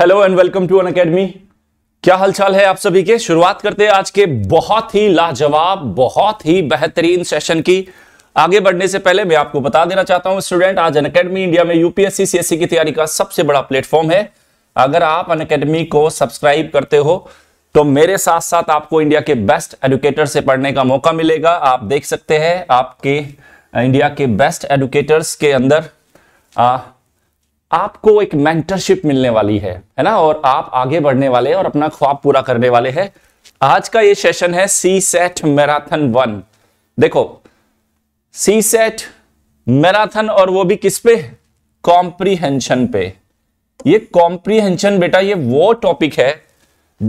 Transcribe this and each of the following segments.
Hello and welcome to Unacademy क्या हालचाल है आप सभी के शुरुआत करते हैं आज के बहुत ही लाजवाब बहुत ही बेहतरीन सेशन की आगे बढ़ने से पहले मैं आपको बता देना चाहता हूं स्टूडेंट आज अन अकेडमी इंडिया में यूपीएससी सीएससी e की तैयारी का सबसे बड़ा प्लेटफॉर्म है अगर आप अन अकेडमी को सब्सक्राइब करते हो तो मेरे साथ साथ आपको इंडिया के बेस्ट एडुकेटर से पढ़ने का मौका मिलेगा आप देख सकते हैं आपके इंडिया के बेस्ट एडुकेटर्स के अंदर आ, आपको एक मेंटरशिप मिलने वाली है है ना और आप आगे बढ़ने वाले हैं और अपना ख्वाब पूरा करने वाले हैं आज का ये सेशन है सी सेट मैराथन वन देखो सी सेट मैराथन और वो भी किस पे कॉम्प्रीहेंशन पे ये कॉम्प्रीहेंशन बेटा ये वो टॉपिक है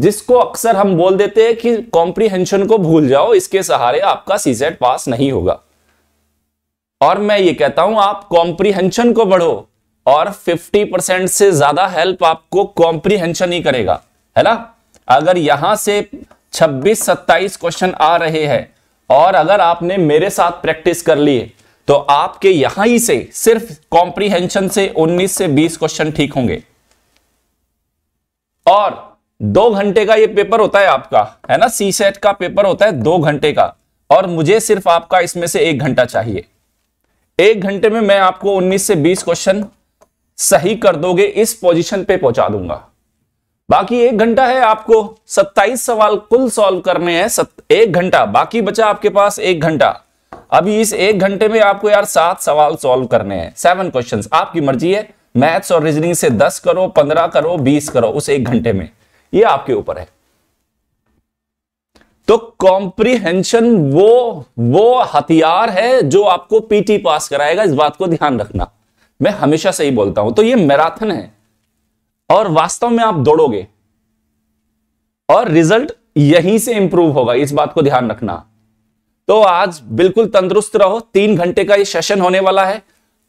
जिसको अक्सर हम बोल देते हैं कि कॉम्प्रीहेंशन को भूल जाओ इसके सहारे आपका सी सेट पास नहीं होगा और मैं ये कहता हूं आप कॉम्प्रीहेंशन को बढ़ो और 50 परसेंट से ज्यादा हेल्प आपको कॉम्प्रीहेंशन ही करेगा है ना अगर यहां से 26-27 क्वेश्चन आ रहे हैं और अगर आपने मेरे साथ प्रैक्टिस कर लिए तो आपके यहां ही से सिर्फ कॉम्प्रीहेंशन से 19 से 20 क्वेश्चन ठीक होंगे और दो घंटे का ये पेपर होता है आपका है ना सी सेट का पेपर होता है दो घंटे का और मुझे सिर्फ आपका इसमें से एक घंटा चाहिए एक घंटे में मैं आपको 19 से 20 क्वेश्चन सही कर दोगे इस पोजीशन पे पहुंचा दूंगा बाकी एक घंटा है आपको 27 सवाल कुल सॉल्व करने हैं सत... एक घंटा बाकी बचा आपके पास एक घंटा अभी इस एक घंटे में आपको यार सात सवाल सॉल्व करने हैं सेवन क्वेश्चन आपकी मर्जी है मैथ्स और रीजनिंग से दस करो पंद्रह करो बीस करो उस एक घंटे में ये आपके ऊपर है तो कॉम्प्रिहेंशन वो वो हथियार है जो आपको पीटी पास कराएगा इस बात को ध्यान रखना मैं हमेशा से ही बोलता हूं तो ये मैराथन है और वास्तव में आप दौड़ोगे और रिजल्ट यहीं से इंप्रूव होगा इस बात को ध्यान रखना तो आज बिल्कुल तंदुरुस्त रहो तीन घंटे का ये सेशन होने वाला है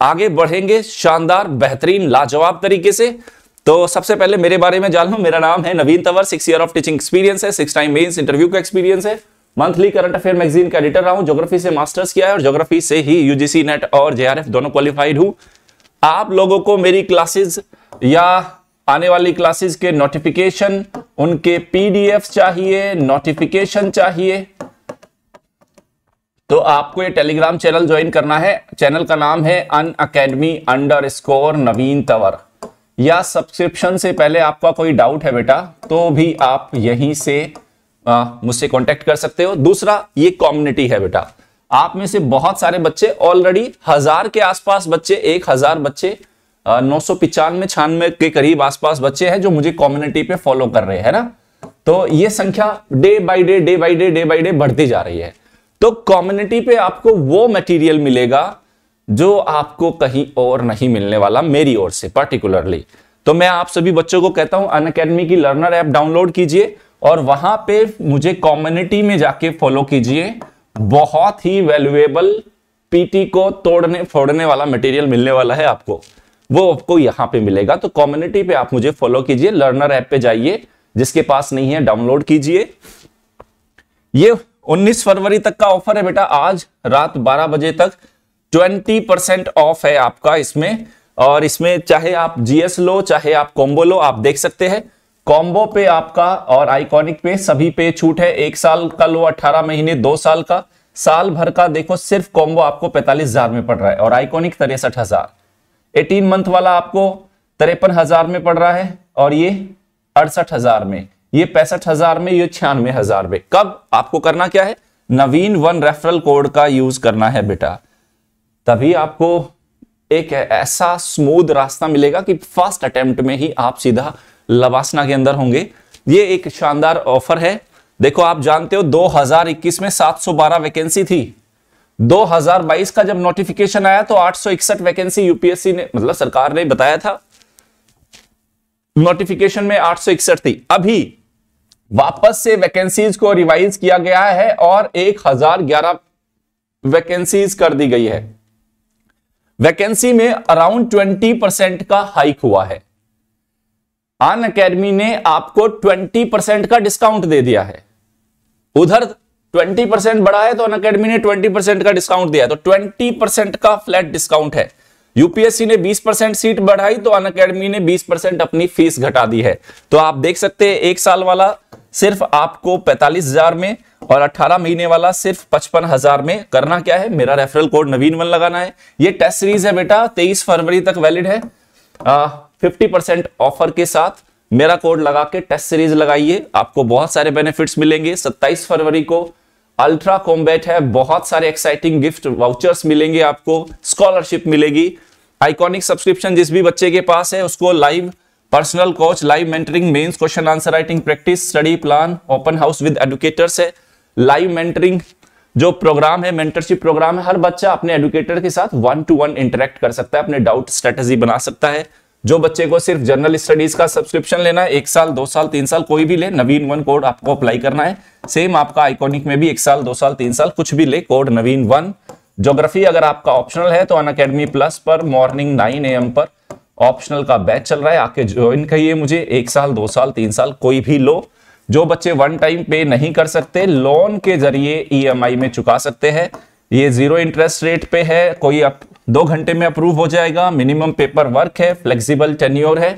आगे बढ़ेंगे शानदार बेहतरीन लाजवाब तरीके से तो सबसे पहले मेरे बारे में जान लो मेरा नाम है Naveen Tanwar six year of teaching experience है सिक्स टाइम मेन्स इंटरव्यू का एक्सपीरियंस है मंथली करंट अफेयर मैगजीन का एडिटर रहा हूं ज्योग्राफी से मास्टर्स किया है और ज्योग्राफी से ही यूजीसी नेट और जेआरएफ दोनों क्वालिफाइड हूं आप लोगों को मेरी क्लासेस या आने वाली क्लासेस के नोटिफिकेशन उनके पीडीएफ चाहिए नोटिफिकेशन चाहिए तो आपको ये टेलीग्राम चैनल ज्वाइन करना है चैनल का नाम है Unacademy underscore Naveen Tanwar या सब्सक्रिप्शन से पहले आपका कोई डाउट है बेटा तो भी आप यहीं से मुझसे कांटेक्ट कर सकते हो दूसरा ये कम्युनिटी है बेटा आप में से बहुत सारे बच्चे ऑलरेडी हजार के आसपास बच्चे एक हजार बच्चे नौ सौ पिचानवे छियानवे के करीब आसपास बच्चे हैं जो मुझे कम्युनिटी पे फॉलो कर रहे हैं ना तो ये संख्या day by day day by day day by day बढ़ती जा रही है तो कम्युनिटी पे आपको वो मटेरियल मिलेगा जो आपको कहीं और नहीं मिलने वाला मेरी ओर से पर्टिकुलरली तो मैं आप सभी बच्चों को कहता हूं अन अकेडमी की लर्नर ऐप डाउनलोड कीजिए और वहां पे मुझे कम्युनिटी में जाके फॉलो कीजिए बहुत ही वैल्यूएबल पीटी को तोड़ने फोड़ने वाला मटेरियल मिलने वाला है आपको वो आपको यहां पे मिलेगा तो कम्युनिटी पे आप मुझे फॉलो कीजिए लर्नर ऐप पे जाइए जिसके पास नहीं है डाउनलोड कीजिए ये 19 फरवरी तक का ऑफर है बेटा आज रात 12 बजे तक 20 परसेंट ऑफ है आपका इसमें और इसमें चाहे आप जीएस लो चाहे आप कॉम्बो लो आप देख सकते हैं कॉम्बो पे आपका और आइकॉनिक पे सभी पे छूट है एक साल का लो अट्ठारह महीने दो साल का साल भर का देखो सिर्फ कॉम्बो आपको पैंतालीस हजार में पड़ रहा है और आइकॉनिक तिरसठ हजार एटीन मंथ वाला आपको तिरपन हजार में पड़ रहा है और ये अड़सठ हजार में ये पैंसठ हजार में ये छियानवे हजार में कब आपको करना क्या है नवीन वन रेफरल कोड का यूज करना है बेटा तभी आपको एक ऐसा स्मूद रास्ता मिलेगा कि फर्स्ट अटेम्प्ट में ही आप सीधा लवासना के अंदर होंगे ये एक शानदार ऑफर है देखो आप जानते हो 2021 में 712 वैकेंसी थी 2022 का जब नोटिफिकेशन आया तो 861 वैकेंसी यूपीएससी ने मतलब सरकार ने बताया था नोटिफिकेशन में 861 थी अभी वापस से वैकेंसीज को रिवाइज किया गया है और 1011 वैकेंसीज कर दी गई है वैकेंसी में अराउंड 20 परसेंट का हाइक हुआ है अन अकेडमी ने आपको 20 परसेंट का डिस्काउंट दे दिया है उधर 20 परसेंट बढ़ा है तो अन अकेडमी ने 20 परसेंट का डिस्काउंट दिया है तो 20 परसेंट का फ्लैट डिस्काउंट है यूपीएससी ने 20 परसेंट सीट बढ़ाई तो अन अकेडमी ने 20 परसेंट अपनी फीस घटा दी है तो आप देख सकते हैं एक साल वाला सिर्फ आपको पैंतालीस में और 18 महीने वाला सिर्फ पचपन में करना क्या है मेरा रेफरल कोड नवीन वन लगाना है ये टेस्ट सीरीज है बेटा 23 फरवरी तक वैलिड है आ, 50 परसेंट ऑफर के साथ मेरा कोड लगा के टेस्ट सीरीज लगाइए आपको बहुत सारे बेनिफिट्स मिलेंगे 27 फरवरी को अल्ट्रा कॉम्बैट है बहुत सारे एक्साइटिंग गिफ्ट वाउचर्स मिलेंगे आपको स्कॉलरशिप मिलेगी आइकॉनिक सब्सक्रिप्शन जिस भी बच्चे के पास है उसको live personal coach live mentoring mains question answer writing practice study plan open house with educators है लाइव मेंटरिंग जो प्रोग्राम है मेंटरशिप प्रोग्राम है हर बच्चा अपने एडुकेटर के साथ वन टू वन इंटरेक्ट कर सकता है अपने डाउट स्ट्रेटेजी बना सकता है जो बच्चे को सिर्फ जनरल स्टडीज का सब्सक्रिप्शन लेना है एक साल दो साल तीन साल कोई भी ले नवीन वन कोड आपको अप्लाई करना है सेम आपका आइकॉनिक में भी एक साल दो साल तीन साल कुछ भी ले कोड नवीन वन ज्योग्राफी अगर आपका ऑप्शनल है तो अन अकेडमी प्लस पर मॉर्निंग नाइन ए पर ऑप्शनल का बैच चल रहा है आके ज्वाइन करिए मुझे एक साल दो साल तीन साल कोई भी लो जो बच्चे वन टाइम पे नहीं कर सकते लोन के जरिए ईएमआई e में चुका सकते हैं ये जीरो इंटरेस्ट रेट पे है कोई आप दो घंटे में अप्रूव हो जाएगा मिनिमम पेपर वर्क है फ्लेक्सिबल टेन्योर है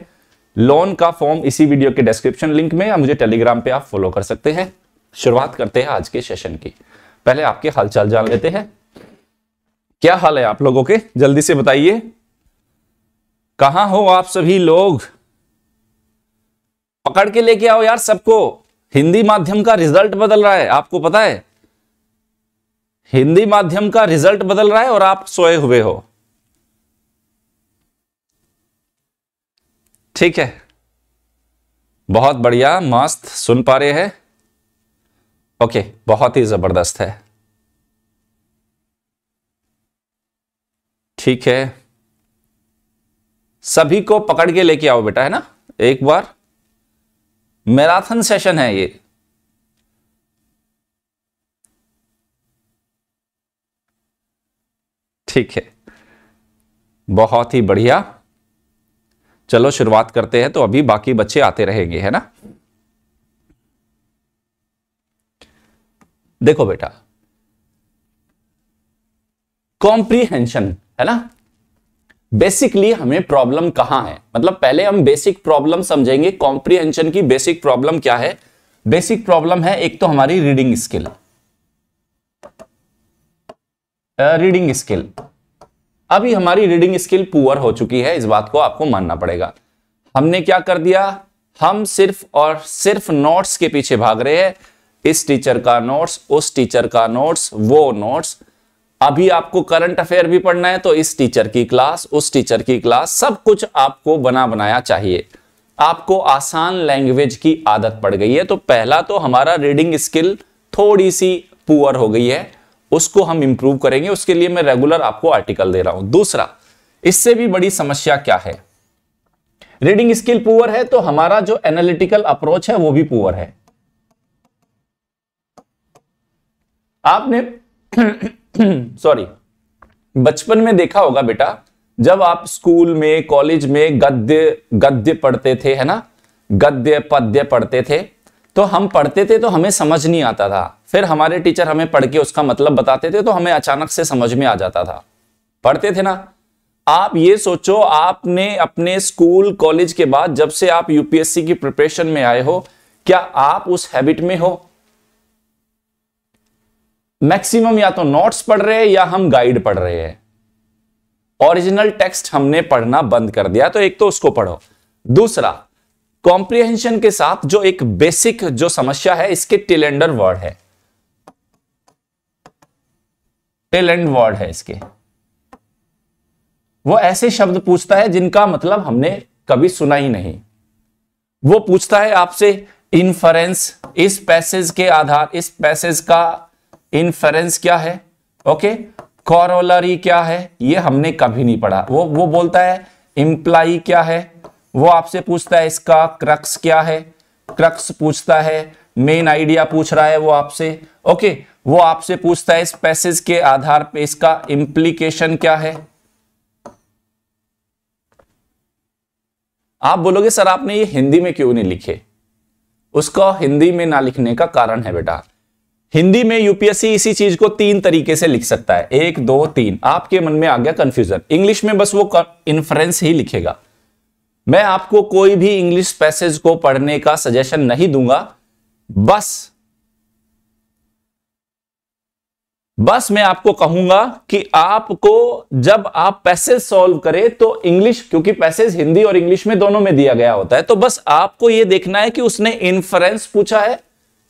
लोन का फॉर्म इसी वीडियो के डिस्क्रिप्शन लिंक में या मुझे टेलीग्राम पे आप फॉलो कर सकते हैं शुरुआत करते हैं आज के सेशन की पहले आपके हालचाल जान लेते हैं क्या हाल है आप लोगों के जल्दी से बताइए कहां हो आप सभी लोग पकड़ के लेके आओ यार सबको हिंदी माध्यम का रिजल्ट बदल रहा है आपको पता है हिंदी माध्यम का रिजल्ट बदल रहा है और आप सोए हुए हो ठीक है बहुत बढ़िया मस्त सुन पा रहे हैं ओके बहुत ही जबरदस्त है ठीक है सभी को पकड़ के लेके आओ बेटा है ना एक बार मैराथन सेशन है ये ठीक है बहुत ही बढ़िया चलो शुरुआत करते हैं तो अभी बाकी बच्चे आते रहेंगे है ना देखो बेटा कॉम्प्रीहेंशन है ना बेसिकली हमें प्रॉब्लम कहां है मतलब पहले हम बेसिक प्रॉब्लम समझेंगे कॉम्प्रीहेंशन की बेसिक प्रॉब्लम क्या है बेसिक प्रॉब्लम है एक तो हमारी रीडिंग स्किल रीडिंग स्किल अभी हमारी रीडिंग स्किल पुअर हो चुकी है इस बात को आपको मानना पड़ेगा हमने क्या कर दिया हम सिर्फ और सिर्फ नोट्स के पीछे भाग रहे हैं इस टीचर का नोट्स उस टीचर का नोट्स वो नोट्स अभी आपको करंट अफेयर भी पढ़ना है तो इस टीचर की क्लास उस टीचर की क्लास सब कुछ आपको बना बनाया चाहिए आपको आसान लैंग्वेज की आदत पड़ गई है तो पहला तो हमारा रीडिंग स्किल थोड़ी सी पुअर हो गई है उसको हम इंप्रूव करेंगे उसके लिए मैं रेगुलर आपको आर्टिकल दे रहा हूं दूसरा इससे भी बड़ी समस्या क्या है रीडिंग स्किल पुअर है तो हमारा जो एनालिटिकल अप्रोच है वो भी पुअर है आपने सॉरी बचपन में देखा होगा बेटा जब आप स्कूल में कॉलेज में गद्य गद्य पढ़ते थे है ना गद्य पद्य पढ़ते थे तो हम पढ़ते थे तो हमें समझ नहीं आता था फिर हमारे टीचर हमें पढ़ के उसका मतलब बताते थे तो हमें अचानक से समझ में आ जाता था पढ़ते थे ना आप ये सोचो आपने अपने स्कूल कॉलेज के बाद जब से आप यूपीएससी की प्रिपरेशन में आए हो क्या आप उस हैबिट में हो मैक्सिमम या तो नोट्स पढ़ रहे हैं या हम गाइड पढ़ रहे हैं ओरिजिनल टेक्स्ट हमने पढ़ना बंद कर दिया तो एक तो उसको पढ़ो दूसरा कॉम्प्रिहेंशन के साथ जो एक बेसिक जो समस्या है इसके टिलेंडर वर्ड है टेल एंड वर्ड है इसके वो ऐसे शब्द पूछता है जिनका मतलब हमने कभी सुना ही नहीं वो पूछता है आपसे इन्फरेंस इस पैसेज के आधार इस पैसेज का इन्फरेंस क्या है ओके कॉरोलरी क्या है ये हमने कभी नहीं पढ़ा वो वो बोलता है इम्प्लाई क्या है वो आपसे पूछता है इसका क्रक्स क्या है क्रक्स पूछता है मेन आइडिया पूछ रहा है वो आपसे ओके वो आपसे पूछता है इस पैसेज के आधार पे इसका इंप्लीकेशन क्या है आप बोलोगे सर आपने ये हिंदी में क्यों नहीं लिखे उसको हिंदी में ना लिखने का कारण है बेटा हिंदी में यूपीएससी इसी चीज को तीन तरीके से लिख सकता है एक दो तीन आपके मन में आ गया कंफ्यूजन इंग्लिश में बस वो इन्फ्रेंस ही लिखेगा मैं आपको कोई भी इंग्लिश पैसेज को पढ़ने का सजेशन नहीं दूंगा बस बस मैं आपको कहूंगा कि आपको जब आप पैसेज सॉल्व करें तो इंग्लिश क्योंकि पैसेज हिंदी और इंग्लिश में दोनों में दिया गया होता है तो बस आपको यह देखना है कि उसने इन्फरेंस पूछा है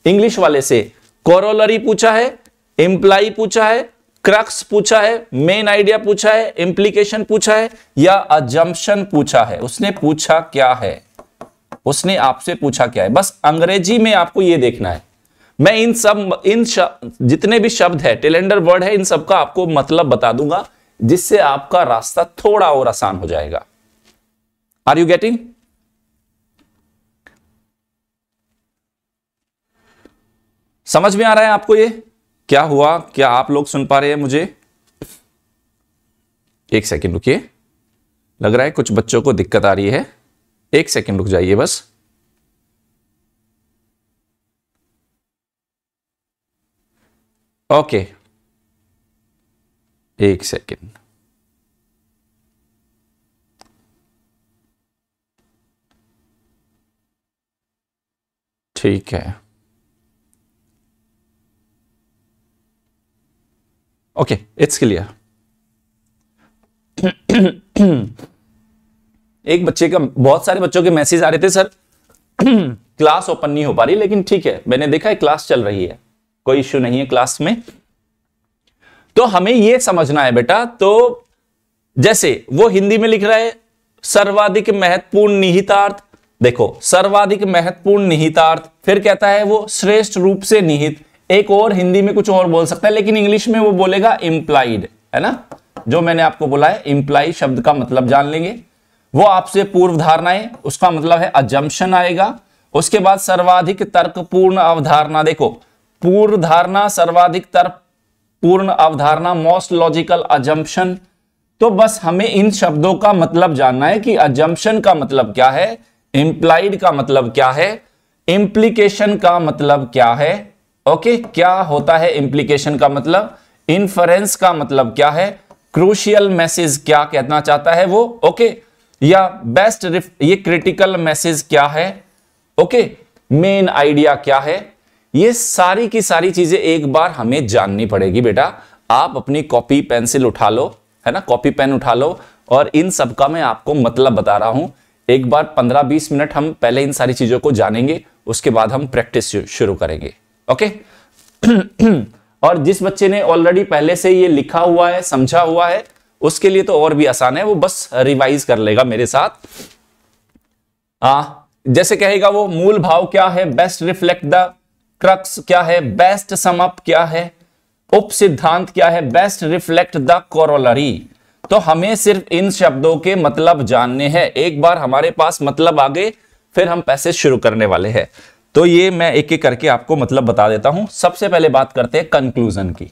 इंग्लिश वाले से कॉरोलरी पूछा है इम्प्लाई पूछा है क्रक्स पूछा है मेन आइडिया पूछा है इंप्लीकेशन पूछा है या अजम्पशन पूछा है उसने पूछा क्या है उसने आपसे पूछा क्या है बस अंग्रेजी में आपको यह देखना है मैं इन सब इन शब, जितने भी शब्द है टेलेंडर वर्ड है इन सबका आपको मतलब बता दूंगा जिससे आपका रास्ता थोड़ा और आसान हो जाएगा आर यू गेटिंग समझ में आ रहा है आपको ये क्या हुआ क्या आप लोग सुन पा रहे हैं मुझे एक सेकंड रुकिए लग रहा है कुछ बच्चों को दिक्कत आ रही है एक सेकंड रुक जाइए बस ओके एक सेकेंड ठीक है ओके इट्स क्लियर एक बच्चे का बहुत सारे बच्चों के मैसेज आ रहे थे सर क्लास ओपन नहीं हो पा रही लेकिन ठीक है मैंने देखा है क्लास चल रही है कोई इश्यू नहीं है क्लास में तो हमें यह समझना है बेटा तो जैसे वो हिंदी में लिख रहा है सर्वाधिक महत्वपूर्ण निहितार्थ देखो सर्वाधिक महत्वपूर्ण निहितार्थ फिर कहता है वो श्रेष्ठ रूप से निहित एक और हिंदी में कुछ और बोल सकता है लेकिन इंग्लिश में वो बोलेगा इंप्लाइड है ना जो मैंने आपको बोला है इंप्लाई शब्द का मतलब जान लेंगे वो आपसे पूर्व धारणाएं उसका मतलब है अजम्पन आएगा उसके बाद सर्वाधिक तर्कपूर्ण अवधारणा देखो पूर्व धारणा सर्वाधिकतर पूर्ण अवधारणा मोस्ट लॉजिकल अजम्पशन तो बस हमें इन शब्दों का मतलब जानना है कि अजम्पशन का मतलब क्या है इंप्लाइड का मतलब क्या है इम्प्लीकेशन का मतलब क्या है ओके क्या होता है इम्प्लीकेशन का मतलब इंफरेंस का मतलब क्या है क्रूशियल मैसेज क्या कहना चाहता है वो ओके या बेस्ट ये क्रिटिकल मैसेज क्या है ओके मेन आइडिया क्या है ये सारी की सारी चीजें एक बार हमें जाननी पड़ेगी बेटा आप अपनी कॉपी पेंसिल उठा लो है ना कॉपी पेन उठा लो और इन सबका मैं आपको मतलब बता रहा हूं एक बार 15-20 मिनट हम पहले इन सारी चीजों को जानेंगे उसके बाद हम प्रैक्टिस शुरू करेंगे ओके और जिस बच्चे ने ऑलरेडी पहले से ये लिखा हुआ है समझा हुआ है उसके लिए तो और भी आसान है वो बस रिवाइज कर लेगा मेरे साथ आ, जैसे कहेगा वो मूल भाव क्या है बेस्ट रिफ्लेक्ट द क्रक्स क्या है बेस्ट समअप क्या है उप सिद्धांत क्या है बेस्ट रिफ्लेक्ट द कोरोलरी तो हमें सिर्फ इन शब्दों के मतलब जानने हैं एक बार हमारे पास मतलब आ गए फिर हम पैसे शुरू करने वाले हैं तो ये मैं एक एक करके आपको मतलब बता देता हूं सबसे पहले बात करते हैं कंक्लूजन की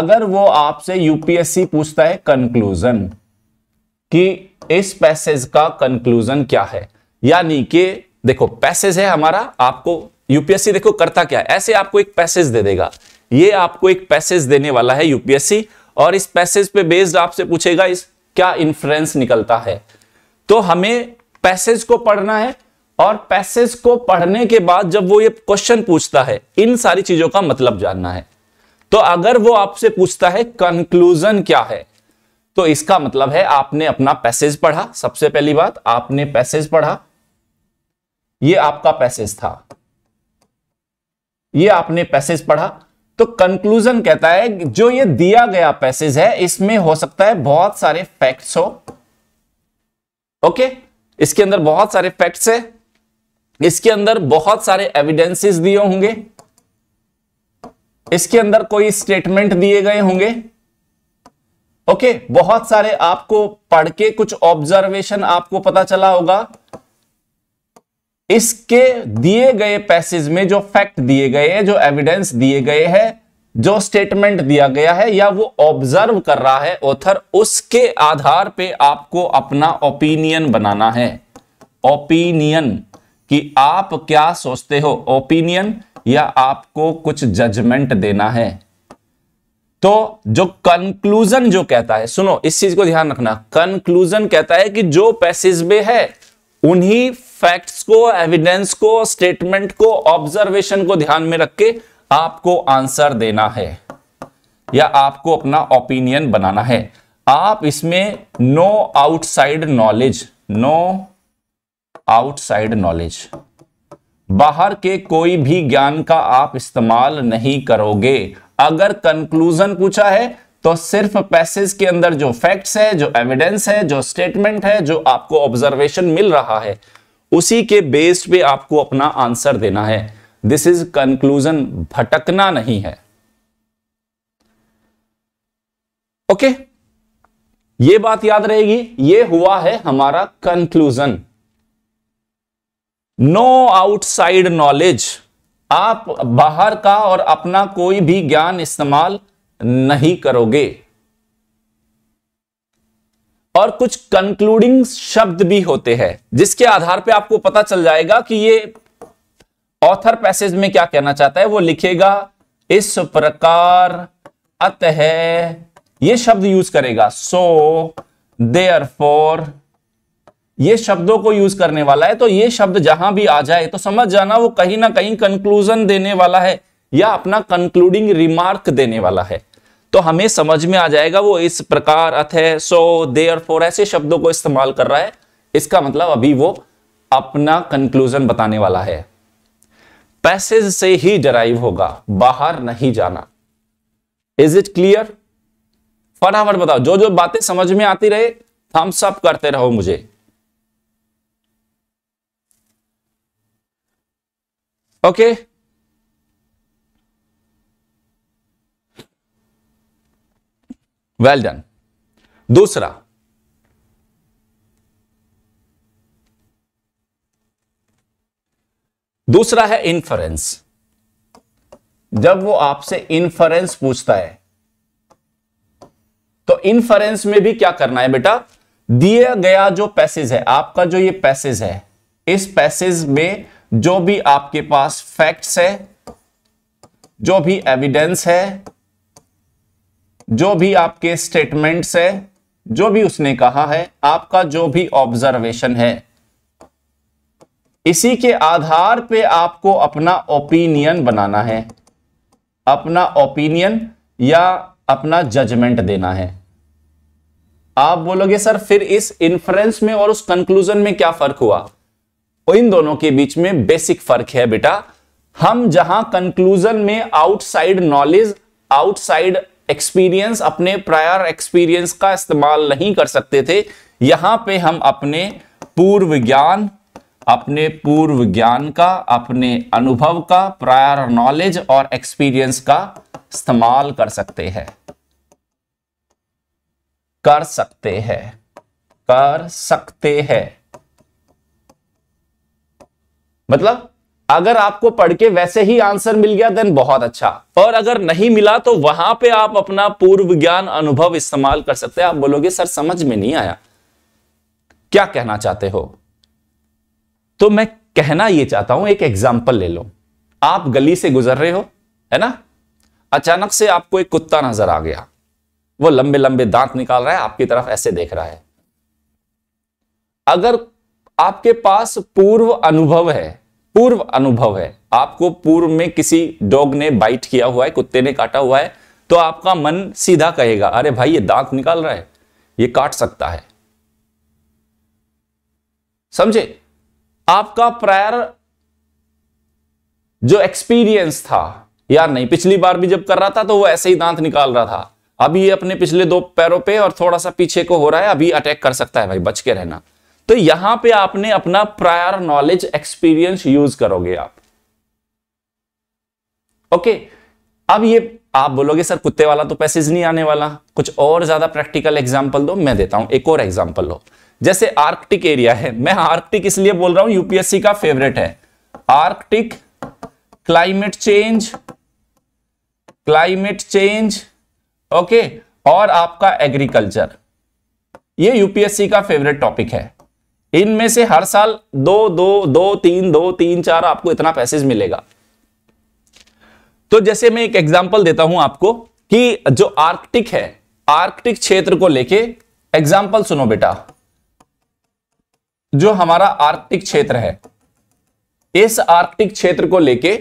अगर वो आपसे यूपीएससी पूछता है कंक्लूजन कि इस पैसेज का कंक्लूजन क्या है यानी कि देखो पैसेज है हमारा आपको यूपीएससी देखो करता क्या है ऐसे आपको एक पैसेज दे देगा ये आपको एक पैसेज देने वाला है यूपीएससी और इस पैसेज पे बेस्ड आपसे पूछेगा इस क्या इन्फ्लुएंस निकलता है तो हमें पैसेज को पढ़ना है और पैसेज को पढ़ने के बाद जब वो ये क्वेश्चन पूछता है इन सारी चीजों का मतलब जानना है तो अगर वो आपसे पूछता है कंक्लूजन क्या है तो इसका मतलब है आपने अपना पैसेज पढ़ा सबसे पहली बात आपने पैसेज पढ़ा ये आपका पैसेज था ये आपने पैसेज पढ़ा तो कंक्लूजन कहता है जो ये दिया गया पैसेज है इसमें हो सकता है बहुत सारे फैक्ट्स हो ओके इसके अंदर बहुत सारे फैक्ट्स है इसके अंदर बहुत सारे एविडेंसेस दिए होंगे इसके अंदर कोई स्टेटमेंट दिए गए होंगे ओके बहुत सारे आपको पढ़ के कुछ ऑब्जर्वेशन आपको पता चला होगा इसके दिए गए पैसेज में जो फैक्ट दिए गए हैं जो एविडेंस दिए गए हैं जो स्टेटमेंट दिया गया है या वो ऑब्जर्व कर रहा है ऑथर उसके आधार पे आपको अपना ओपिनियन बनाना है ओपिनियन कि आप क्या सोचते हो ओपिनियन या आपको कुछ जजमेंट देना है तो जो कंक्लूजन जो कहता है सुनो इस चीज को ध्यान रखना कंक्लूजन कहता है कि जो पैसेज में है उन्हीं फैक्ट्स को एविडेंस को स्टेटमेंट को ऑब्जर्वेशन को ध्यान में रख के आपको आंसर देना है या आपको अपना ओपिनियन बनाना है आप इसमें no outside knowledge no outside knowledge बाहर के कोई भी ज्ञान का आप इस्तेमाल नहीं करोगे अगर कंक्लूजन पूछा है तो सिर्फ पैसेज के अंदर जो फैक्ट्स है जो एविडेंस है जो स्टेटमेंट है जो आपको ऑब्जर्वेशन मिल रहा है उसी के बेस पे आपको अपना आंसर देना है दिस इज कंक्लूजन भटकना नहीं है ओके okay? ये बात याद रहेगी ये हुआ है हमारा कंक्लूजन नो आउटसाइड नॉलेज आप बाहर का और अपना कोई भी ज्ञान इस्तेमाल नहीं करोगे और कुछ कंक्लूडिंग शब्द भी होते हैं जिसके आधार पे आपको पता चल जाएगा कि ये ऑथर पैसेज में क्या कहना चाहता है वो लिखेगा इस प्रकार अत है ये शब्द यूज करेगा सो दे फोर ये शब्दों को यूज करने वाला है तो ये शब्द जहां भी आ जाए तो समझ जाना वो कहीं ना कहीं कंक्लूजन देने वाला है या अपना कंक्लूडिंग रिमार्क देने वाला है तो हमें समझ में आ जाएगा वो इस प्रकार अथ है सो दे फोर ऐसे शब्दों को इस्तेमाल कर रहा है इसका मतलब अभी वो अपना कंक्लूजन बताने वाला है पैसेज से ही डराइव होगा बाहर नहीं जाना इज इट क्लियर फटाफट बताओ जो जो बातें समझ में आती रहे थम्स अप करते रहो मुझे ओके okay? वेल डन दूसरा दूसरा है इन्फरेंस जब वो आपसे इन्फरेंस पूछता है तो इन्फरेंस में भी क्या करना है बेटा दिया गया जो पैसेज है आपका जो ये पैसेज है इस पैसेज में जो भी आपके पास फैक्ट्स है जो भी एविडेंस है जो भी आपके स्टेटमेंट्स है जो भी उसने कहा है आपका जो भी ऑब्जर्वेशन है इसी के आधार पे आपको अपना ओपिनियन बनाना है अपना ओपिनियन या अपना जजमेंट देना है आप बोलोगे सर फिर इस इंफ्रेंस में और उस कंक्लूजन में क्या फर्क हुआ इन दोनों के बीच में बेसिक फर्क है बेटा हम जहां कंक्लूजन में आउटसाइड नॉलेज आउटसाइड एक्सपीरियंस अपने प्रायर एक्सपीरियंस का इस्तेमाल नहीं कर सकते थे यहां पे हम अपने पूर्व ज्ञान अपने पूर्व ज्ञान का अपने अनुभव का प्रायर नॉलेज और एक्सपीरियंस का इस्तेमाल कर सकते हैं कर सकते हैं कर सकते हैं मतलब अगर आपको पढ़ के वैसे ही आंसर मिल गया देन बहुत अच्छा और अगर नहीं मिला तो वहां पे आप अपना पूर्व ज्ञान अनुभव इस्तेमाल कर सकते हैं आप बोलोगे सर समझ में नहीं आया क्या कहना चाहते हो तो मैं कहना यह चाहता हूं एक एग्जाम्पल ले लो आप गली से गुजर रहे हो है ना अचानक से आपको एक कुत्ता नजर आ गया वो लंबे लंबे दांत निकाल रहा है आपकी तरफ ऐसे देख रहा है अगर आपके पास पूर्व अनुभव है पूर्व अनुभव है आपको पूर्व में किसी डॉग ने बाइट किया हुआ है कुत्ते ने काटा हुआ है तो आपका मन सीधा कहेगा अरे भाई ये दांत निकाल रहा है ये काट सकता है समझे आपका प्रायर जो एक्सपीरियंस था यार नहीं पिछली बार भी जब कर रहा था तो वो ऐसे ही दांत निकाल रहा था अभी ये अपने पिछले दो पैरों पे और थोड़ा सा पीछे को हो रहा है अभी अटैक कर सकता है भाई बच के रहना तो यहां पे आपने अपना प्रायर नॉलेज एक्सपीरियंस यूज करोगे आप ओके okay, अब ये आप बोलोगे सर कुत्ते वाला तो पैसेज नहीं आने वाला कुछ और ज्यादा प्रैक्टिकल एग्जाम्पल दो मैं देता हूं एक और एग्जाम्पल लो जैसे आर्कटिक एरिया है मैं आर्कटिक इसलिए बोल रहा हूं यूपीएससी का फेवरेट है Arctic climate change climate change okay और आपका एग्रीकल्चर ये यूपीएससी का फेवरेट टॉपिक है इनमें से हर साल दो दो दो तीन दो तीन चार आपको इतना पैसेज मिलेगा तो जैसे मैं एक एग्जाम्पल देता हूं आपको कि जो आर्कटिक है आर्कटिक क्षेत्र को लेके एग्जाम्पल सुनो बेटा जो हमारा आर्कटिक क्षेत्र है इस आर्कटिक क्षेत्र को लेके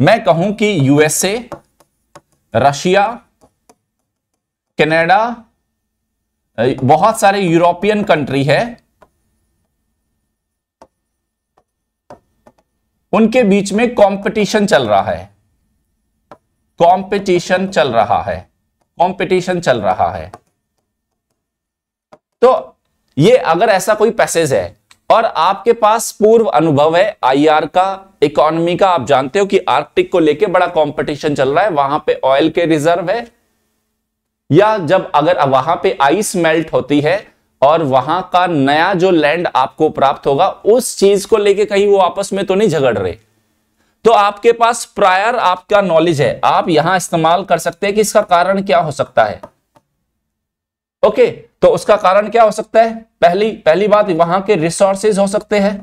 मैं कहूं कि यूएसए रशिया कनाडा बहुत सारे यूरोपियन कंट्री है उनके बीच में कंपटीशन चल रहा है कंपटीशन चल रहा है कंपटीशन चल रहा है तो ये अगर ऐसा कोई पैसेज है और आपके पास पूर्व अनुभव है आईआर का इकोनॉमी का आप जानते हो कि आर्कटिक को लेके बड़ा कंपटीशन चल रहा है वहां पे ऑयल के रिजर्व है या जब अगर वहां पे आइस मेल्ट होती है और वहां का नया जो लैंड आपको प्राप्त होगा उस चीज को लेके कहीं वो आपस में तो नहीं झगड़ रहे तो आपके पास प्रायर आपका नॉलेज है आप यहां इस्तेमाल कर सकते हैं कि इसका कारण क्या हो सकता है ओके तो उसका कारण क्या हो सकता है पहली पहली बात वहां के रिसोर्सेज हो सकते हैं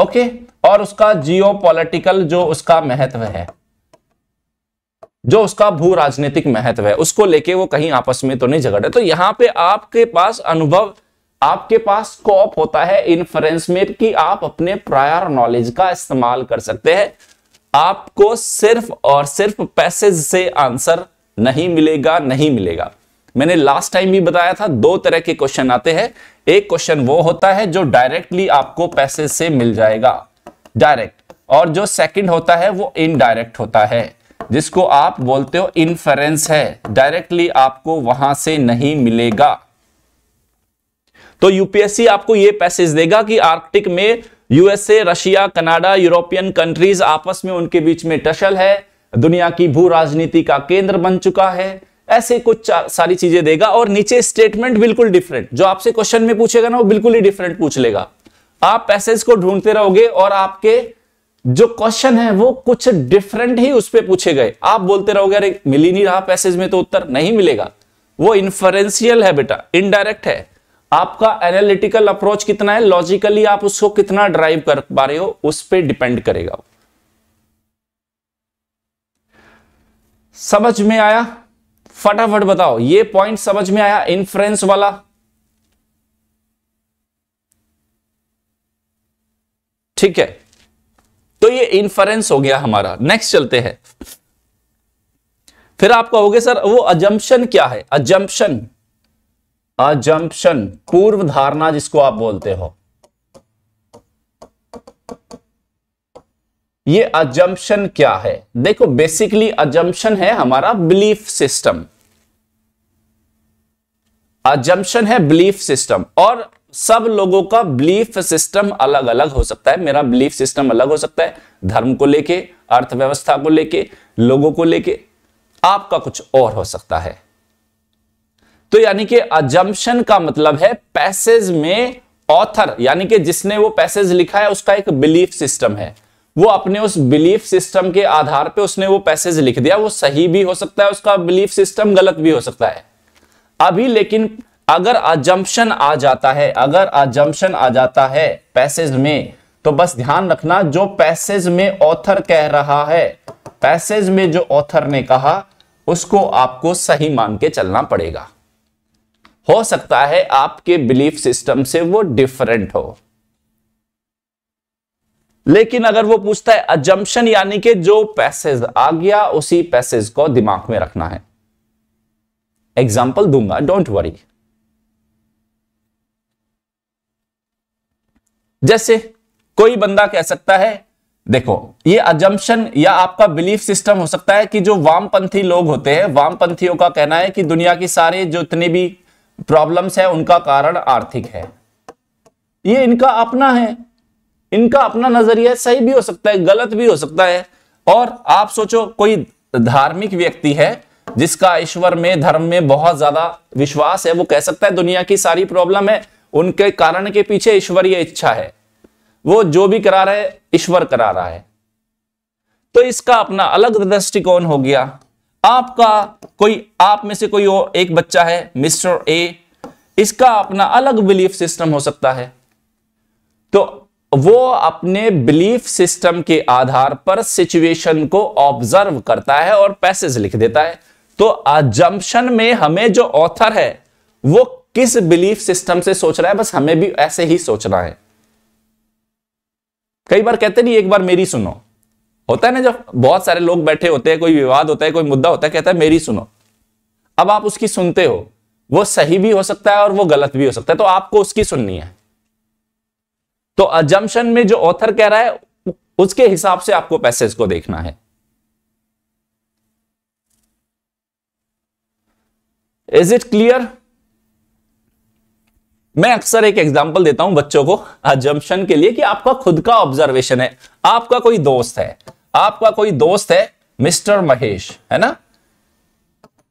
ओके और उसका जियो जो उसका महत्व है जो उसका भू राजनीतिक महत्व है उसको लेके वो कहीं आपस में तो नहीं झगड़े तो यहां पे आपके पास अनुभव आपके पास कॉप होता है इन्फ्रेंस में कि आप अपने प्रायर नॉलेज का इस्तेमाल कर सकते हैं आपको सिर्फ और सिर्फ पैसेज से आंसर नहीं मिलेगा नहीं मिलेगा मैंने लास्ट टाइम भी बताया था दो तरह के क्वेश्चन आते हैं एक क्वेश्चन वो होता है जो डायरेक्टली आपको पैसेज से मिल जाएगा डायरेक्ट और जो सेकंड होता है वो इनडायरेक्ट होता है जिसको आप बोलते हो इन्फरेंस है डायरेक्टली आपको वहां से नहीं मिलेगा तो यूपीएससी आपको यह पैसेज देगा कि आर्कटिक में USA Russia Canada European countries आपस में उनके बीच में टशल है दुनिया की भू राजनीति का केंद्र बन चुका है ऐसे कुछ सारी चीजें देगा और नीचे स्टेटमेंट बिल्कुल डिफरेंट जो आपसे क्वेश्चन में पूछेगा ना वो बिल्कुल ही डिफरेंट पूछ लेगा आप पैसेज को ढूंढते रहोगे और आपके जो क्वेश्चन है वो कुछ डिफरेंट ही उस पर पूछे गए आप बोलते रहोगे अरे मिल ही नहीं रहा पैसेज में तो उत्तर नहीं मिलेगा वो इन्फरेंशियल है बेटा इनडायरेक्ट है आपका एनालिटिकल अप्रोच कितना है लॉजिकली आप उसको कितना ड्राइव कर पा रहे हो उस पर डिपेंड करेगा समझ में आया फटाफट बताओ ये पॉइंट समझ में आया इन्फ्लुएंस वाला ठीक है तो ये इन्फरेंस हो गया हमारा नेक्स्ट चलते हैं फिर आप कहोगे सर वो अजम्पन क्या है अजम्पन अजम्पन पूर्व धारणा जिसको आप बोलते हो ये अजम्पन क्या है देखो बेसिकली अजम्पन है हमारा बिलीफ सिस्टम अजम्पन है बिलीफ सिस्टम और सब लोगों का बिलीफ सिस्टम अलग अलग हो सकता है मेरा बिलीफ सिस्टम अलग हो सकता है धर्म को लेके अर्थव्यवस्था को लेके लोगों को लेके आपका कुछ और हो सकता है तो यानी कि अजम्पन का मतलब है पैसेज में ऑथर यानी कि जिसने वो पैसेज लिखा है उसका एक बिलीफ सिस्टम है वो अपने उस बिलीफ सिस्टम के आधार पे उसने वो पैसेज लिख दिया वो सही भी हो सकता है उसका बिलीफ सिस्टम गलत भी हो सकता है अभी लेकिन अगर अजम्पन आ जाता है अगर अजम्पन आ जाता है पैसेज में तो बस ध्यान रखना जो पैसेज में ऑथर कह रहा है पैसेज में जो ऑथर ने कहा उसको आपको सही मान के चलना पड़ेगा हो सकता है आपके बिलीफ सिस्टम से वो डिफरेंट हो लेकिन अगर वो पूछता है अजम्पन यानी कि जो पैसेज आ गया उसी पैसेज को दिमाग में रखना है एग्जाम्पल दूंगा डोंट वरी जैसे कोई बंदा कह सकता है देखो ये अजम्पन या आपका बिलीफ सिस्टम हो सकता है कि जो वामपंथी लोग होते हैं वामपंथियों का कहना है कि दुनिया की सारे जो इतने भी प्रॉब्लम्स है उनका कारण आर्थिक है ये इनका अपना है इनका अपना नजरिया सही भी हो सकता है गलत भी हो सकता है और आप सोचो कोई धार्मिक व्यक्ति है जिसका ईश्वर में धर्म में बहुत ज्यादा विश्वास है वो कह सकता है दुनिया की सारी प्रॉब्लम है उनके कारण के पीछे ईश्वरीय इच्छा है वो जो भी करा रहा है ईश्वर करा रहा है तो इसका अपना अलग दृष्टिकोण हो गया आपका कोई आप में से कोई एक बच्चा है मिस्टर ए इसका अपना अलग बिलीफ सिस्टम हो सकता है तो वो अपने बिलीफ सिस्टम के आधार पर सिचुएशन को ऑब्जर्व करता है और पैसेज लिख देता है तो आजम्पन में हमें जो ऑथर है वो किस बिलीफ सिस्टम से सोच रहा है बस हमें भी ऐसे ही सोचना है कई बार कहते नहीं एक बार मेरी सुनो होता है ना जब बहुत सारे लोग बैठे होते हैं कोई विवाद होता है कोई मुद्दा होता है कहता है मेरी सुनो अब आप उसकी सुनते हो वो सही भी हो सकता है और वो गलत भी हो सकता है तो आपको उसकी सुननी है तो अजम्पन में जो ऑथर कह रहा है उसके हिसाब से आपको पैसेज को देखना है इज इट क्लियर मैं अक्सर एक एग्जाम्पल देता हूं बच्चों को अजम्पन के लिए कि आपका खुद का ऑब्जर्वेशन है आपका कोई दोस्त है आपका कोई दोस्त है मिस्टर महेश है ना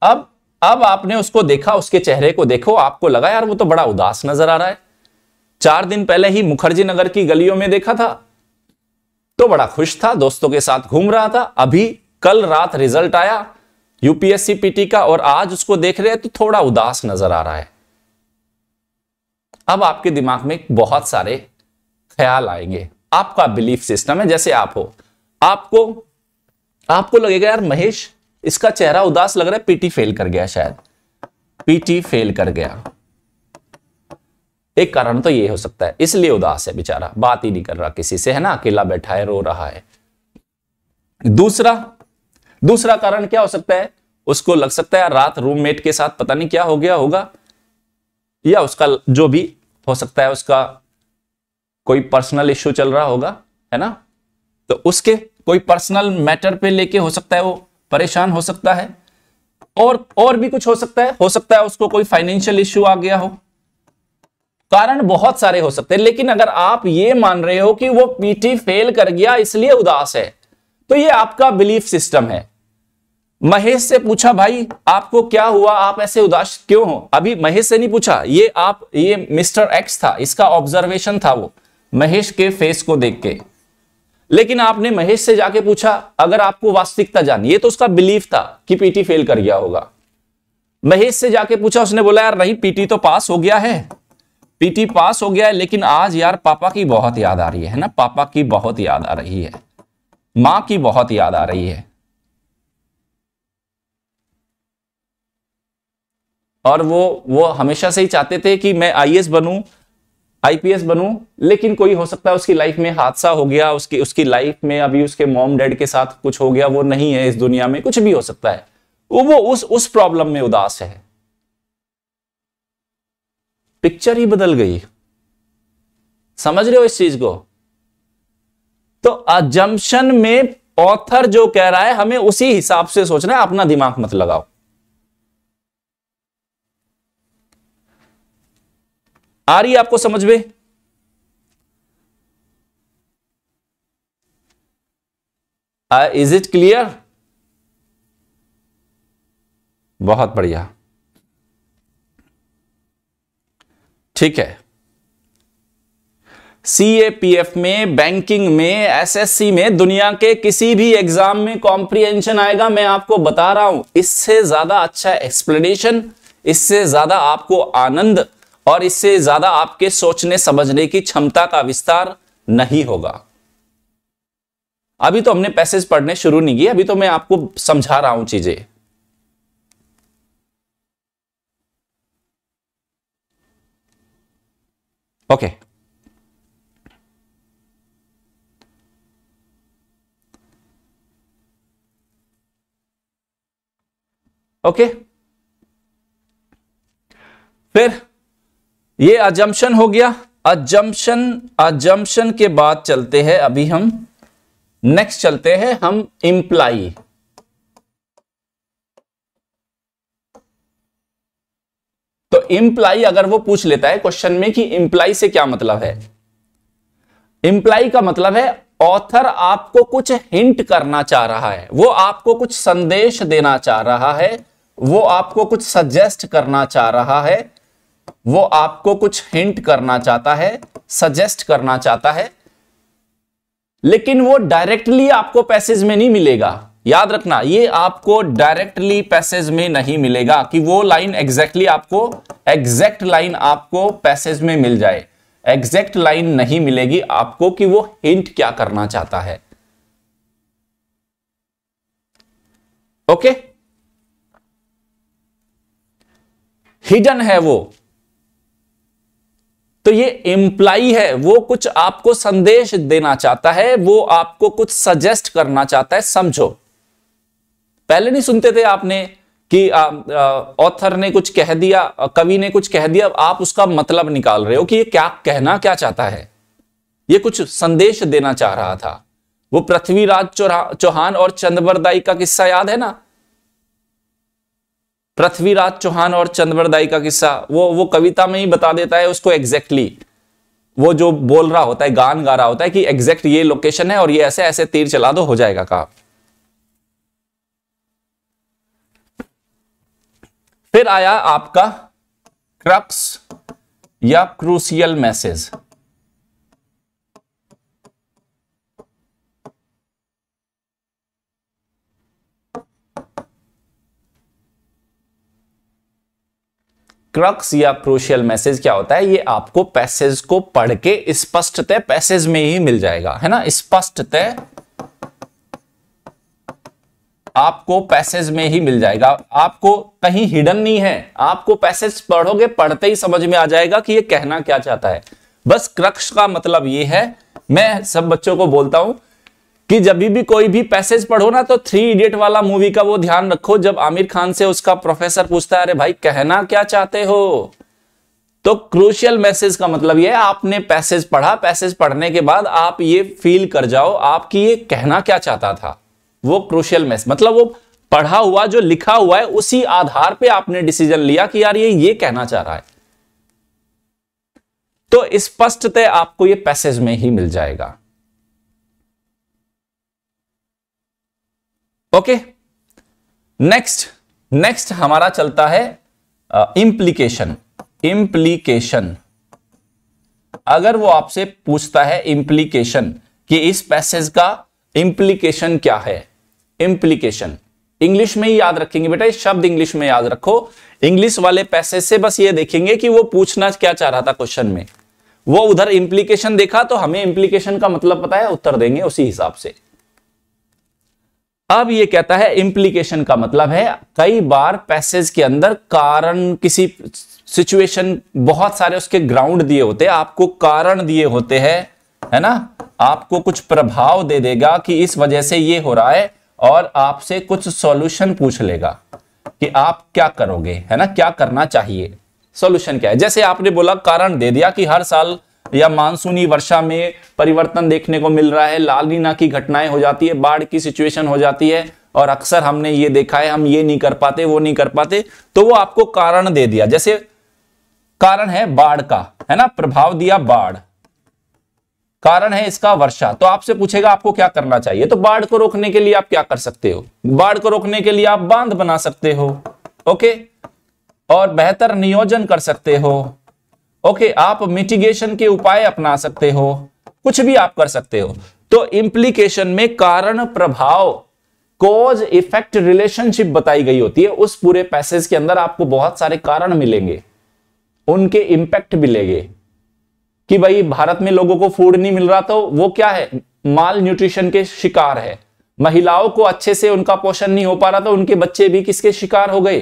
अब अब आपने उसको देखा उसके चेहरे को देखो आपको लगा यार वो तो बड़ा उदास नजर आ रहा है चार दिन पहले ही मुखर्जी नगर की गलियों में देखा था तो बड़ा खुश था दोस्तों के साथ घूम रहा था अभी कल रात रिजल्ट आया यूपीएससी पीटी का और आज उसको देख रहे हैं तो थोड़ा उदास नजर आ रहा है अब आपके दिमाग में बहुत सारे ख्याल आएंगे आपका बिलीफ सिस्टम है जैसे आप हो आपको आपको लगेगा यार महेश इसका चेहरा उदास लग रहा है पीटी फेल कर गया शायद पीटी फेल कर गया एक कारण तो ये हो सकता है इसलिए उदास है बेचारा बात ही नहीं कर रहा किसी से है ना अकेला बैठा है रो रहा है दूसरा दूसरा कारण क्या हो सकता है उसको लग सकता है रात रूममेट के साथ पता नहीं क्या हो गया होगा या उसका जो भी हो सकता है उसका कोई पर्सनल इश्यू चल रहा होगा है ना तो उसके कोई पर्सनल मैटर पे लेके हो सकता है वो परेशान हो सकता है और और भी कुछ हो सकता है हो सकता है उसको कोई फाइनेंशियल इश्यू आ गया हो कारण बहुत सारे हो सकते हैं लेकिन अगर आप ये मान रहे हो कि वो पीटी फेल कर गया इसलिए उदास है तो ये आपका बिलीफ सिस्टम है महेश से पूछा भाई आपको क्या हुआ आप ऐसे उदास क्यों हो अभी महेश से नहीं पूछा ये आप ये मिस्टर एक्स था इसका ऑब्जर्वेशन था वो महेश के फेस को देख के लेकिन आपने महेश से जाके पूछा अगर आपको वास्तविकता जानी ये तो उसका बिलीफ था कि पीटी फेल कर गया होगा महेश से जाके पूछा उसने बोला यार नहीं पीटी तो पास हो गया है पीटी पास हो गया है लेकिन आज यार पापा की बहुत याद आ रही है ना पापा की बहुत याद आ रही है माँ की बहुत याद आ रही है और वो वो हमेशा से ही चाहते थे कि मैं आई आई पी आईपीएस बनू लेकिन कोई हो सकता है उसकी लाइफ में हादसा हो गया उसकी उसकी लाइफ में अभी उसके मॉम डैड के साथ कुछ हो गया वो नहीं है इस दुनिया में कुछ भी हो सकता है वो वो उस उस प्रॉब्लम में उदास है पिक्चर ही बदल गई समझ रहे हो इस चीज को तो अजम्पशन में ऑथर जो कह रहा है हमें उसी हिसाब से सोचना है अपना दिमाग मत लगाओ आ रही है आपको समझ में इज इट क्लियर बहुत बढ़िया ठीक है सीएपीएफ में बैंकिंग में एसएससी में दुनिया के किसी भी एग्जाम में कॉम्प्रिहेंशन आएगा मैं आपको बता रहा हूं इससे ज्यादा अच्छा एक्सप्लेनेशन इससे ज्यादा आपको आनंद और इससे ज्यादा आपके सोचने समझने की क्षमता का विस्तार नहीं होगा अभी तो हमने पैसेज पढ़ने शुरू नहीं किए अभी तो मैं आपको समझा रहा हूं चीजें ओके ओके फिर ये अजम्पन हो गया अजम्पन अजम्पन के बाद चलते हैं अभी हम नेक्स्ट चलते हैं हम इंप्लाई तो इम्प्लाई अगर वो पूछ लेता है क्वेश्चन में कि इंप्लाई से क्या मतलब है इंप्लाई का मतलब है ऑथर आपको कुछ हिंट करना चाह रहा है वो आपको कुछ संदेश देना चाह रहा है वो आपको कुछ सजेस्ट करना चाह रहा है वो आपको कुछ हिंट करना चाहता है सजेस्ट करना चाहता है लेकिन वो डायरेक्टली आपको पैसेज में नहीं मिलेगा याद रखना ये आपको डायरेक्टली पैसेज में नहीं मिलेगा कि वो लाइन एग्जैक्टली आपको एग्जैक्ट लाइन आपको पैसेज में मिल जाए एग्जैक्ट लाइन नहीं मिलेगी आपको कि वो हिंट क्या करना चाहता है ओके okay? हिडन है वो तो ये एम्प्लाई है वो कुछ आपको संदेश देना चाहता है वो आपको कुछ सजेस्ट करना चाहता है समझो पहले नहीं सुनते थे आपने कि ऑथर ने कुछ कह दिया कवि ने कुछ कह दिया आप उसका मतलब निकाल रहे हो कि ये क्या कहना क्या चाहता है ये कुछ संदेश देना चाह रहा था वो पृथ्वीराज चौहान और चंद्रवरदाई का किस्सा याद है ना पृथ्वीराज चौहान और चंद्रदाई का किस्सा वो वो कविता में ही बता देता है उसको एग्जैक्टली वो जो बोल रहा होता है गान गा रहा होता है कि एग्जैक्ट ये लोकेशन है और ये ऐसे ऐसे तीर चला दो हो जाएगा कहा फिर आया आपका क्रक्स या क्रूसियल मैसेज क्रक्स या क्रोशियल मैसेज क्या होता है ये आपको पैसेज को पढ़ के स्पष्टतः पैसेज में ही मिल जाएगा है ना स्पष्टतः आपको पैसेज में ही मिल जाएगा आपको कहीं हिडन नहीं है आपको पैसेज पढ़ोगे पढ़ते ही समझ में आ जाएगा कि ये कहना क्या चाहता है बस क्रक्ष का मतलब ये है मैं सब बच्चों को बोलता हूं कि जब भी कोई भी पैसेज पढ़ो ना तो थ्री इडियट वाला मूवी का वो ध्यान रखो जब आमिर खान से उसका प्रोफेसर पूछता है अरे भाई कहना क्या चाहते हो तो क्रूशियल मैसेज का मतलब यह है आपने पैसेज पढ़ा पैसेज पढ़ने के बाद आप ये फील कर जाओ आपकी ये कहना क्या चाहता था वो क्रूशियल मैसेज मतलब वो पढ़ा हुआ जो लिखा हुआ है उसी आधार पे आपने डिसीजन लिया कि यार ये ये कहना चाह रहा है तो स्पष्टतः आपको ये पैसेज में ही मिल जाएगा ओके नेक्स्ट नेक्स्ट हमारा चलता है uh, इंप्लीकेशन अगर वो आपसे पूछता है इंप्लीकेशन कि इस पैसेज का इंप्लीकेशन क्या है इंप्लीकेशन इंग्लिश में ही याद रखेंगे बेटा शब्द इंग्लिश में याद रखो इंग्लिश वाले पैसेज से बस ये देखेंगे कि वो पूछना क्या चाह रहा था क्वेश्चन में वो उधर इंप्लीकेशन देखा तो हमें इंप्लीकेशन का मतलब पता है उत्तर देंगे उसी हिसाब से अब ये कहता है इम्प्लीकेशन का मतलब है कई बार पैसेज के अंदर कारण किसी सिचुएशन बहुत सारे उसके ग्राउंड दिए होते हैं आपको कारण दिए होते हैं है ना आपको कुछ प्रभाव दे देगा कि इस वजह से ये हो रहा है और आपसे कुछ सॉल्यूशन पूछ लेगा कि आप क्या करोगे है ना क्या करना चाहिए सॉल्यूशन क्या है जैसे आपने बोला कारण दे दिया कि हर साल या मानसूनी वर्षा में परिवर्तन देखने को मिल रहा है लाल लालीना की घटनाएं हो जाती है बाढ़ की सिचुएशन हो जाती है और अक्सर हमने ये देखा है हम ये नहीं कर पाते वो नहीं कर पाते तो वो आपको कारण दे दिया जैसे कारण है बाढ़ का है ना प्रभाव दिया बाढ़ कारण है इसका वर्षा तो आपसे पूछेगा आपको क्या करना चाहिए तो बाढ़ को रोकने के लिए आप क्या कर सकते हो बाढ़ को रोकने के लिए आप बांध बना सकते हो ओके और बेहतर नियोजन कर सकते हो ओके आप मिटिगेशन के उपाय अपना सकते हो कुछ भी आप कर सकते हो तो इम्प्लीकेशन में कारण प्रभाव कॉज इफेक्ट रिलेशनशिप बताई गई होती है उस पूरे पैसेज के अंदर आपको बहुत सारे कारण मिलेंगे उनके इंपैक्ट मिलेंगे कि भाई भारत में लोगों को फूड नहीं मिल रहा तो वो क्या है माल न्यूट्रिशन के शिकार है महिलाओं को अच्छे से उनका पोषण नहीं हो पा रहा तो उनके बच्चे भी किसके शिकार हो गए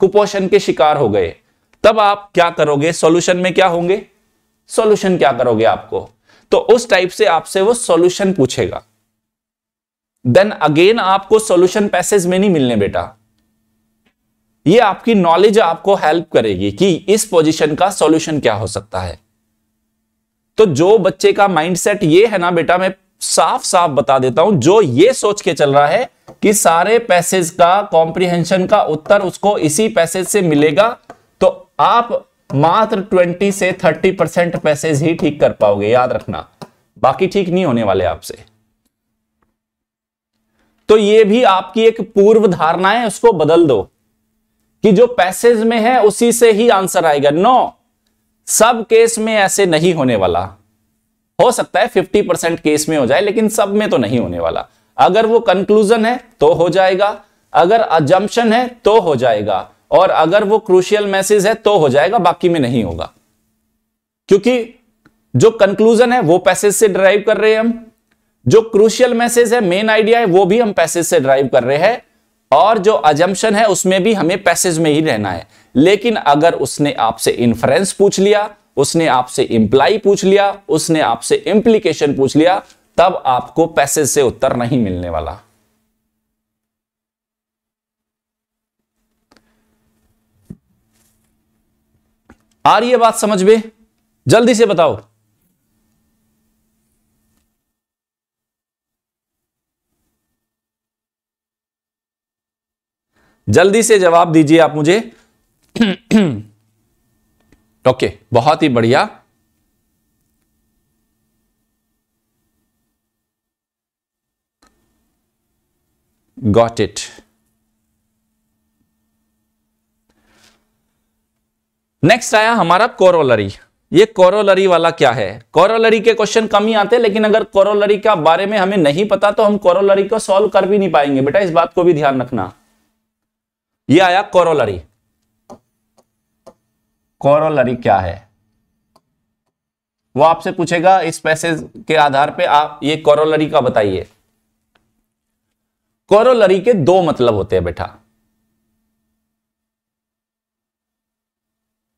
कुपोषण के शिकार हो गए तब आप क्या करोगे सॉल्यूशन में क्या होंगे सॉल्यूशन क्या करोगे आपको तो उस टाइप से आपसे वो सॉल्यूशन पूछेगा देन अगेन आपको सॉल्यूशन पैसेज में नहीं मिलने बेटा ये आपकी नॉलेज आपको हेल्प करेगी कि इस पोजीशन का सॉल्यूशन क्या हो सकता है तो जो बच्चे का माइंडसेट ये है ना बेटा मैं साफ साफ बता देता हूं जो ये सोच के चल रहा है कि सारे पैसेज का कॉम्प्रिहेंशन का उत्तर उसको इसी पैसेज से मिलेगा आप मात्र 20 से 30 परसेंट पैसेज ही ठीक कर पाओगे याद रखना बाकी ठीक नहीं होने वाले आपसे तो ये भी आपकी एक पूर्व धारणा है उसको बदल दो कि जो पैसेज में है उसी से ही आंसर आएगा नो सब केस में ऐसे नहीं होने वाला हो सकता है 50 परसेंट केस में हो जाए लेकिन सब में तो नहीं होने वाला अगर वो कंक्लूजन है तो हो जाएगा अगर अजम्पन है तो हो जाएगा और अगर वो क्रूशियल मैसेज है तो हो जाएगा बाकी में नहीं होगा क्योंकि जो कंक्लूजन है वो पैसेज से ड्राइव कर रहे हैं हम जो क्रूशियल मैसेज है मेन आइडिया है वो भी हम पैसेज से ड्राइव कर रहे हैं और जो अजम्पन है उसमें भी हमें पैसेज में ही रहना है लेकिन अगर उसने आपसे इंफ्रेंस पूछ लिया उसने आपसे इंप्लाई पूछ लिया उसने आपसे इंप्लीकेशन पूछ लिया तब आपको पैसेज से उत्तर नहीं मिलने वाला आ रही है बात समझ में जल्दी से बताओ जल्दी से जवाब दीजिए आप मुझे ओके बहुत ही बढ़िया गॉट इट नेक्स्ट आया हमारा कोरोलरी ये कोरोलरी वाला क्या है कोरोलरी के क्वेश्चन कम ही आते हैं लेकिन अगर कोरोलरी का बारे में हमें नहीं पता तो हम कोरोलरी को सॉल्व कर भी नहीं पाएंगे बेटा इस बात को भी ध्यान रखना ये आया कोरोलरी कोरोलरी क्या है वो आपसे पूछेगा इस पैसेज के आधार पे आप ये कोरोलरी का बताइए कोरोलरी के दो मतलब होते हैं बेटा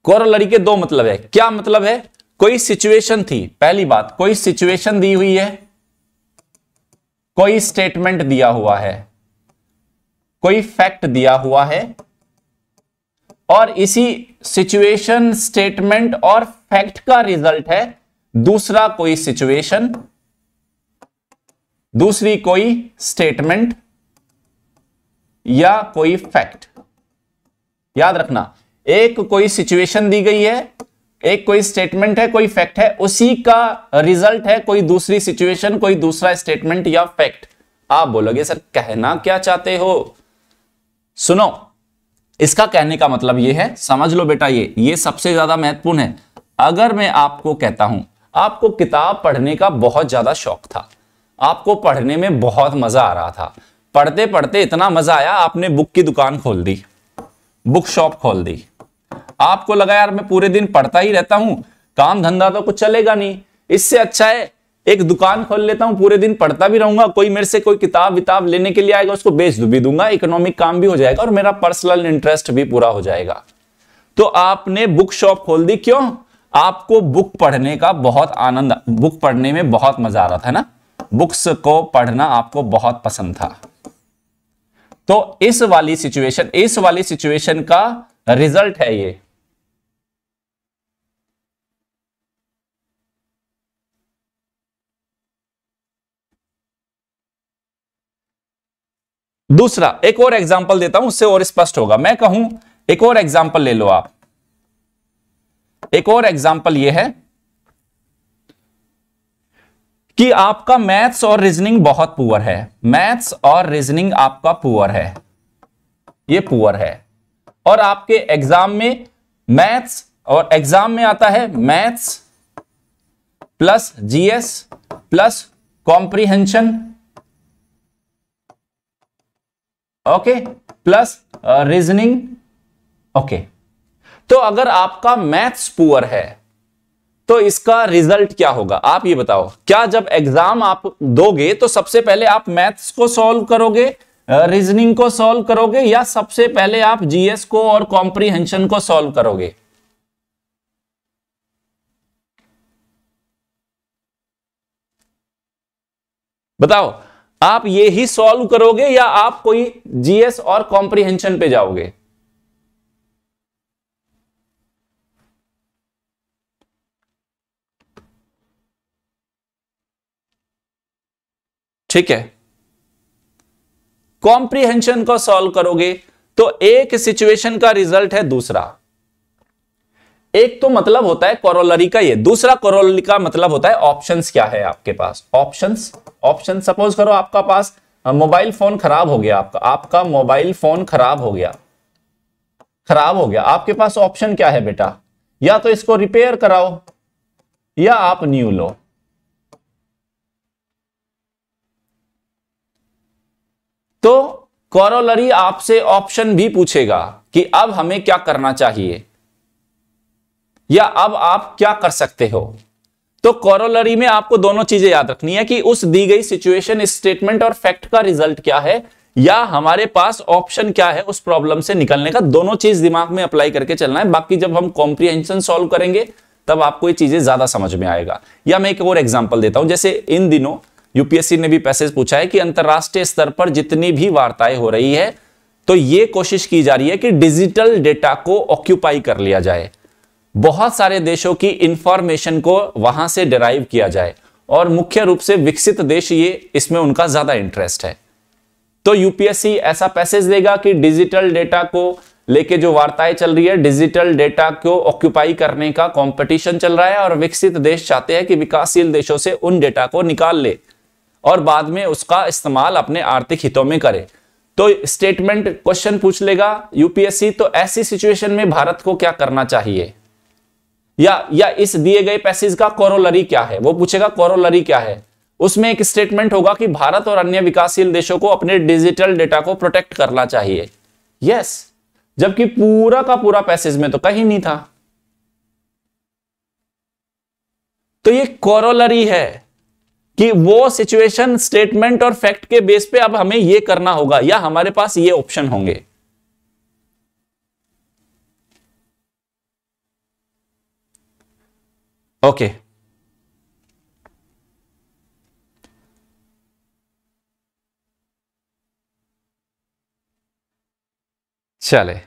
लड़ी के दो मतलब है क्या मतलब है कोई सिचुएशन थी पहली बात कोई सिचुएशन दी हुई है कोई स्टेटमेंट दिया हुआ है कोई फैक्ट दिया हुआ है और इसी सिचुएशन स्टेटमेंट और फैक्ट का रिजल्ट है दूसरा कोई सिचुएशन दूसरी कोई स्टेटमेंट या कोई फैक्ट याद रखना एक कोई सिचुएशन दी गई है एक कोई स्टेटमेंट है कोई फैक्ट है उसी का रिजल्ट है कोई दूसरी सिचुएशन कोई दूसरा स्टेटमेंट या फैक्ट आप बोलोगे सर कहना क्या चाहते हो सुनो इसका कहने का मतलब यह है समझ लो बेटा ये ये सबसे ज्यादा महत्वपूर्ण है अगर मैं आपको कहता हूं आपको किताब पढ़ने का बहुत ज्यादा शौक था आपको पढ़ने में बहुत मजा आ रहा था पढ़ते पढ़ते इतना मजा आया आपने बुक की दुकान खोल दी बुक शॉप खोल दी आपको लगा यार मैं पूरे दिन पढ़ता ही रहता हूं काम धंधा तो कुछ चलेगा नहीं इससे अच्छा है एक दुकान खोल लेता हूं पूरे दिन पढ़ता भी रहूंगा कोई मेरे से कोई किताब विताब लेने के लिए आएगा उसको बेच भी दूंगा इकोनॉमिक काम भी हो जाएगा और मेरा पर्सनल इंटरेस्ट भी पूरा हो जाएगा तो आपने बुक शॉप खोल दी क्यों आपको बुक पढ़ने का बहुत आनंद बुक पढ़ने में बहुत मजा आ रहा था ना बुक्स को पढ़ना आपको बहुत पसंद था तो इस वाली सिचुएशन इस वाली सिचुएशन का रिजल्ट है ये दूसरा एक और एग्जाम्पल देता हूं उससे और स्पष्ट होगा मैं कहूं एक और एग्जाम्पल ले लो आप एक और एग्जाम्पल यह है कि आपका मैथ्स और रीजनिंग बहुत पुअर है मैथ्स और रीजनिंग आपका पुअर है ये पुअर है और आपके एग्जाम में मैथ्स और एग्जाम में आता है maths plus GS plus comprehension okay plus reasoning okay तो अगर आपका मैथ्स पुअर है तो इसका रिजल्ट क्या होगा आप ये बताओ क्या जब एग्जाम आप दोगे तो सबसे पहले आप मैथ्स को सॉल्व करोगे रीजनिंग को सॉल्व करोगे या सबसे पहले आप जीएस को और कॉम्प्रीहेंशन को सॉल्व करोगे बताओ आप ये ही सॉल्व करोगे या आप कोई जीएस और कॉम्प्रीहेंशन पे जाओगे ठीक है कॉम्प्रिहेंशन को सॉल्व करोगे तो एक सिचुएशन का रिजल्ट है दूसरा एक तो मतलब होता है कोरोलरी का ये दूसरा कोरोलरी का मतलब होता है ऑप्शंस क्या है आपके पास ऑप्शंस ऑप्शन सपोज करो आपका पास मोबाइल फोन खराब हो गया आपका आपका मोबाइल फोन खराब हो गया खराब हो गया आपके पास ऑप्शन क्या है बेटा या तो इसको रिपेयर कराओ या आप न्यू लो तो कॉरोलरी आपसे ऑप्शन भी पूछेगा कि अब हमें क्या करना चाहिए या अब आप क्या कर सकते हो तो कॉरोलरी में आपको दोनों चीजें याद रखनी है कि उस दी गई सिचुएशन स्टेटमेंट और फैक्ट का रिजल्ट क्या है या हमारे पास ऑप्शन क्या है उस प्रॉब्लम से निकलने का दोनों चीज दिमाग में अप्लाई करके चलना है बाकी जब हम कॉम्प्रीहेंशन सॉल्व करेंगे तब आपको ये चीजें ज्यादा समझ में आएगा या मैं एक और एग्जाम्पल देता हूं जैसे इन दिनों यूपीएससी ने भी पैसेज पूछा है कि अंतर्राष्ट्रीय स्तर पर जितनी भी वार्ताएं हो रही है तो ये कोशिश की जा रही है कि डिजिटल डेटा को ऑक्यूपाई कर लिया जाए बहुत सारे देशों की इंफॉर्मेशन को वहां से डिराइव किया जाए और मुख्य रूप से विकसित देश ये इसमें उनका ज्यादा इंटरेस्ट है तो यूपीएससी ऐसा पैसेज देगा कि डिजिटल डेटा को लेके जो वार्ताएं चल रही है डिजिटल डेटा को ऑक्यूपाई करने का कंपटीशन चल रहा है और विकसित देश चाहते हैं कि विकासशील देशों से उन डेटा को निकाल ले और बाद में उसका इस्तेमाल अपने आर्थिक हितों में करे तो स्टेटमेंट क्वेश्चन पूछ लेगा यूपीएससी तो ऐसी सिचुएशन में भारत को क्या करना चाहिए या या इस दिए गए पैसेज का कोरोलरी क्या है वो पूछेगा कोरोलरी क्या है उसमें एक स्टेटमेंट होगा कि भारत और अन्य विकासशील देशों को अपने डिजिटल डेटा को प्रोटेक्ट करना चाहिए यस जबकि पूरा का पूरा पैसेज में तो कहीं नहीं था तो ये कोरोलरी है कि वो सिचुएशन स्टेटमेंट और फैक्ट के बेस पे अब हमें ये करना होगा या हमारे पास ये ऑप्शन होंगे ओके okay. चले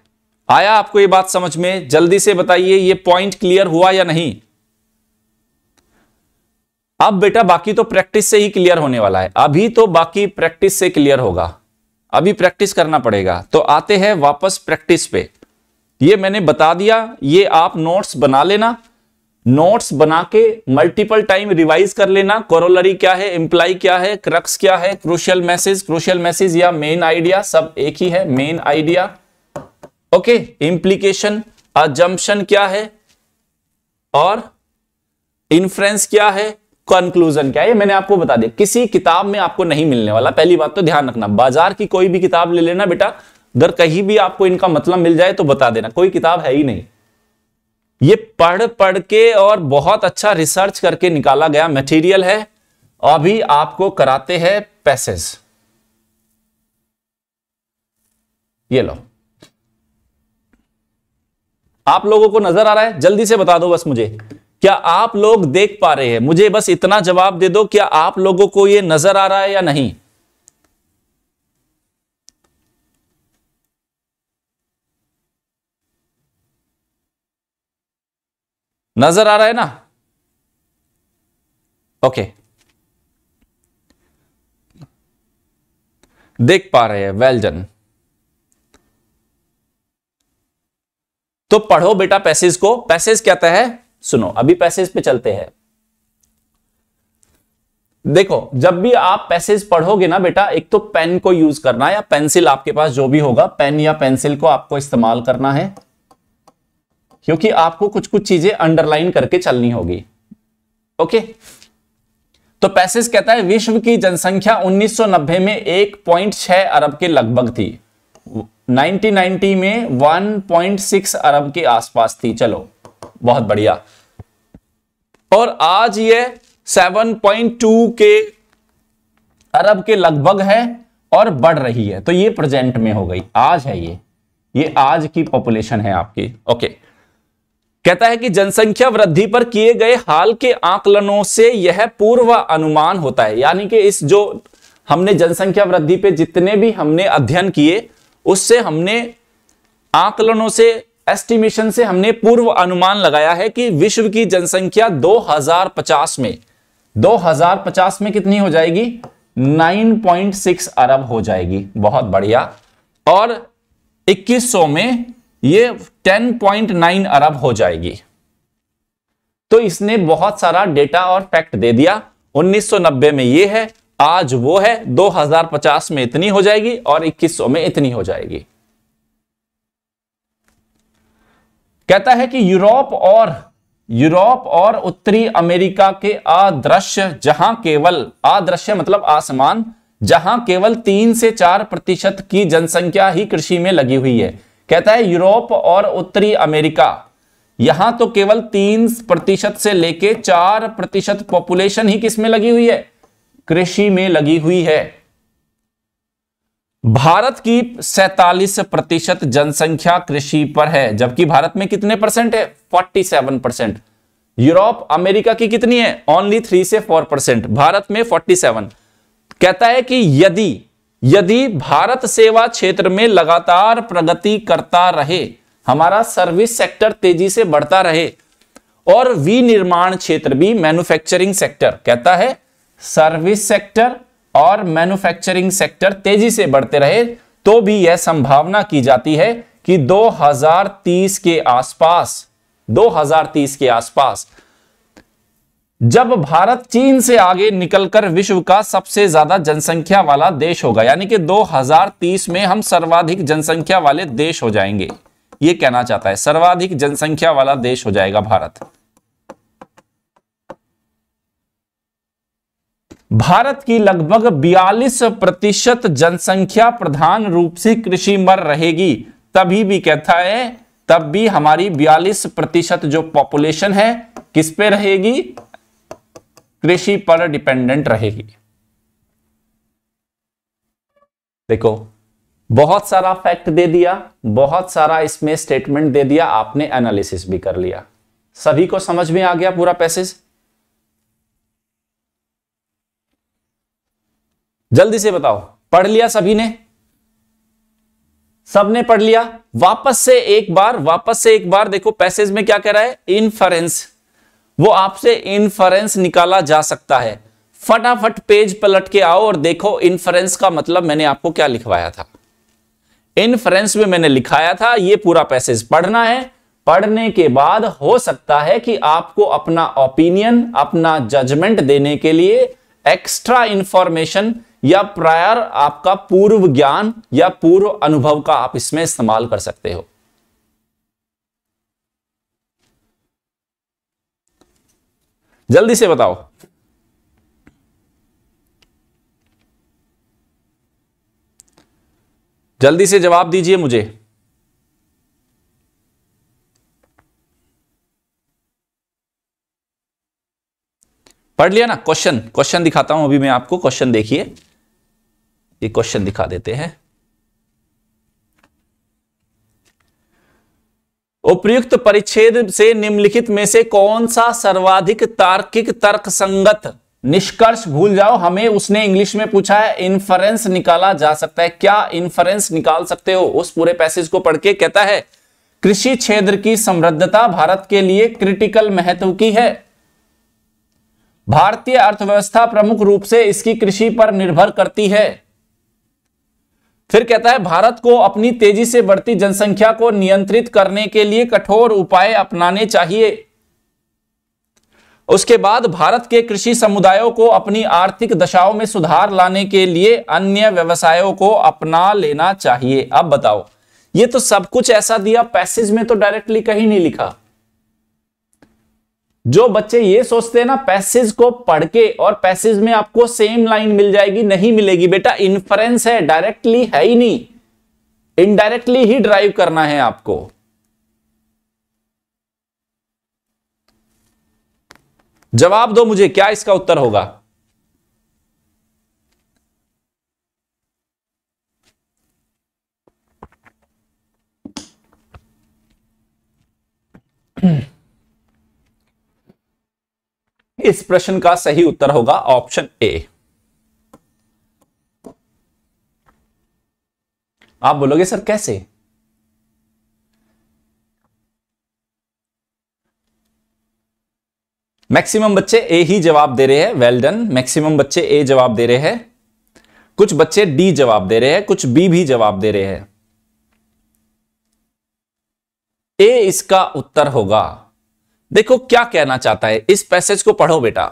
आया आपको ये बात समझ में जल्दी से बताइए ये पॉइंट क्लियर हुआ या नहीं अब बेटा बाकी तो प्रैक्टिस से ही क्लियर होने वाला है अभी तो बाकी प्रैक्टिस से क्लियर होगा अभी प्रैक्टिस करना पड़ेगा तो आते हैं वापस प्रैक्टिस पे ये मैंने बता दिया ये आप नोट्स बना लेना नोट्स बना के मल्टीपल टाइम रिवाइज कर लेना कोरोलरी क्या है इंप्लाई क्या है क्रक्स क्या है क्रूशियल मैसेज क्रुशियल मैसेज या मेन आइडिया सब एक ही है main idea okay implication assumption क्या है और इन्फ्रेंस क्या है कंक्लूजन क्या है मैंने आपको बता दिया किसी किताब में आपको नहीं मिलने वाला पहली बात तो ध्यान रखना बाजार की कोई भी किताब ले लेना बेटा अगर कहीं भी आपको इनका मतलब मिल जाए तो बता देना कोई किताब है ही नहीं ये पढ़ पढ़ के और बहुत अच्छा रिसर्च करके निकाला गया मटेरियल है अभी आपको कराते हैं पैसेज ये लो आप लोगों को नजर आ रहा है जल्दी से बता दो बस मुझे क्या आप लोग देख पा रहे हैं मुझे बस इतना जवाब दे दो क्या आप लोगों को यह नजर आ रहा है या नहीं नजर आ रहा है ना ओके देख पा रहे हैं वेल तो पढ़ो बेटा पैसेज को पैसेज क्या है सुनो अभी पैसेज पे चलते हैं देखो जब भी आप पैसेज पढ़ोगे ना बेटा एक तो पेन को यूज करना या पेंसिल आपके पास जो भी होगा पेन या पेंसिल को आपको इस्तेमाल करना है क्योंकि आपको कुछ कुछ चीजें अंडरलाइन करके चलनी होगी ओके तो पैसेज कहता है विश्व की जनसंख्या 1990 में 1.6 अरब के लगभग थी 1990 में 1.6 अरब के आसपास थी चलो बहुत बढ़िया और आज ये 7.2 के अरब के लगभग है और बढ़ रही है तो ये प्रेजेंट में हो गई आज है ये ये आज की पॉपुलेशन है आपकी ओके कहता है कि जनसंख्या वृद्धि पर किए गए हाल के आकलनों से यह पूर्व अनुमान होता है यानी कि इस जो हमने जनसंख्या वृद्धि पे जितने भी हमने अध्ययन किए उससे हमने आकलनों से एस्टिमेशन से हमने पूर्व अनुमान लगाया है कि विश्व की जनसंख्या 2050 में 2050 में कितनी हो जाएगी 9.6 अरब हो जाएगी बहुत बढ़िया और 2100 में ये 10.9 अरब हो जाएगी तो इसने बहुत सारा डेटा और फैक्ट दे दिया 1990 में ये है आज वो है 2050 में इतनी हो जाएगी और 2100 में इतनी हो जाएगी कहता है कि यूरोप और यूरोप और उत्तरी अमेरिका के अदृश्य जहां केवल अदृश्य मतलब आसमान जहां केवल तीन से चार प्रतिशत की जनसंख्या ही कृषि में लगी हुई है कहता है यूरोप और उत्तरी अमेरिका यहां तो केवल तीन प्रतिशत से लेके चार प्रतिशत पॉपुलेशन ही किसमें लगी हुई है कृषि में लगी हुई है भारत की सैतालीस प्रतिशत जनसंख्या कृषि पर है जबकि भारत में कितने परसेंट है 47 परसेंट यूरोप अमेरिका की कितनी है ओनली थ्री से फोर परसेंट भारत में 47 कहता है कि यदि यदि भारत सेवा क्षेत्र में लगातार प्रगति करता रहे हमारा सर्विस सेक्टर तेजी से बढ़ता रहे और विनिर्माण क्षेत्र भी मैन्युफैक्चरिंग सेक्टर कहता है सर्विस सेक्टर और मैन्युफैक्चरिंग सेक्टर तेजी से बढ़ते रहे तो भी यह संभावना की जाती है कि 2030 के आसपास 2030 के आसपास जब भारत चीन से आगे निकलकर विश्व का सबसे ज्यादा जनसंख्या वाला देश होगा यानी कि 2030 में हम सर्वाधिक जनसंख्या वाले देश हो जाएंगे यह कहना चाहता है सर्वाधिक जनसंख्या वाला देश हो जाएगा भारत भारत की लगभग 42 प्रतिशत जनसंख्या प्रधान रूप से कृषि मर रहेगी तभी भी कहता है तब भी हमारी 42 प्रतिशत जो पॉपुलेशन है किस पे रहेगी कृषि पर डिपेंडेंट रहेगी देखो बहुत सारा फैक्ट दे दिया बहुत सारा इसमें स्टेटमेंट दे दिया आपने एनालिसिस भी कर लिया सभी को समझ में आ गया पूरा पैसेज जल्दी से बताओ पढ़ लिया सभी ने सबने पढ़ लिया वापस से एक बार वापस से एक बार देखो पैसेज में क्या कह रहा है इनफरेंस वो आपसे इनफरेंस निकाला जा सकता है फटाफट पेज पलट के आओ और देखो इनफरेंस का मतलब मैंने आपको क्या लिखवाया था इनफरेंस में मैंने लिखाया था ये पूरा पैसेज पढ़ना है पढ़ने के बाद हो सकता है कि आपको अपना ओपिनियन अपना जजमेंट देने के लिए एक्स्ट्रा इंफॉर्मेशन या प्रायर आपका पूर्व ज्ञान या पूर्व अनुभव का आप इसमें इस्तेमाल कर सकते हो जल्दी से बताओ जल्दी से जवाब दीजिए मुझे पढ़ लिया ना क्वेश्चन क्वेश्चन दिखाता हूं अभी मैं आपको क्वेश्चन देखिए ये क्वेश्चन दिखा देते हैं उपयुक्त परिच्छेद से निम्नलिखित में से कौन सा सर्वाधिक तार्किक तर्क संगत निष्कर्ष भूल जाओ हमें उसने इंग्लिश में पूछा है इन्फरेंस निकाला जा सकता है क्या इन्फरेंस निकाल सकते हो उस पूरे पैसेज को पढ़ के कहता है कृषि क्षेत्र की समृद्धता भारत के लिए क्रिटिकल महत्व की है भारतीय अर्थव्यवस्था प्रमुख रूप से इसकी कृषि पर निर्भर करती है फिर कहता है भारत को अपनी तेजी से बढ़ती जनसंख्या को नियंत्रित करने के लिए कठोर उपाय अपनाने चाहिए उसके बाद भारत के कृषि समुदायों को अपनी आर्थिक दशाओं में सुधार लाने के लिए अन्य व्यवसायों को अपना लेना चाहिए अब बताओ ये तो सब कुछ ऐसा दिया पैसेज में तो डायरेक्टली कहीं नहीं लिखा जो बच्चे ये सोचते हैं ना पैसेज को पढ़ के और पैसेज में आपको सेम लाइन मिल जाएगी नहीं मिलेगी बेटा इन्फ्रेंस है डायरेक्टली है ही नहीं इनडायरेक्टली ही ड्राइव करना है आपको जवाब दो मुझे क्या इसका उत्तर होगा इस प्रश्न का सही उत्तर होगा ऑप्शन ए आप बोलोगे सर कैसे मैक्सिमम बच्चे ए ही जवाब दे रहे हैं वेल डन मैक्सिमम बच्चे ए जवाब दे रहे हैं कुछ बच्चे डी जवाब दे रहे हैं कुछ बी भी जवाब दे रहे हैं ए इसका उत्तर होगा देखो क्या कहना चाहता है इस पैसेज को पढ़ो बेटा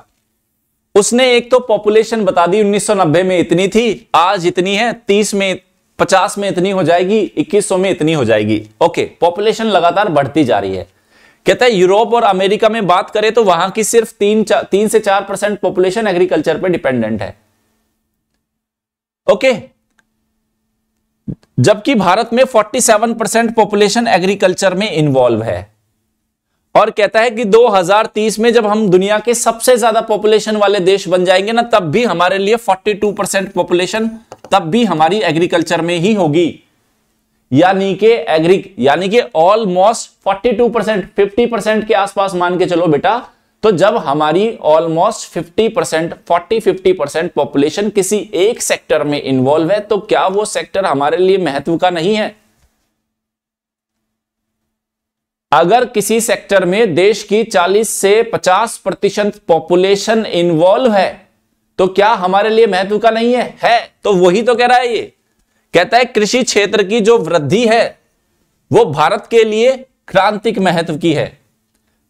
उसने एक तो पॉपुलेशन बता दी 1990 में इतनी थी आज इतनी है 30 में 50 में इतनी हो जाएगी 2100 में इतनी हो जाएगी ओके पॉपुलेशन लगातार बढ़ती जा रही है कहता है यूरोप और अमेरिका में बात करें तो वहां की सिर्फ तीन तीन से चार परसेंट पॉपुलेशन एग्रीकल्चर पर डिपेंडेंट है ओके जबकि भारत में 47 परसेंट पॉपुलेशन एग्रीकल्चर में इन्वॉल्व है और कहता है कि 2030 में जब हम दुनिया के सबसे ज्यादा पॉपुलेशन वाले देश बन जाएंगे ना तब भी हमारे लिए 42 परसेंट पॉपुलेशन तब भी हमारी एग्रीकल्चर में ही होगी यानी कि एग्री यानी कि ऑलमोस्ट 42 परसेंट फिफ्टी परसेंट के आसपास मान के चलो बेटा तो जब हमारी almost 50 percent forty fifty percent population किसी एक सेक्टर में इन्वॉल्व है तो क्या वो सेक्टर हमारे लिए महत्व का नहीं है अगर किसी सेक्टर में देश की 40 से 50 प्रतिशत पॉपुलेशन इन्वॉल्व है तो क्या हमारे लिए महत्व का नहीं है है तो वही तो कह रहा है ये कहता है कृषि क्षेत्र की जो वृद्धि है वो भारत के लिए क्रांतिक महत्व की है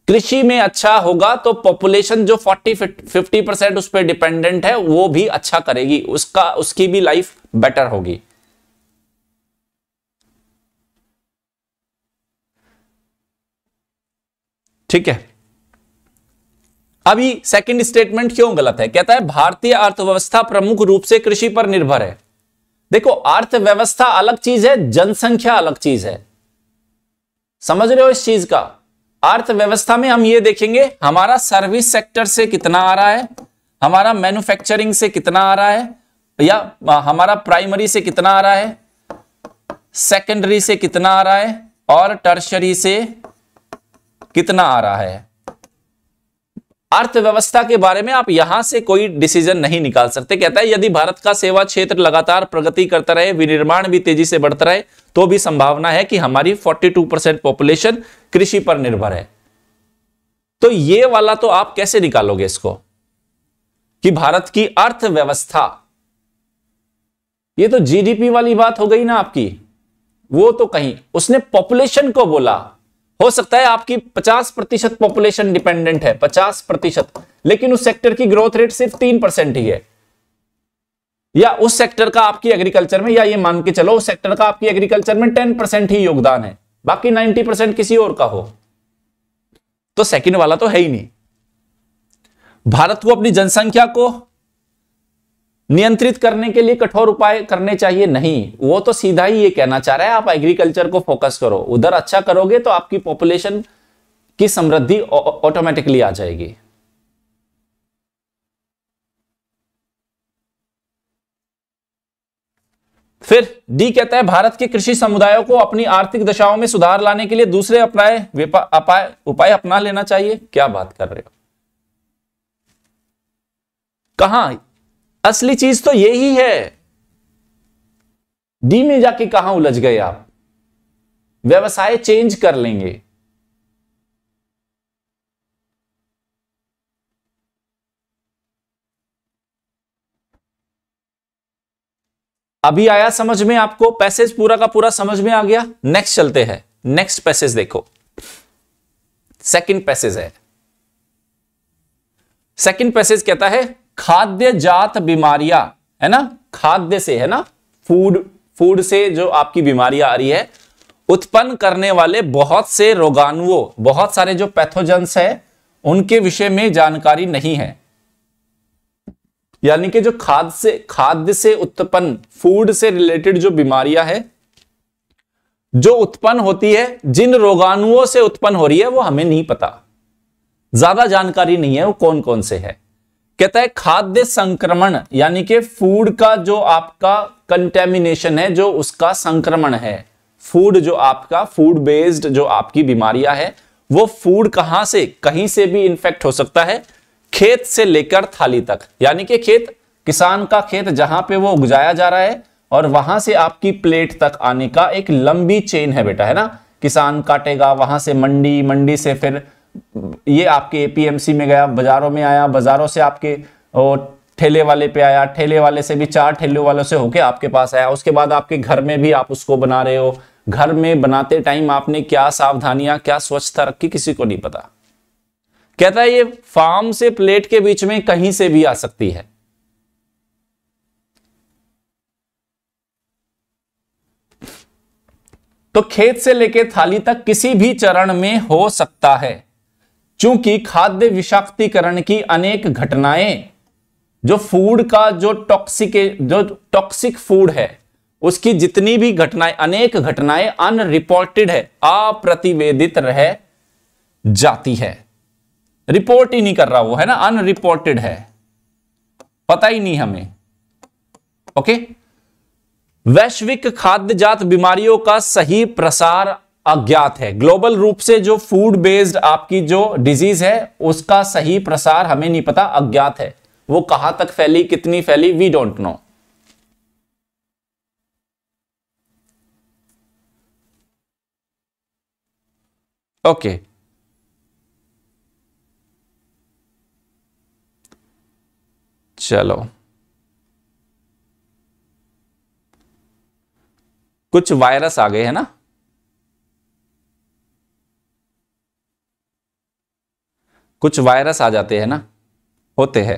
कृषि में अच्छा होगा तो पॉपुलेशन जो 40 50 परसेंट उस पर डिपेंडेंट है वो भी अच्छा करेगी उसका उसकी भी लाइफ बेटर होगी ठीक है अभी सेकंड स्टेटमेंट क्यों गलत है कहता है भारतीय अर्थव्यवस्था प्रमुख रूप से कृषि पर निर्भर है देखो अर्थव्यवस्था अलग चीज है जनसंख्या अलग चीज है समझ रहे हो इस चीज का अर्थव्यवस्था में हम ये देखेंगे हमारा सर्विस सेक्टर से कितना आ रहा है हमारा मैन्युफैक्चरिंग से कितना आ रहा है या हमारा प्राइमरी से कितना आ रहा है सेकेंडरी से कितना आ रहा है और टर्शरी से कितना आ रहा है अर्थव्यवस्था के बारे में आप यहां से कोई डिसीजन नहीं निकाल सकते कहता है यदि भारत का सेवा क्षेत्र लगातार प्रगति करता रहे विनिर्माण भी तेजी से बढ़ता रहे तो भी संभावना है कि हमारी 42 परसेंट पॉपुलेशन कृषि पर निर्भर है तो ये वाला तो आप कैसे निकालोगे इसको कि भारत की अर्थव्यवस्था ये तो जीडीपी वाली बात हो गई ना आपकी वो तो कहीं उसने पॉपुलेशन को बोला हो सकता है आपकी 50 प्रतिशत पॉपुलेशन डिपेंडेंट है 50 प्रतिशत लेकिन उस सेक्टर की ग्रोथ रेट सिर्फ तीन परसेंट ही है या उस सेक्टर का आपकी एग्रीकल्चर में या ये मान के चलो उस सेक्टर का आपकी एग्रीकल्चर में टेन परसेंट ही योगदान है बाकी नाइनटी परसेंट किसी और का हो तो सेकंड वाला तो है ही नहीं भारत को अपनी जनसंख्या को नियंत्रित करने के लिए कठोर उपाय करने चाहिए नहीं वो तो सीधा ही ये कहना चाह रहा है आप एग्रीकल्चर को फोकस करो उधर अच्छा करोगे तो आपकी पॉपुलेशन की समृद्धि ऑटोमेटिकली आ जाएगी फिर डी कहता है भारत के कृषि समुदायों को अपनी आर्थिक दशाओं में सुधार लाने के लिए दूसरे अपनाए अपाय उपाय अपना लेना चाहिए क्या बात कर रहे हो कहा असली चीज तो यही है डी में जाके कहां उलझ गए आप व्यवसाय चेंज कर लेंगे अभी आया समझ में आपको पैसेज पूरा का पूरा समझ में आ गया नेक्स्ट चलते हैं नेक्स्ट पैसेज देखो सेकंड पैसेज है सेकंड पैसेज कहता है खाद्य जात बीमारियां है ना खाद्य से है ना फूड फूड से जो आपकी बीमारियां आ रही है उत्पन्न करने वाले बहुत से रोगाणुओं बहुत सारे जो पैथोजेंस है उनके विषय में जानकारी नहीं है यानी कि जो खाद्य से खाद्य से उत्पन्न फूड से रिलेटेड जो बीमारियां है जो उत्पन्न होती है जिन रोगाणुओं से उत्पन्न हो रही है वो हमें नहीं पता ज्यादा जानकारी नहीं है वो कौन कौन से है कहता है खाद्य संक्रमण यानी कि फूड का जो आपका कंटेमिनेशन है जो उसका संक्रमण है फूड जो आपका फूड बेस्ड जो आपकी बीमारियां है वो फूड कहां से कहीं से भी इंफेक्ट हो सकता है खेत से लेकर थाली तक यानी कि खेत किसान का खेत जहां पे वो उगजाया जा रहा है और वहां से आपकी प्लेट तक आने का एक लंबी चेन है बेटा है ना किसान काटेगा वहां से मंडी मंडी से फिर ये आपके पीएमसी में गया बाज़ारों में आया बाज़ारों से आपके ठेले वाले पे आया ठेले वाले से भी चार ठेले वालों से होके आपके पास आया उसके बाद आपके घर में भी आप उसको बना रहे हो घर में बनाते टाइम आपने क्या सावधानियां क्या स्वच्छता रखी किसी को नहीं पता कहता है ये फार्म से प्लेट के बीच में कहीं से भी आ सकती है तो खेत से लेके थाली तक किसी भी चरण में हो सकता है क्योंकि खाद्य विषाक्तिकरण की अनेक घटनाएं जो फूड का जो टॉक्सिक जो टॉक्सिक फूड है उसकी जितनी भी घटनाएं अनेक घटनाएं अनरिपोर्टेड है अप्रतिवेदित रह जाती है रिपोर्ट ही नहीं कर रहा वो है ना अनरिपोर्टेड है पता ही नहीं हमें ओके वैश्विक खाद्य जात बीमारियों का सही प्रसार अज्ञात है ग्लोबल रूप से जो फूड बेस्ड आपकी जो डिजीज है उसका सही प्रसार हमें नहीं पता अज्ञात है वो कहां तक फैली कितनी फैली वी डोंट नो ओके चलो कुछ वायरस आ गए है ना कुछ वायरस आ जाते हैं ना होते हैं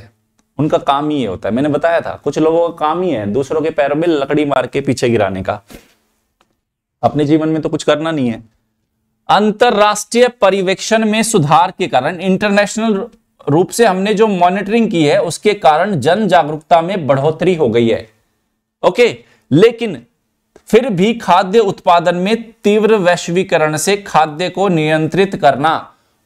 उनका काम ही होता है मैंने बताया था कुछ लोगों का काम ही है दूसरों के पैरों में लकड़ी मार के पीछे गिराने का अपने जीवन में तो कुछ करना नहीं है अंतरराष्ट्रीय परिवेक्षण में सुधार के कारण इंटरनेशनल रूप से हमने जो मॉनिटरिंग की है उसके कारण जन जागरूकता में बढ़ोतरी हो गई है ओके लेकिन फिर भी खाद्य उत्पादन में तीव्र वैश्वीकरण से खाद्य को नियंत्रित करना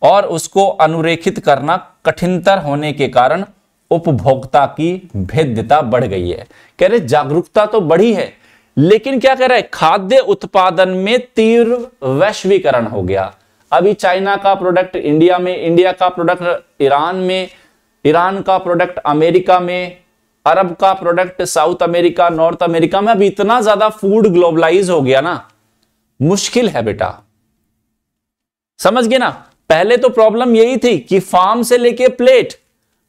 और उसको अनुरेखित करना कठिनतर होने के कारण उपभोक्ता की भेद्यता बढ़ गई है कह रहे जागरूकता तो बढ़ी है लेकिन क्या कह रहा है खाद्य उत्पादन में तीव्र वैश्वीकरण हो गया अभी चाइना का प्रोडक्ट इंडिया में इंडिया का प्रोडक्ट ईरान में ईरान का प्रोडक्ट अमेरिका में अरब का product South America North America में अभी इतना ज्यादा फूड ग्लोबलाइज हो गया ना मुश्किल है बेटा समझ गए ना पहले तो प्रॉब्लम यही थी कि फार्म से लेके प्लेट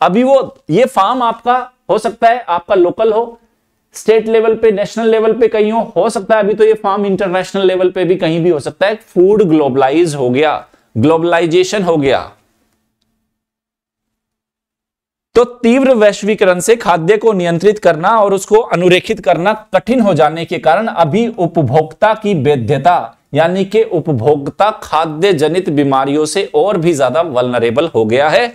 अभी वो ये फार्म आपका हो सकता है आपका लोकल हो स्टेट लेवल पे नेशनल लेवल पे कहीं हो हो सकता है अभी तो ये फार्म इंटरनेशनल लेवल पे भी कहीं भी हो सकता है फूड ग्लोबलाइज हो गया ग्लोबलाइजेशन हो गया तो तीव्र वैश्वीकरण से खाद्य को नियंत्रित करना और उसको अनुरेखित करना कठिन हो जाने के कारण अभी उपभोक्ता की वैधता यानी कि उपभोक्ता खाद्य जनित बीमारियों से और भी ज्यादा वलनरेबल हो गया है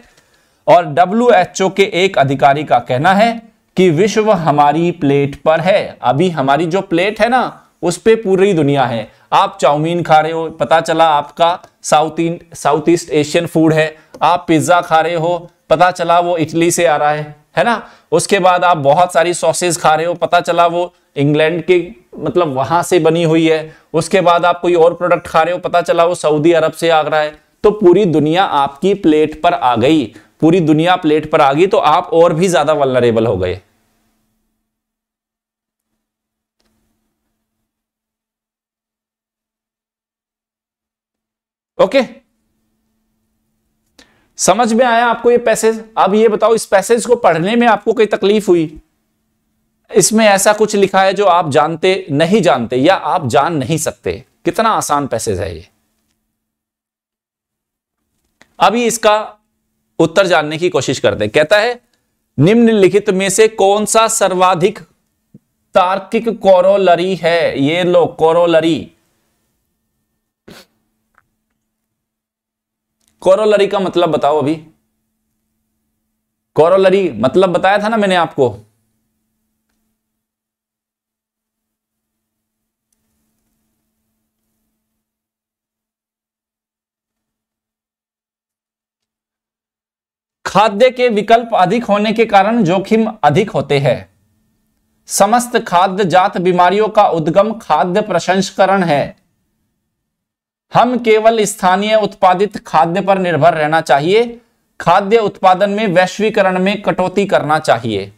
और डब्ल्यू के एक अधिकारी का कहना है कि विश्व हमारी प्लेट पर है अभी हमारी जो प्लेट है ना उस पर पूरी दुनिया है आप चाउमीन खा रहे हो पता चला आपका south south east Asian food है आप पिज्ज़ा खा रहे हो पता चला वो इटली से आ रहा है है ना उसके बाद आप बहुत सारी सॉसेज खा रहे हो पता चला वो इंग्लैंड के मतलब वहां से बनी हुई है उसके बाद आप कोई और प्रोडक्ट खा रहे हो पता चला वो सऊदी अरब से आ रहा है तो पूरी दुनिया आपकी प्लेट पर आ गई पूरी दुनिया प्लेट पर आ गई तो आप और भी ज्यादा वलनरेबल हो गए ओके समझ में आया आपको ये पैसेज अब ये बताओ इस पैसेज को पढ़ने में आपको कोई तकलीफ हुई इसमें ऐसा कुछ लिखा है जो आप जानते नहीं जानते या आप जान नहीं सकते कितना आसान पैसेज है ये अभी इसका उत्तर जानने की कोशिश करते हैं कहता है निम्नलिखित में से कौन सा सर्वाधिक तार्किक कोरोलरी है ये लो कोरोलरी कोरोलरी का मतलब बताओ अभी कोरोलरी मतलब बताया था ना मैंने आपको खाद्य के विकल्प अधिक होने के कारण जोखिम अधिक होते हैं समस्त खाद्य जात बीमारियों का उद्गम खाद्य प्रसंस्करण है हम केवल स्थानीय उत्पादित खाद्य पर निर्भर रहना चाहिए खाद्य उत्पादन में वैश्वीकरण में कटौती करना चाहिए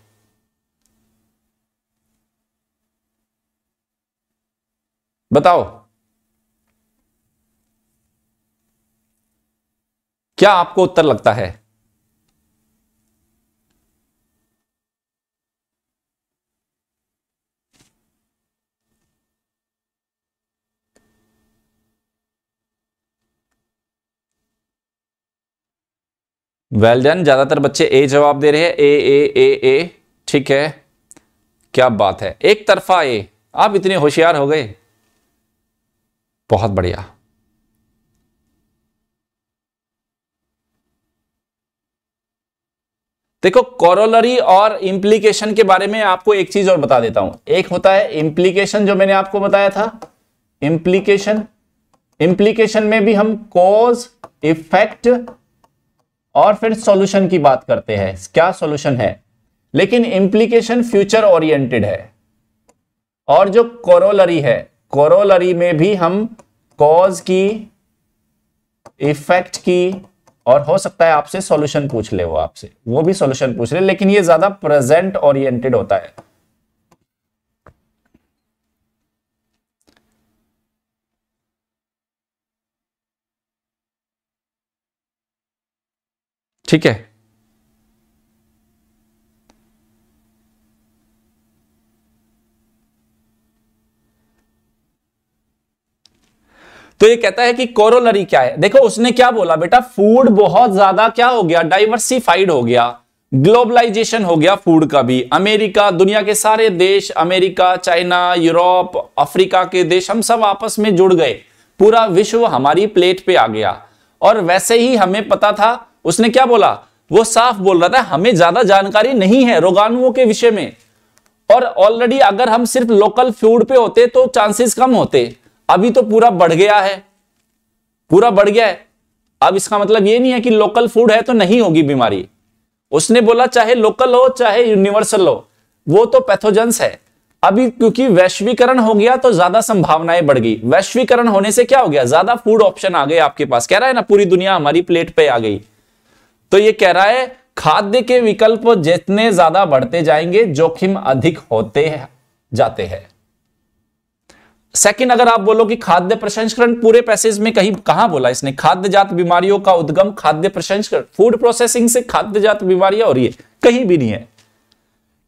बताओ क्या आपको उत्तर लगता है वेल डन ज़्यादातर बच्चे ए जवाब दे रहे हैं ए ए ए ए ठीक है क्या बात है एक तरफा ए आप इतने होशियार हो गए बहुत बढ़िया देखो कॉरोलरी और इंप्लीकेशन के बारे में आपको एक चीज और बता देता हूं एक होता है इम्प्लीकेशन जो मैंने आपको बताया था इम्प्लीकेशन इम्प्लीकेशन में भी हम कॉज इफेक्ट और फिर सॉल्यूशन की बात करते हैं क्या सॉल्यूशन है लेकिन इंप्लीकेशन फ्यूचर ओरिएंटेड है और जो कोरोलरी है कोरोलरी में भी हम कॉज की इफेक्ट की और हो सकता है आपसे सॉल्यूशन पूछ ले वो आपसे वो भी सॉल्यूशन पूछ ले लेकिन ये ज्यादा प्रेजेंट ओरिएंटेड होता है ठीक है तो ये कहता है कि कोरोलरी क्या है देखो उसने क्या बोला बेटा फूड बहुत ज्यादा क्या हो गया डाइवर्सिफाइड हो गया ग्लोबलाइजेशन हो गया फूड का भी अमेरिका दुनिया के सारे देश अमेरिका चाइना यूरोप अफ्रीका के देश हम सब आपस में जुड़ गए पूरा विश्व हमारी प्लेट पे आ गया और वैसे ही हमें पता था उसने क्या बोला वो साफ बोल रहा था हमें ज्यादा जानकारी नहीं है रोगाणुओं के विषय में और ऑलरेडी अगर हम सिर्फ लोकल फ्यूड पे होते तो चांसेस कम होते अभी तो पूरा बढ़ गया है पूरा बढ़ गया है अब इसका मतलब ये नहीं है कि लोकल फूड है तो नहीं होगी बीमारी उसने बोला चाहे लोकल हो चाहे यूनिवर्सल हो वो तो पैथोजेंस है अभी क्योंकि वैश्वीकरण हो गया तो ज्यादा संभावनाएं बढ़ गई वैश्वीकरण होने से क्या हो गया ज्यादा फूड ऑप्शन आ गए आपके पास कह रहा है ना पूरी दुनिया हमारी प्लेट पे आ गई तो ये कह रहा है खाद्य के विकल्प जितने ज्यादा बढ़ते जाएंगे जोखिम अधिक होते जाते हैं सेकंड अगर आप बोलो कि खाद्य प्रसंस्करण पूरे पैसेज में कहीं कहा बोला इसने खाद्य जात बीमारियों का उद्गम खाद्य प्रसंस्करण फूड प्रोसेसिंग से खाद्य जात बीमारियां हो रही है कहीं भी नहीं है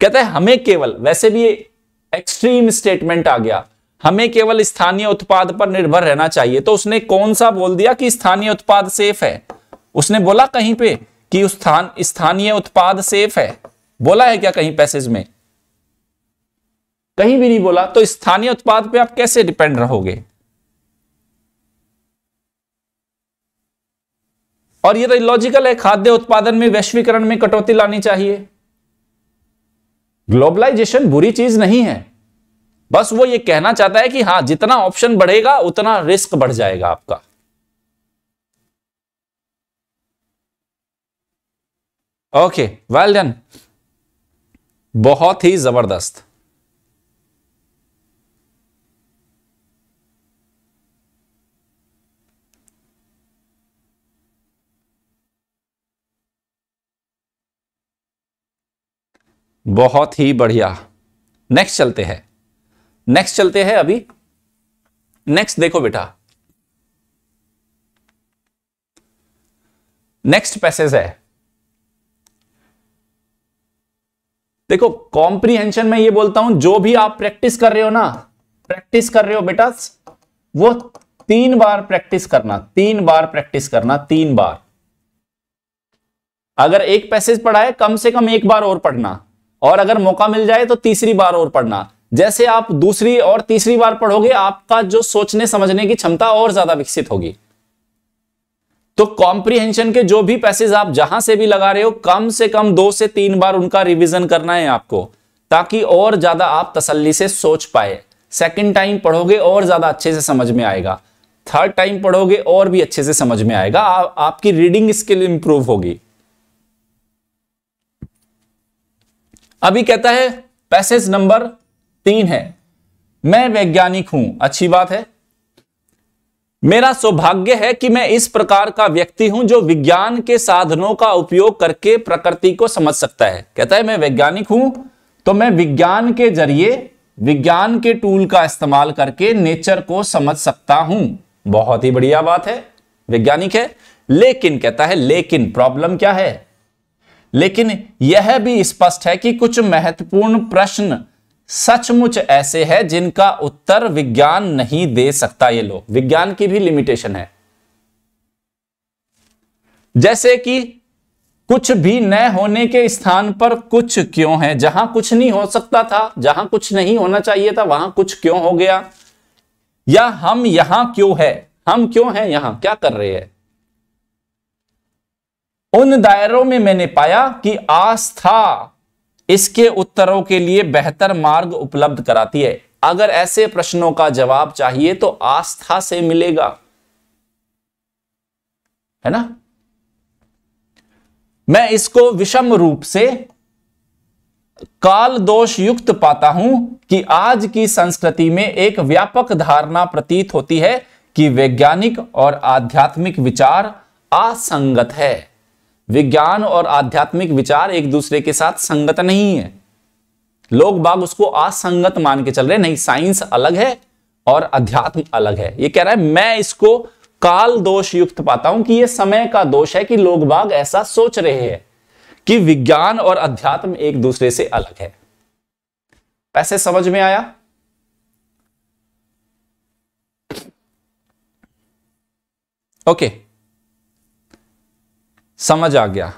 कहते हैं हमें केवल वैसे भी एक्सट्रीम स्टेटमेंट आ गया हमें केवल स्थानीय उत्पाद पर निर्भर रहना चाहिए तो उसने कौन सा बोल दिया कि स्थानीय उत्पाद सेफ है उसने बोला कहीं पे कि स्थान स्थानीय उत्पाद सेफ है बोला है क्या कहीं पैसेज में कहीं भी नहीं बोला तो स्थानीय उत्पाद पे आप कैसे डिपेंड रहोगे और ये तो लॉजिकल है खाद्य उत्पादन में वैश्वीकरण में कटौती लानी चाहिए ग्लोबलाइजेशन बुरी चीज नहीं है बस वो ये कहना चाहता है कि हाँ जितना ऑप्शन बढ़ेगा उतना रिस्क बढ़ जाएगा आपका ओके वेल डन बहुत ही जबरदस्त बहुत ही बढ़िया नेक्स्ट चलते हैं नेक्स्ट चलते हैं अभी नेक्स्ट देखो बेटा नेक्स्ट पैसेज है देखो कॉम्प्रीहेंशन में ये बोलता हूं जो भी आप प्रैक्टिस कर रहे हो ना प्रैक्टिस कर रहे हो बेटा वो तीन बार प्रैक्टिस करना तीन बार प्रैक्टिस करना तीन बार अगर एक पैसेज पढ़ा है कम से कम एक बार और पढ़ना और अगर मौका मिल जाए तो तीसरी बार और पढ़ना जैसे आप दूसरी और तीसरी बार पढ़ोगे आपका जो सोचने समझने की क्षमता और ज्यादा विकसित होगी तो कॉम्प्रीहेंशन के जो भी पैसेज आप जहां से भी लगा रहे हो कम से कम दो से तीन बार उनका रिविजन करना है आपको ताकि और ज्यादा आप तसल्ली से सोच पाए सेकेंड टाइम पढ़ोगे और ज्यादा अच्छे से समझ में आएगा थर्ड टाइम पढ़ोगे और भी अच्छे से समझ में आएगा आ, आपकी रीडिंग स्किल इंप्रूव होगी अभी कहता है पैसेज नंबर तीन है मैं वैज्ञानिक हूं अच्छी बात है मेरा सौभाग्य है कि मैं इस प्रकार का व्यक्ति हूं जो विज्ञान के साधनों का उपयोग करके प्रकृति को समझ सकता है कहता है मैं वैज्ञानिक हूं तो मैं विज्ञान के जरिए विज्ञान के टूल का इस्तेमाल करके नेचर को समझ सकता हूं बहुत ही बढ़िया बात है वैज्ञानिक है लेकिन कहता है लेकिन प्रॉब्लम क्या है लेकिन यह भी स्पष्ट है कि कुछ महत्वपूर्ण प्रश्न सचमुच ऐसे है जिनका उत्तर विज्ञान नहीं दे सकता ये लोग विज्ञान की भी लिमिटेशन है जैसे कि कुछ भी न होने के स्थान पर कुछ क्यों है जहां कुछ नहीं हो सकता था जहां कुछ नहीं होना चाहिए था वहां कुछ क्यों हो गया या हम यहां क्यों है हम क्यों हैं यहां क्या कर रहे हैं उन दायरों में मैंने पाया कि आस्था इसके उत्तरों के लिए बेहतर मार्ग उपलब्ध कराती है अगर ऐसे प्रश्नों का जवाब चाहिए तो आस्था से मिलेगा है ना मैं इसको विषम रूप से काल दोष युक्त पाता हूं कि आज की संस्कृति में एक व्यापक धारणा प्रतीत होती है कि वैज्ञानिक और आध्यात्मिक विचार असंगत है विज्ञान और आध्यात्मिक विचार एक दूसरे के साथ संगत नहीं है लोग बाग उसको असंगत मान के चल रहे नहीं साइंस अलग है और अध्यात्म अलग है ये कह रहा है मैं इसको काल दोष युक्त पाता हूं कि यह समय का दोष है कि लोग बाग ऐसा सोच रहे हैं कि विज्ञान और अध्यात्म एक दूसरे से अलग है पैसे समझ में आया ओके okay. समझ आ गया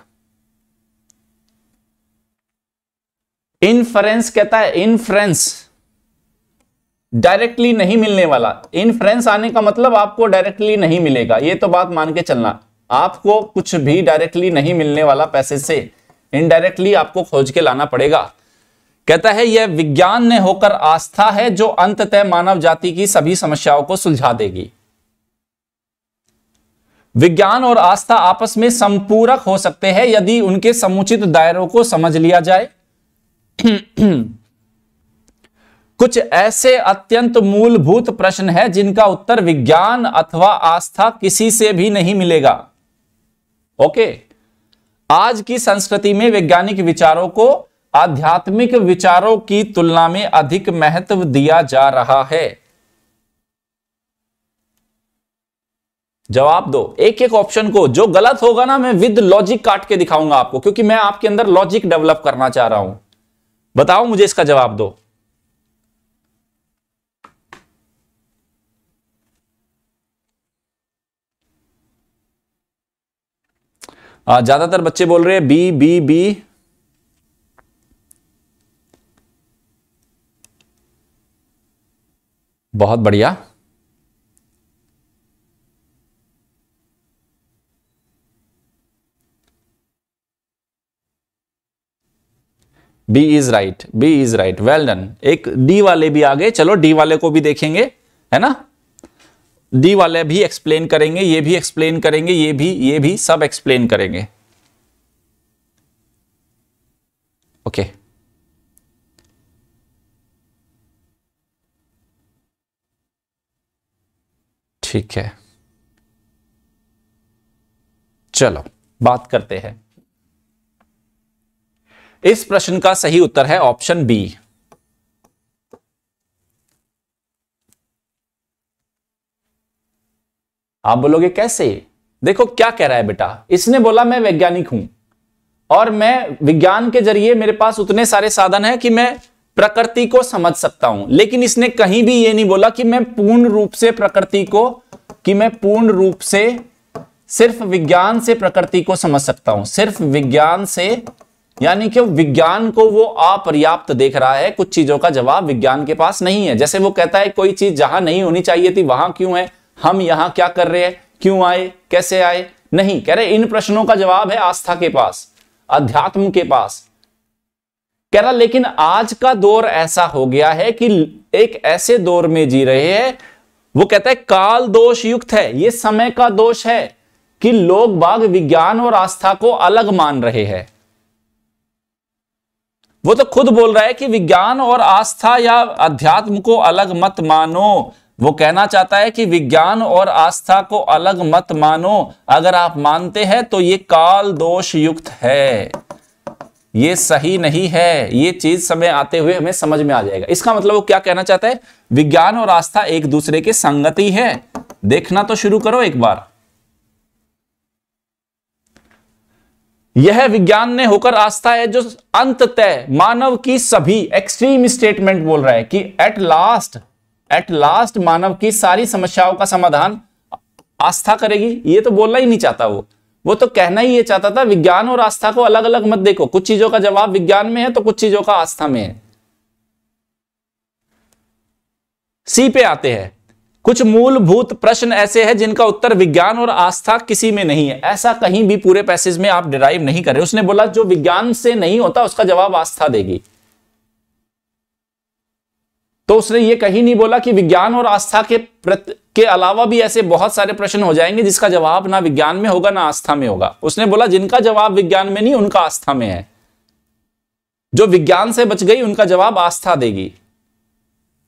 इनफ्रेंस कहता है इनफ्रेंस डायरेक्टली नहीं मिलने वाला इनफ्रेंस आने का मतलब आपको डायरेक्टली नहीं मिलेगा ये तो बात मान के चलना आपको कुछ भी डायरेक्टली नहीं मिलने वाला पैसे से इनडायरेक्टली आपको खोज के लाना पड़ेगा कहता है यह विज्ञान ने होकर आस्था है जो अंततः मानव जाति की सभी समस्याओं को सुलझा देगी विज्ञान और आस्था आपस में संपूरक हो सकते हैं यदि उनके समुचित दायरों को समझ लिया जाए कुछ ऐसे अत्यंत मूलभूत प्रश्न है जिनका उत्तर विज्ञान अथवा आस्था किसी से भी नहीं मिलेगा ओके आज की संस्कृति में वैज्ञानिक विचारों को आध्यात्मिक विचारों की तुलना में अधिक महत्व दिया जा रहा है जवाब दो एक एक ऑप्शन को जो गलत होगा ना मैं विद लॉजिक काट के दिखाऊंगा आपको क्योंकि मैं आपके अंदर लॉजिक डेवलप करना चाह रहा हूं बताओ मुझे इसका जवाब दो ज्यादातर बच्चे बोल रहे हैं बी बी बी बहुत बढ़िया B is right B is right well done एक डी वाले भी आ गए चलो डी वाले को भी देखेंगे है ना डी वाले भी एक्सप्लेन करेंगे ये भी एक्सप्लेन करेंगे ये भी ये भी सब एक्सप्लेन करेंगे ओके okay. ठीक है चलो बात करते हैं इस प्रश्न का सही उत्तर है ऑप्शन बी आप बोलोगे कैसे देखो क्या कह रहा है बेटा इसने बोला मैं वैज्ञानिक हूं और मैं विज्ञान के जरिए मेरे पास उतने सारे साधन है कि मैं प्रकृति को समझ सकता हूं लेकिन इसने कहीं भी यह नहीं बोला कि मैं पूर्ण रूप से प्रकृति को कि मैं पूर्ण रूप से सिर्फ विज्ञान से प्रकृति को समझ सकता हूं सिर्फ विज्ञान से यानी कि विज्ञान को वो अपर्याप्त देख रहा है कुछ चीजों का जवाब विज्ञान के पास नहीं है जैसे वो कहता है कोई चीज जहां नहीं होनी चाहिए थी वहां क्यों है हम यहां क्या कर रहे हैं क्यों आए कैसे आए नहीं कह रहे इन प्रश्नों का जवाब है आस्था के पास अध्यात्म के पास कह रहा लेकिन आज का दौर ऐसा हो गया है कि एक ऐसे दौर में जी रहे हैं वो कहता है काल दोष युक्त है ये समय का दोष है कि लोग बाग विज्ञान और आस्था को अलग मान रहे हैं वो तो खुद बोल रहा है कि विज्ञान और आस्था या अध्यात्म को अलग मत मानो वो कहना चाहता है कि विज्ञान और आस्था को अलग मत मानो अगर आप मानते हैं तो ये काल दोष युक्त है ये सही नहीं है ये चीज समय आते हुए हमें समझ में आ जाएगा इसका मतलब वो क्या कहना चाहता है विज्ञान और आस्था एक दूसरे के संगति है देखना तो शुरू करो एक बार यह विज्ञान ने होकर आस्था है जो अंत तय मानव की सभी एक्सट्रीम स्टेटमेंट बोल रहा है कि एट लास्ट एट लास्ट मानव की सारी समस्याओं का समाधान आस्था करेगी ये तो बोलना ही नहीं चाहता वो वो तो कहना ही ये चाहता था विज्ञान और आस्था को अलग अलग मत देखो कुछ चीजों का जवाब विज्ञान में है तो कुछ चीजों का आस्था में है सी पे आते हैं कुछ मूलभूत प्रश्न ऐसे हैं जिनका उत्तर विज्ञान और आस्था किसी में नहीं है ऐसा कहीं भी पूरे पैसेज में आप डिराइव नहीं कर रहे उसने बोला जो विज्ञान से नहीं होता उसका जवाब आस्था देगी तो उसने ये कहीं नहीं बोला कि विज्ञान और आस्था के प्रति के अलावा भी ऐसे बहुत सारे प्रश्न हो जाएंगे जिसका जवाब ना विज्ञान में होगा ना आस्था में होगा उसने बोला जिनका जवाब विज्ञान में नहीं उनका आस्था में है जो विज्ञान से बच गई उनका जवाब आस्था देगी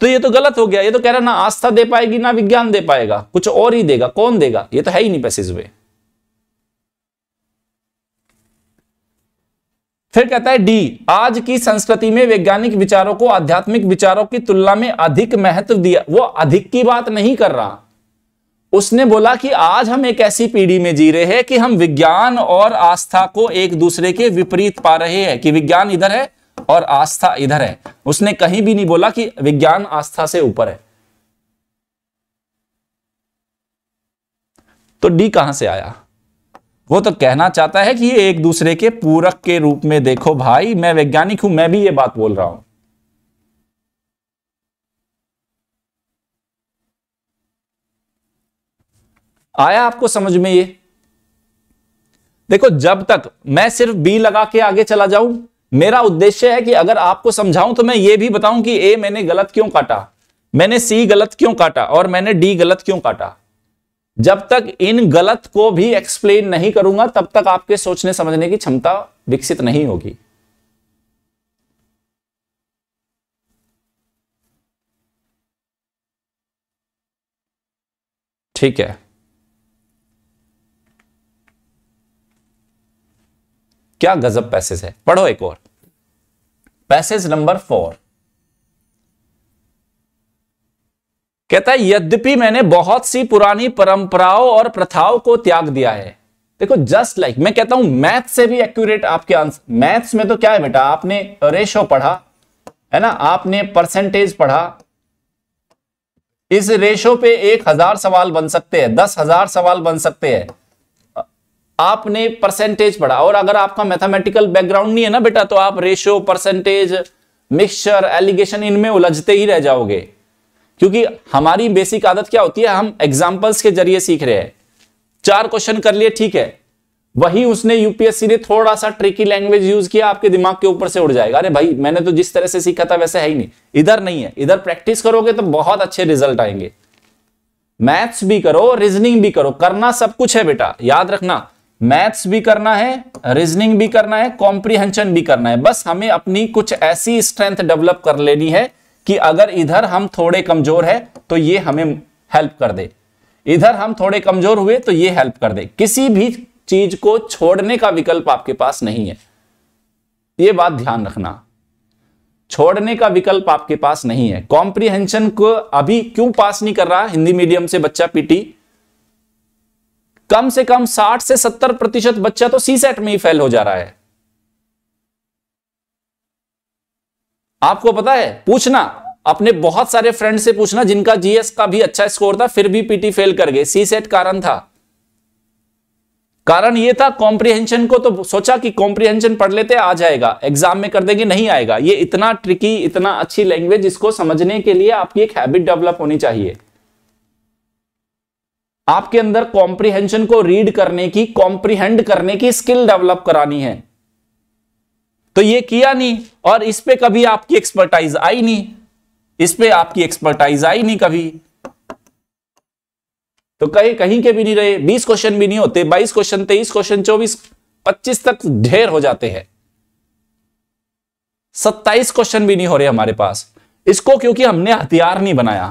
तो ये तो गलत हो गया ये तो कह रहा ना आस्था दे पाएगी ना विज्ञान दे पाएगा कुछ और ही देगा कौन देगा ये तो है ही नहीं पैसे हुए फिर कहता है डी आज की संस्कृति में वैज्ञानिक विचारों को आध्यात्मिक विचारों की तुलना में अधिक महत्व दिया वो अधिक की बात नहीं कर रहा उसने बोला कि आज हम एक ऐसी पीढ़ी में जी रहे हैं कि हम विज्ञान और आस्था को एक दूसरे के विपरीत पा रहे हैं कि विज्ञान इधर है और आस्था इधर है उसने कहीं भी नहीं बोला कि विज्ञान आस्था से ऊपर है तो डी कहां से आया वो तो कहना चाहता है कि ये एक दूसरे के पूरक के रूप में देखो भाई मैं वैज्ञानिक हूं मैं भी ये बात बोल रहा हूं आया आपको समझ में ये देखो जब तक मैं सिर्फ बी लगा के आगे चला जाऊं मेरा उद्देश्य है कि अगर आपको समझाऊं तो मैं ये भी बताऊं कि ए मैंने गलत क्यों काटा मैंने सी गलत क्यों काटा और मैंने डी गलत क्यों काटा जब तक इन गलत को भी एक्सप्लेन नहीं करूंगा तब तक आपके सोचने समझने की क्षमता विकसित नहीं होगी ठीक है क्या गजब पैसेज है पढ़ो एक और पैसेज नंबर फोर कहता है यद्यपि मैंने बहुत सी पुरानी परंपराओं और प्रथाओं को त्याग दिया है देखो जस्ट लाइक like, मैं कहता हूं मैथ से भी एक्यूरेट आपके आंसर मैथ्स में तो क्या है बेटा आपने रेशो पढ़ा है ना आपने परसेंटेज पढ़ा इस रेशो पे एक हजार सवाल बन सकते हैं दस हजार सवाल बन सकते हैं आपने परसेंटेज पढ़ा और अगर आपका मैथमेटिकल बैकग्राउंड नहीं है ना बेटा तो आप रेशियो परसेंटेज मिक्सचर एलिगेशन इनमें उलझते ही रह जाओगे क्योंकि हमारी बेसिक आदत क्या होती है हम एग्जाम्पल्स के जरिए सीख रहे हैं चार क्वेश्चन कर लिए ठीक है वही उसने यूपीएससी ने थोड़ा सा ट्रिकी लैंग्वेज यूज किया आपके दिमाग के ऊपर से उड़ जाएगा अरे भाई मैंने तो जिस तरह से सीखा था वैसे है ही नहीं इधर नहीं है इधर प्रैक्टिस करोगे तो बहुत अच्छे रिजल्ट आएंगे मैथ्स भी करो रीजनिंग भी करो करना सब कुछ है बेटा याद रखना मैथ्स भी करना है रीजनिंग भी करना है कॉम्प्रिहेंशन भी करना है बस हमें अपनी कुछ ऐसी स्ट्रेंथ डेवलप कर लेनी है कि अगर इधर हम थोड़े कमजोर है तो ये हमें हेल्प कर दे इधर हम थोड़े कमजोर हुए तो ये हेल्प कर दे किसी भी चीज को छोड़ने का विकल्प आपके पास नहीं है ये बात ध्यान रखना छोड़ने का विकल्प आपके पास नहीं है कॉम्प्रिहेंशन को अभी क्यों पास नहीं कर रहा हिंदी मीडियम से बच्चा पीटी कम से कम 60 से 70 प्रतिशत बच्चा तो सी सेट में ही फेल हो जा रहा है आपको पता है पूछना अपने बहुत सारे फ्रेंड से पूछना जिनका जीएस का भी अच्छा स्कोर था फिर भी पीटी फेल कर गए सी सेट कारण था कारण यह था कॉम्प्रिहेंशन को तो सोचा कि कॉम्प्रिहेंशन पढ़ लेते आ जाएगा एग्जाम में कर देंगे नहीं आएगा ये इतना ट्रिकी इतना अच्छी लैंग्वेज इसको समझने के लिए आपकी एक हैबिट डेवलप होनी चाहिए आपके अंदर कॉम्प्रिहेंशन को रीड करने की कॉम्प्रिहेंड करने की स्किल डेवलप करानी है तो ये किया नहीं और इस पे कभी आपकी एक्सपर्टाइज आई नहीं इस पे आपकी एक्सपर्टाइज आई नहीं कभी तो कहीं कहीं के भी नहीं रहे बीस क्वेश्चन भी नहीं होते बाईस क्वेश्चन तेईस क्वेश्चन चौबीस पच्चीस तक ढेर हो जाते हैं सत्ताईस क्वेश्चन भी नहीं हो रहे हमारे पास इसको क्योंकि हमने हथियार नहीं बनाया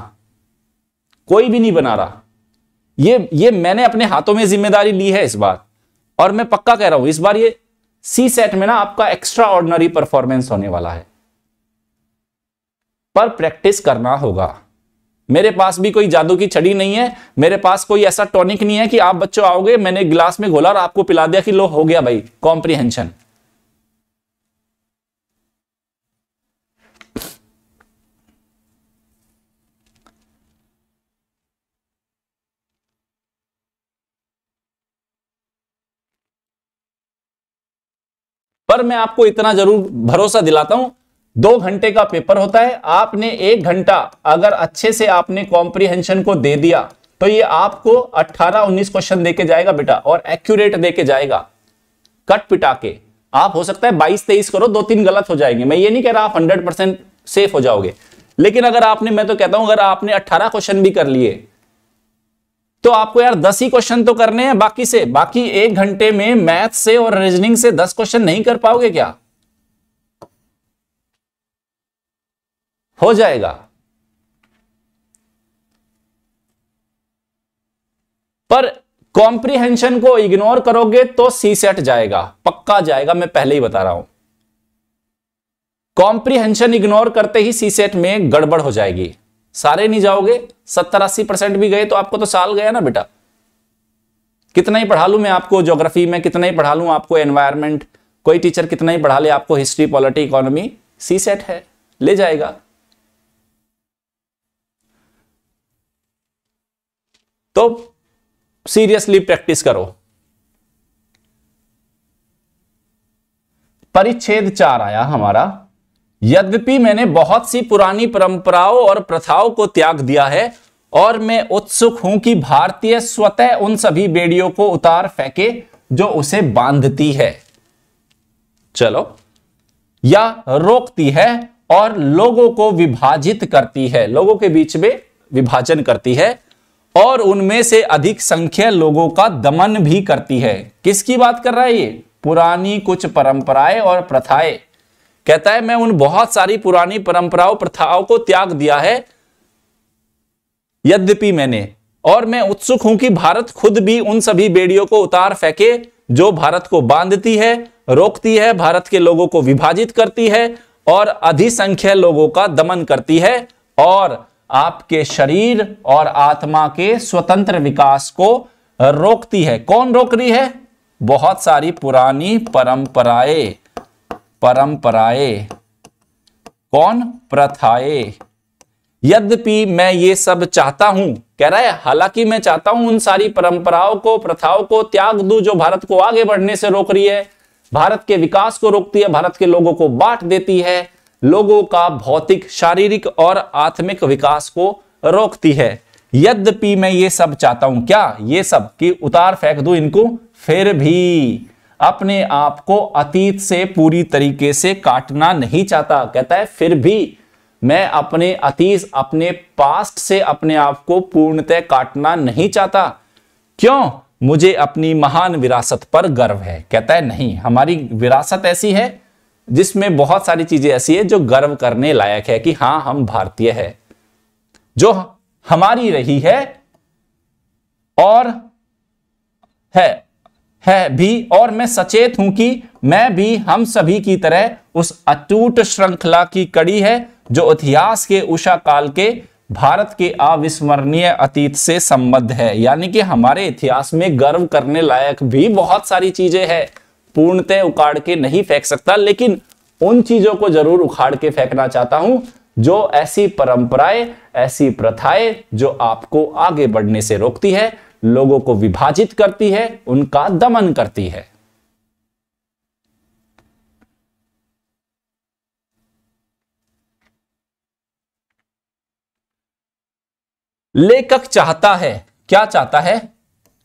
कोई भी नहीं बना रहा ये ये मैंने अपने हाथों में जिम्मेदारी ली है इस बार और मैं पक्का कह रहा हूं इस बार ये सी सेट में ना आपका एक्स्ट्रा ऑर्डनरी परफॉर्मेंस होने वाला है पर प्रैक्टिस करना होगा मेरे पास भी कोई जादू की छड़ी नहीं है मेरे पास कोई ऐसा टॉनिक नहीं है कि आप बच्चों आओगे मैंने गिलास में घोला और आपको पिला दिया कि लो हो गया भाई कॉम्प्रिहेंशन पर मैं आपको इतना जरूर भरोसा दिलाता हूं दो घंटे का पेपर होता है आपने एक घंटा अगर अच्छे से आपने कॉम्प्रिहेंशन को दे दिया तो ये आपको 18-19 क्वेश्चन देके जाएगा बेटा और एक्यूरेट देके जाएगा कट पिटा के आप हो सकता है 22-23 करो दो तीन गलत हो जाएंगे मैं ये नहीं कह रहा आप 100 परसेंट सेफ हो जाओगे लेकिन अगर आपने मैं तो कहता हूं अगर आपने 18 क्वेश्चन भी कर लिए तो आपको यार दस ही क्वेश्चन तो करने हैं बाकी से बाकी एक घंटे में मैथ से और रीजनिंग से दस क्वेश्चन नहीं कर पाओगे क्या हो जाएगा पर कॉम्प्रिहेंशन को इग्नोर करोगे तो सी सेट जाएगा पक्का जाएगा मैं पहले ही बता रहा हूं कॉम्प्रिहेंशन इग्नोर करते ही सी सेट में गड़बड़ हो जाएगी सारे नहीं जाओगे सत्तर अस्सी परसेंट भी गए तो आपको तो साल गया ना बेटा कितना ही पढ़ा लूँ मैं आपको ज्योग्राफी में कितना ही पढ़ा लूँ आपको एनवायरमेंट कोई टीचर कितना ही पढ़ा ले आपको history polity economy CSAT है ले जाएगा तो सीरियसली प्रैक्टिस करो परिच्छेद चार आया हमारा यद्यपि मैंने बहुत सी पुरानी परंपराओं और प्रथाओं को त्याग दिया है और मैं उत्सुक हूं कि भारतीय स्वतः उन सभी बेड़ियों को उतार फेंके जो उसे बांधती है चलो या रोकती है और लोगों को विभाजित करती है लोगों के बीच में विभाजन करती है और उनमें से अधिक संख्या लोगों का दमन भी करती है किसकी बात कर रहा है ये पुरानी कुछ परंपराएं और प्रथाएं कहता है मैं उन बहुत सारी पुरानी परंपराओं प्रथाओं को त्याग दिया है यद्यपि मैंने और मैं उत्सुक हूं कि भारत खुद भी उन सभी बेड़ियों को उतार फेंके जो भारत को बांधती है रोकती है भारत के लोगों को विभाजित करती है और अधिसंख्य लोगों का दमन करती है और आपके शरीर और आत्मा के स्वतंत्र विकास को रोकती है कौन रोक रही है बहुत सारी पुरानी परंपराएं परंपराए कौन प्रथाए यद्यपि मैं ये सब चाहता हूं कह रहा है हालांकि मैं चाहता हूं उन सारी परंपराओं को प्रथाओं को त्याग दू जो भारत को आगे बढ़ने से रोक रही है भारत के विकास को रोकती है भारत के लोगों को बांट देती है लोगों का भौतिक शारीरिक और आत्मिक विकास को रोकती है यद्यपि मैं ये सब चाहता हूं क्या ये सब कि उतार फेंक दू इनको फिर भी अपने आप को अतीत से पूरी तरीके से काटना नहीं चाहता कहता है फिर भी मैं अपने अतीत अपने पास्ट से अपने आप को पूर्णतः काटना नहीं चाहता क्यों मुझे अपनी महान विरासत पर गर्व है कहता है नहीं हमारी विरासत ऐसी है जिसमें बहुत सारी चीजें ऐसी है जो गर्व करने लायक है कि हां हम भारतीय है जो हमारी रही है और है है भी और मैं सचेत हूं कि मैं भी हम सभी की तरह उस अटूट श्रृंखला की कड़ी है जो इतिहास के उषा काल के भारत के अविस्मरणीय अतीत से संबद्ध है यानी कि हमारे इतिहास में गर्व करने लायक भी बहुत सारी चीजें हैं पूर्णतः उखाड़ के नहीं फेंक सकता लेकिन उन चीजों को जरूर उखाड़ के फेंकना चाहता हूं जो ऐसी परंपराएं ऐसी प्रथाएं जो आपको आगे बढ़ने से रोकती है लोगों को विभाजित करती है उनका दमन करती है लेखक चाहता है क्या चाहता है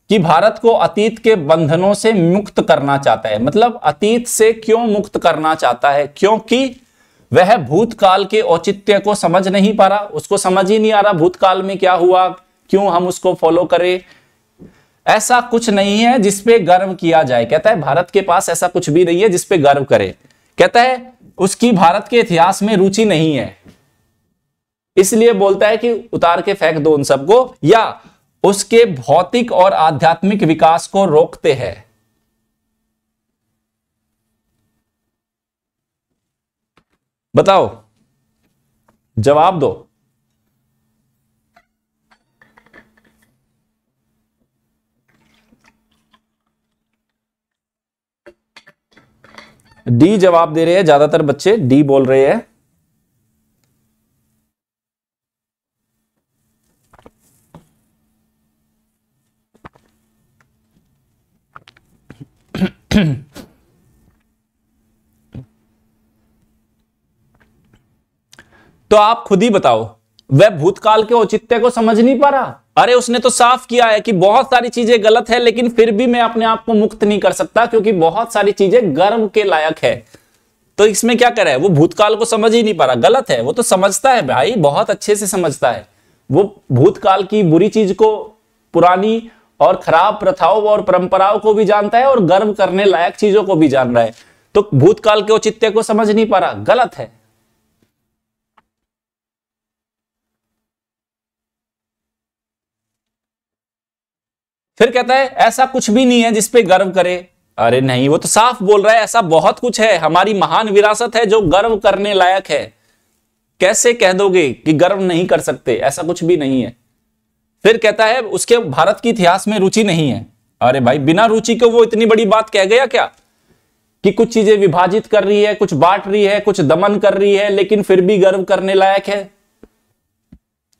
कि भारत को अतीत के बंधनों से मुक्त करना चाहता है मतलब अतीत से क्यों मुक्त करना चाहता है क्योंकि वह भूतकाल के औचित्य को समझ नहीं पा रहा उसको समझ ही नहीं आ रहा भूतकाल में क्या हुआ क्यों हम उसको फॉलो करें ऐसा कुछ नहीं है जिसपे गर्व किया जाए कहता है भारत के पास ऐसा कुछ भी नहीं है जिसपे गर्व करे कहता है उसकी भारत के इतिहास में रुचि नहीं है इसलिए बोलता है कि उतार के फेंक दो उन सबको या उसके भौतिक और आध्यात्मिक विकास को रोकते हैं बताओ जवाब दो डी जवाब दे रहे हैं ज्यादातर बच्चे डी बोल रहे हैं तो आप खुद ही बताओ वह भूतकाल के औचित्य को समझ नहीं पा रहा अरे उसने तो साफ किया है कि बहुत सारी चीजें गलत है लेकिन फिर भी मैं अपने आप को मुक्त नहीं कर सकता क्योंकि बहुत सारी चीजें गर्व के लायक है तो इसमें क्या करे वो भूतकाल को समझ ही नहीं पा रहा गलत है वो तो समझता है भाई बहुत अच्छे से समझता है वो भूतकाल की बुरी चीज को पुरानी और खराब प्रथाओं और परंपराओं को भी जानता है और गर्व करने लायक चीजों को भी जान रहा है तो भूतकाल के औचित्य को समझ नहीं पा रहा गलत है फिर कहता है ऐसा कुछ भी नहीं है जिसपे गर्व करे अरे नहीं वो तो साफ बोल रहा है ऐसा बहुत कुछ है हमारी महान विरासत है जो गर्व करने लायक है कैसे कह दोगे कि गर्व नहीं कर सकते ऐसा कुछ भी नहीं है फिर कहता है उसके भारत की इतिहास में रुचि नहीं है अरे भाई बिना रुचि के वो इतनी बड़ी बात कह गया क्या कि कुछ चीजें विभाजित कर रही है कुछ बांट रही है कुछ दमन कर रही है लेकिन फिर भी गर्व करने लायक है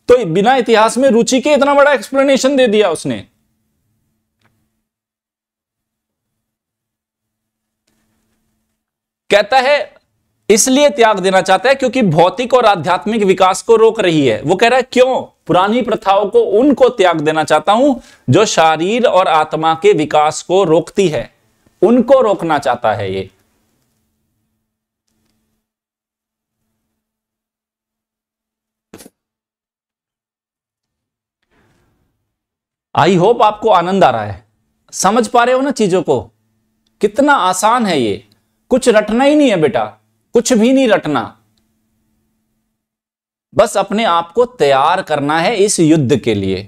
तो बिना इतिहास में रुचि के इतना बड़ा एक्सप्लेनेशन दे दिया उसने कहता है इसलिए त्याग देना चाहता है क्योंकि भौतिक और आध्यात्मिक विकास को रोक रही है वो कह रहा है क्यों पुरानी प्रथाओं को उनको त्याग देना चाहता हूं जो शारीर और आत्मा के विकास को रोकती है उनको रोकना चाहता है ये आई होप आपको आनंद आ रहा है समझ पा रहे हो ना चीजों को कितना आसान है ये कुछ रटना ही नहीं है बेटा कुछ भी नहीं रटना बस अपने आप को तैयार करना है इस युद्ध के लिए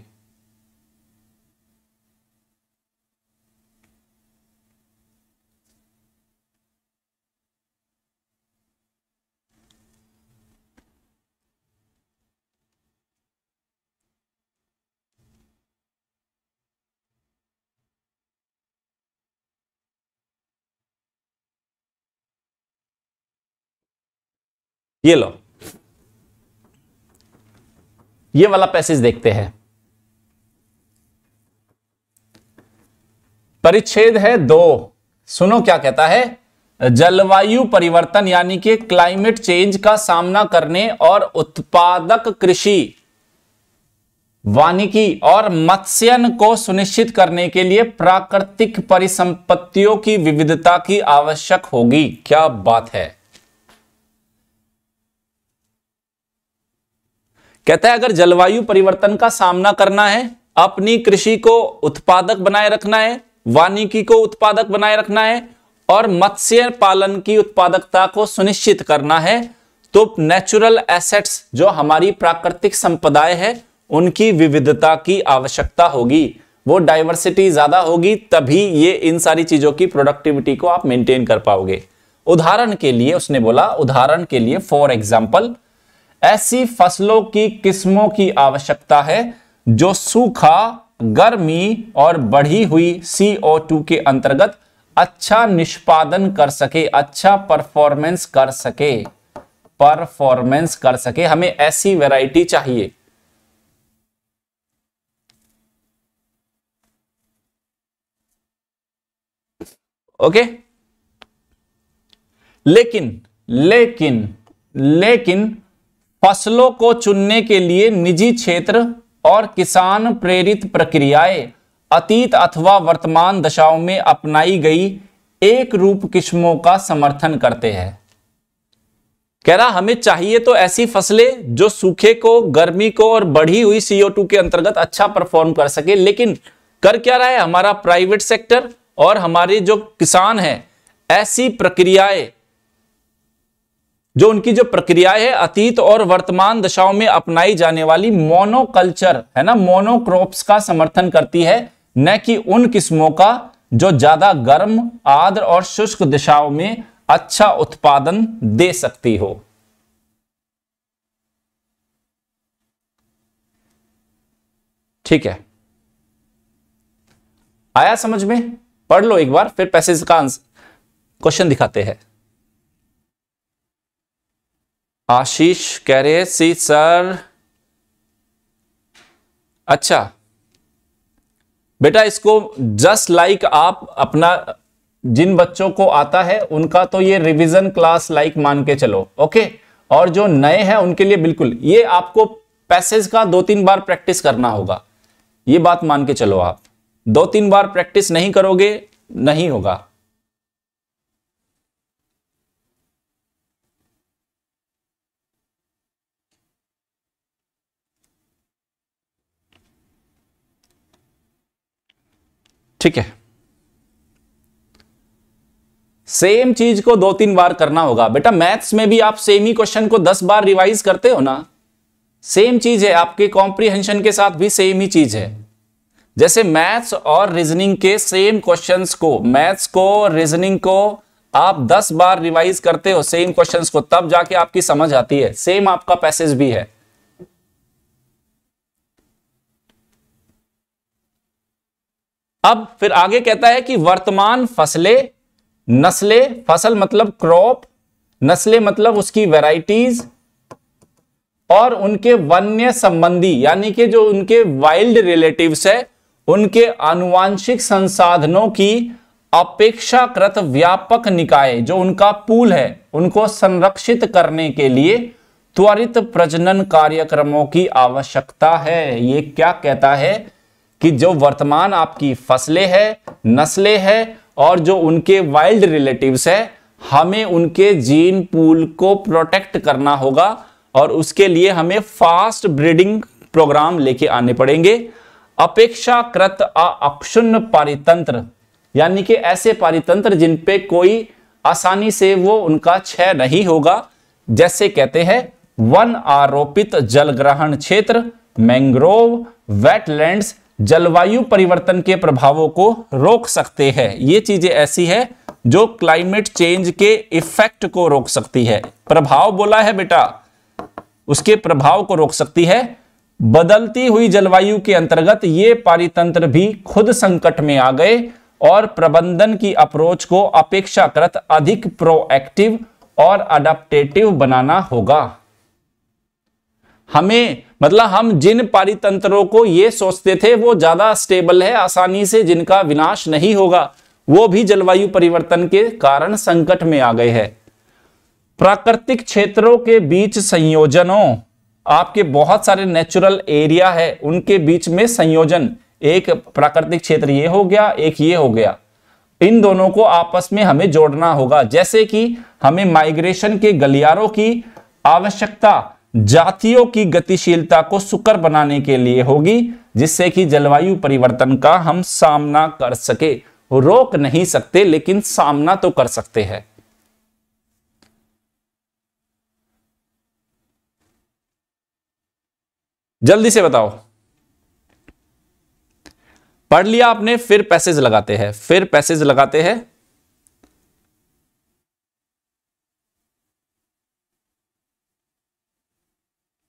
ये लो ये वाला पैसेज देखते हैं परिच्छेद है दो सुनो क्या कहता है जलवायु परिवर्तन यानी कि क्लाइमेट चेंज का सामना करने और उत्पादक कृषि वानिकी और मत्स्यन को सुनिश्चित करने के लिए प्राकृतिक परिसंपत्तियों की विविधता की आवश्यक होगी क्या बात है कहता है अगर जलवायु परिवर्तन का सामना करना है अपनी कृषि को उत्पादक बनाए रखना है वानिकी को उत्पादक बनाए रखना है और मत्स्य पालन की उत्पादकता को सुनिश्चित करना है तो नेचुरल एसेट्स जो हमारी प्राकृतिक संपदाएं है उनकी विविधता की आवश्यकता होगी वो डाइवर्सिटी ज्यादा होगी तभी ये इन सारी चीजों की प्रोडक्टिविटी को आप मेंटेन कर पाओगे उदाहरण के लिए उसने बोला उदाहरण के लिए फॉर एग्जाम्पल ऐसी फसलों की किस्मों की आवश्यकता है जो सूखा गर्मी और बढ़ी हुई सी ओ टू के अंतर्गत अच्छा निष्पादन कर सके अच्छा परफॉर्मेंस कर सके परफॉर्मेंस कर सके हमें ऐसी वैरायटी चाहिए ओके लेकिन लेकिन लेकिन फसलों को चुनने के लिए निजी क्षेत्र और किसान प्रेरित प्रक्रियाएं अतीत अथवा वर्तमान दशाओं में अपनाई गई एक रूप किस्मों का समर्थन करते हैं कह रहा हमें चाहिए तो ऐसी फसलें जो सूखे को गर्मी को और बढ़ी हुई सीओ टू के अंतर्गत अच्छा परफॉर्म कर सके लेकिन कर क्या रहा है हमारा प्राइवेट सेक्टर और हमारे जो किसान हैं ऐसी प्रक्रियाएं जो उनकी जो प्रक्रियाएं है अतीत और वर्तमान दशाओं में अपनाई जाने वाली मोनोकल्चर है ना मोनोक्रॉप्स का समर्थन करती है न कि उन किस्मों का जो ज्यादा गर्म आद्र और शुष्क दिशाओं में अच्छा उत्पादन दे सकती हो ठीक है आया समझ में पढ़ लो एक बार फिर पैसेज का क्वेश्चन दिखाते हैं आशीष कह रहे सी सर अच्छा बेटा इसको जस्ट लाइक like आप अपना जिन बच्चों को आता है उनका तो ये रिवीजन क्लास लाइक मान के चलो ओके और जो नए हैं उनके लिए बिल्कुल ये आपको पैसेज का दो तीन बार प्रैक्टिस करना होगा ये बात मान के चलो आप दो तीन बार प्रैक्टिस नहीं करोगे नहीं होगा ठीक है सेम चीज को दो तीन बार करना होगा बेटा मैथ्स में भी आप सेम ही क्वेश्चन को दस बार रिवाइज करते हो ना सेम चीज है आपके कॉम्प्रिहेंशन के साथ भी सेम ही चीज है जैसे मैथ्स और रीजनिंग के सेम क्वेश्चंस को मैथ्स को रीजनिंग को आप दस बार रिवाइज करते हो सेम क्वेश्चंस को तब जाके आपकी समझ आती है सेम आपका पैसेज भी है अब फिर आगे कहता है कि वर्तमान फसलें नस्लें फसल मतलब क्रॉप नस्लें मतलब उसकी वेराइटीज और उनके वन्य संबंधी यानी कि जो उनके वाइल्ड रिलेटिव्स है उनके आनुवांशिक संसाधनों की अपेक्षाकृत व्यापक निकाय जो उनका पूल है उनको संरक्षित करने के लिए त्वरित प्रजनन कार्यक्रमों की आवश्यकता है ये क्या कहता है कि जो वर्तमान आपकी फसलें है नस्लें है और जो उनके वाइल्ड रिलेटिव्स है हमें उनके जीन पूल को प्रोटेक्ट करना होगा और उसके लिए हमें फास्ट ब्रीडिंग प्रोग्राम लेके आने पड़ेंगे अपेक्षाकृत अक्षुण्ण पारितंत्र यानी कि ऐसे पारितंत्र जिन पे कोई आसानी से वो उनका क्षय नहीं होगा जैसे कहते हैं वन आरोपित जलग्रहण क्षेत्र मैंग्रोव वेटलैंड्स जलवायु परिवर्तन के प्रभावों को रोक सकते हैं ये चीजें ऐसी है जो क्लाइमेट चेंज के इफेक्ट को रोक सकती है प्रभाव बोला है बेटा उसके प्रभाव को रोक सकती है बदलती हुई जलवायु के अंतर्गत ये पारितंत्र भी खुद संकट में आ गए और प्रबंधन की अप्रोच को अपेक्षाकृत अधिक प्रोएक्टिव और अडाप्टेटिव बनाना होगा हमें मतलब हम जिन पारितंत्रों को ये सोचते थे वो ज़्यादा स्टेबल है आसानी से जिनका विनाश नहीं होगा वो भी जलवायु परिवर्तन के कारण संकट में आ गए हैं प्राकृतिक क्षेत्रों के बीच संयोजनों आपके बहुत सारे नेचुरल एरिया है उनके बीच में संयोजन एक प्राकृतिक क्षेत्र ये हो गया एक ये हो गया इन दोनों को आपस में हमें जोड़ना होगा जैसे कि हमें माइग्रेशन के गलियारों की आवश्यकता जातियों की गतिशीलता को सुकर बनाने के लिए होगी जिससे कि जलवायु परिवर्तन का हम सामना कर सके रोक नहीं सकते लेकिन सामना तो कर सकते हैं जल्दी से बताओ पढ़ लिया आपने फिर पैसेज लगाते हैं फिर पैसेज लगाते हैं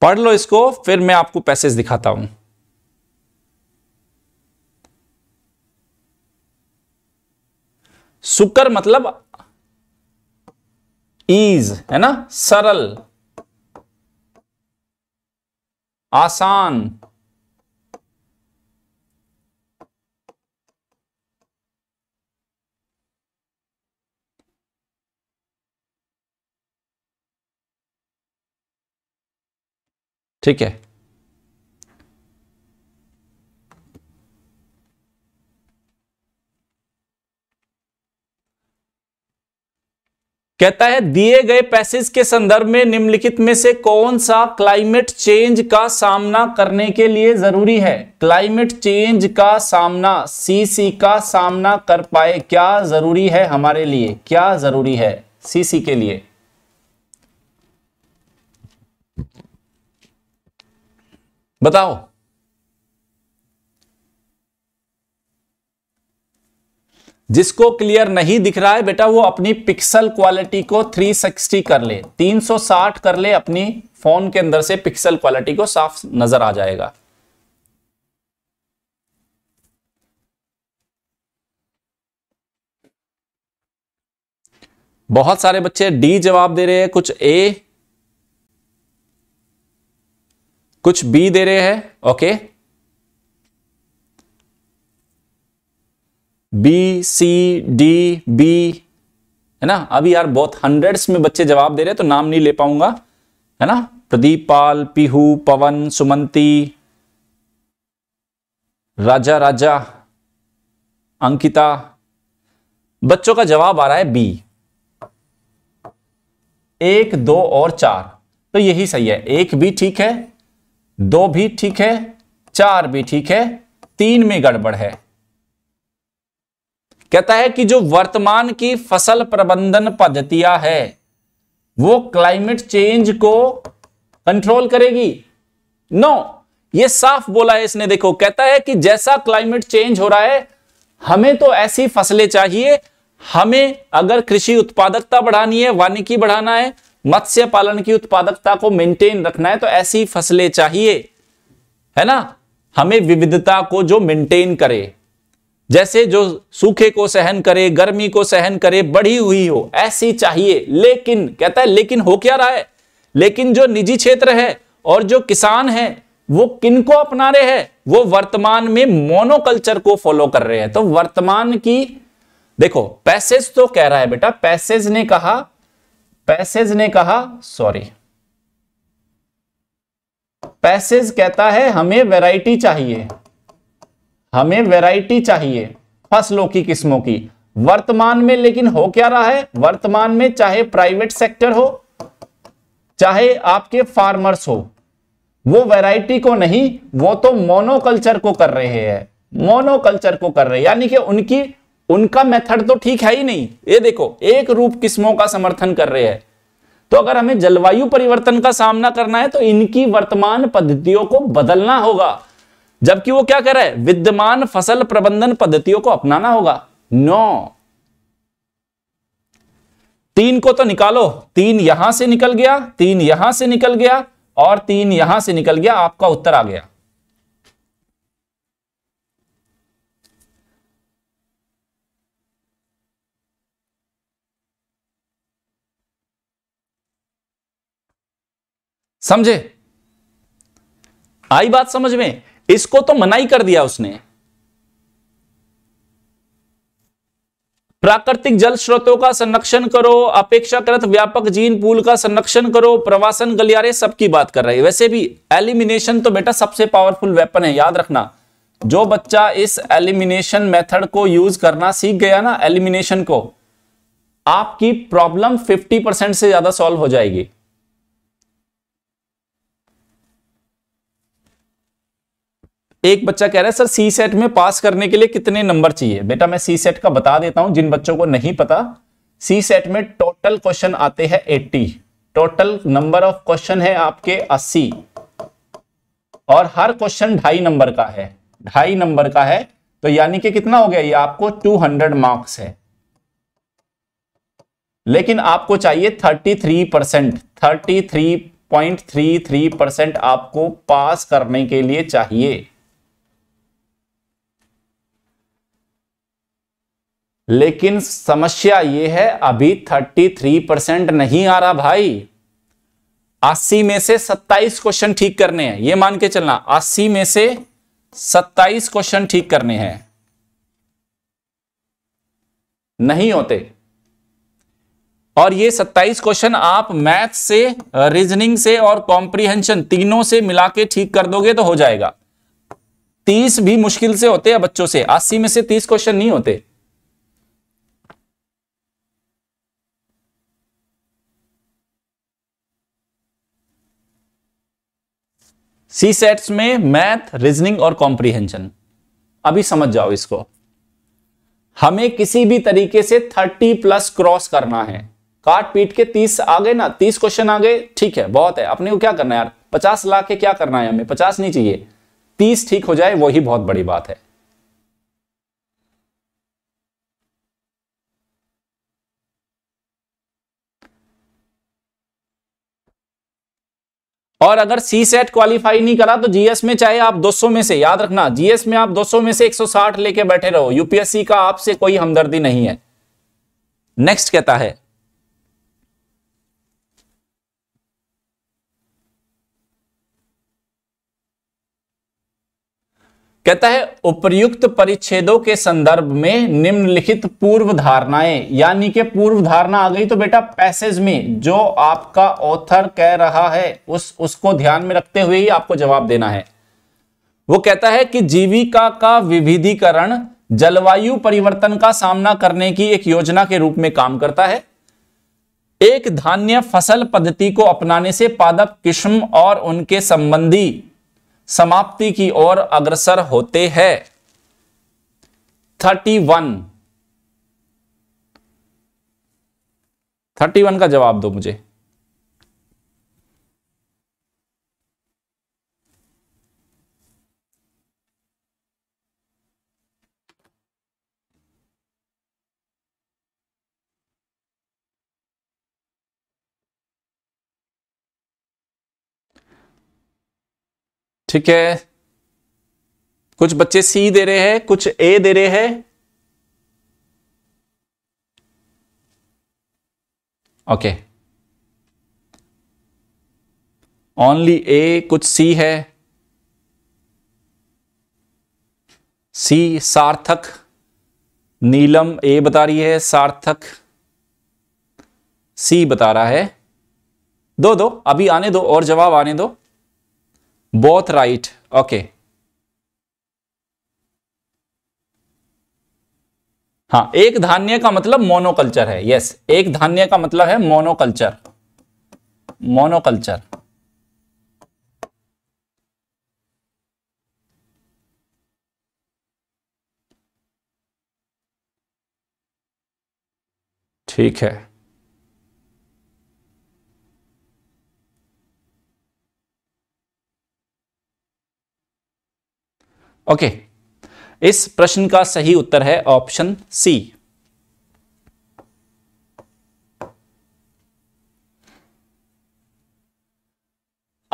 पढ़ लो इसको फिर मैं आपको पैसेज दिखाता हूं सुकर मतलब ईज है ना सरल आसान ठीक है कहता है दिए गए पैसेज के संदर्भ में निम्नलिखित में से कौन सा क्लाइमेट चेंज का सामना करने के लिए जरूरी है क्लाइमेट चेंज का सामना सीसी का सामना कर पाए क्या जरूरी है हमारे लिए क्या जरूरी है सीसी के लिए बताओ जिसको क्लियर नहीं दिख रहा है बेटा वो अपनी पिक्सल क्वालिटी को 360 कर ले 360 कर ले अपनी फोन के अंदर से पिक्सल क्वालिटी को साफ नजर आ जाएगा बहुत सारे बच्चे डी जवाब दे रहे हैं कुछ ए कुछ बी दे रहे हैं okay B C D B है ना अभी यार बहुत हंड्रेड्स में बच्चे जवाब दे रहे हैं तो नाम नहीं ले पाऊंगा है ना प्रदीप पाल पीहू पवन सुमंती राजा राजा अंकिता बच्चों का जवाब आ रहा है बी एक दो और चार तो यही सही है एक भी ठीक है दो भी ठीक है चार भी ठीक है तीन में गड़बड़ है कहता है कि जो वर्तमान की फसल प्रबंधन पद्धतियां है वो क्लाइमेट चेंज को कंट्रोल करेगी नो ये साफ बोला है इसने देखो कहता है कि जैसा क्लाइमेट चेंज हो रहा है हमें तो ऐसी फसलें चाहिए हमें अगर कृषि उत्पादकता बढ़ानी है वानिकी बढ़ाना है मत्स्य पालन की उत्पादकता को मेंटेन रखना है तो ऐसी फसलें चाहिए है ना हमें विविधता को जो मेंटेन करे जैसे जो सूखे को सहन करे गर्मी को सहन करे बढ़ी हुई हो ऐसी चाहिए लेकिन कहता है लेकिन हो क्या रहा है लेकिन जो निजी क्षेत्र है और जो किसान है वो किनको अपना रहे हैं वो वर्तमान में मोनोकल्चर को फॉलो कर रहे हैं तो वर्तमान की देखो पैसेज तो कह रहा है बेटा पैसेज ने कहा पैसेज ने कहा सॉरी पैसेज कहता है हमें वैरायटी चाहिए हमें वैरायटी चाहिए फसलों की किस्मों की वर्तमान में लेकिन हो क्या रहा है वर्तमान में चाहे प्राइवेट सेक्टर हो चाहे आपके फार्मर्स हो वो वैरायटी को नहीं वो तो मोनोकल्चर को कर रहे हैं मोनोकल्चर को कर रहे हैं यानी कि उनकी उनका मेथड तो ठीक है ही नहीं ये देखो एक रूप किस्मों का समर्थन कर रहे हैं तो अगर हमें जलवायु परिवर्तन का सामना करना है तो इनकी वर्तमान पद्धतियों को बदलना होगा जबकि वो क्या कर रहे हैं विद्यमान फसल प्रबंधन पद्धतियों को अपनाना होगा नो तीन को तो निकालो तीन यहां से निकल गया तीन यहां से निकल गया और तीन यहां से निकल गया आपका उत्तर आ गया समझे आई बात समझ में इसको तो मनाई कर दिया उसने प्राकृतिक जल स्रोतों का संरक्षण करो अपेक्षाकृत व्यापक जीन पूल का संरक्षण करो प्रवासन गलियारे सबकी बात कर रही है वैसे भी एलिमिनेशन तो बेटा सबसे पावरफुल वेपन है याद रखना जो बच्चा इस एलिमिनेशन मेथड को यूज करना सीख गया ना एलिमिनेशन को आपकी प्रॉब्लम 50 परसेंट से ज्यादा सॉल्व हो जाएगी एक बच्चा कह रहा है सर सी सेट में पास करने के लिए कितने नंबर चाहिए बेटा मैं सी सेट का बता देता हूं जिन बच्चों को नहीं पता सी सेट में टोटल क्वेश्चन आते हैं eighty total number of question है आपके अस्सी और हर क्वेश्चन ढाई नंबर का है ढाई नंबर का है तो यानी कि कितना हो गया ये आपको 200 मार्क्स है लेकिन आपको चाहिए 33 percent thirty three point three three percent आपको पास करने के लिए चाहिए लेकिन समस्या ये है अभी 33 परसेंट नहीं आ रहा भाई 80 में से 27 क्वेश्चन ठीक करने हैं ये मान के चलना 80 में से 27 क्वेश्चन ठीक करने हैं नहीं होते और ये 27 क्वेश्चन आप मैथ से रीजनिंग से और कॉम्प्रिहेंशन तीनों से मिला के ठीक कर दोगे तो हो जाएगा 30 भी मुश्किल से होते हैं बच्चों से 80 में से 30 क्वेश्चन नहीं होते सी सेट्स में मैथ रीजनिंग और कॉम्प्रीहेंशन अभी समझ जाओ इसको हमें किसी भी तरीके से थर्टी प्लस क्रॉस करना है काट पीट के तीस आ गए ना तीस क्वेश्चन आ गए ठीक है बहुत है अपने को क्या करना है यार पचास लाख के क्या करना है हमें पचास नहीं चाहिए तीस ठीक हो जाए वही बहुत बड़ी बात है और अगर सी सेट क्वालिफाई नहीं करा तो जीएस में चाहे आप 200 में से याद रखना जीएस में आप 200 में से 160 लेके बैठे रहो यूपीएससी का आपसे कोई हमदर्दी नहीं है नेक्स्ट कहता है कहता है उपर्युक्त परिच्छेदों के संदर्भ में निम्नलिखित पूर्व धारणाएं यानी कि पूर्व धारणा आ गई तो बेटा पैसेज में जो आपका ऑथर कह रहा है उस उसको ध्यान में रखते हुए ही आपको जवाब देना है वो कहता है कि जीविका का विविधीकरण जलवायु परिवर्तन का सामना करने की एक योजना के रूप में काम करता है एक धान्य फसल पद्धति को अपनाने से पादप किस्म और उनके संबंधी समाप्ति की ओर अग्रसर होते हैं थर्टी वन थर्टी वन का जवाब दो मुझे ठीक है कुछ बच्चे सी दे रहे हैं कुछ ए दे रहे हैं ओके ओनली ए कुछ सी है सी सार्थक नीलम ए बता रही है सार्थक सी बता रहा है दो दो अभी आने दो और जवाब आने दो both right okay हाँ एक धान्य का मतलब मोनोकल्चर है यस एक धान्य का मतलब है मोनोकल्चर मोनोकल्चर ठीक है ओके इस प्रश्न का सही उत्तर है ऑप्शन सी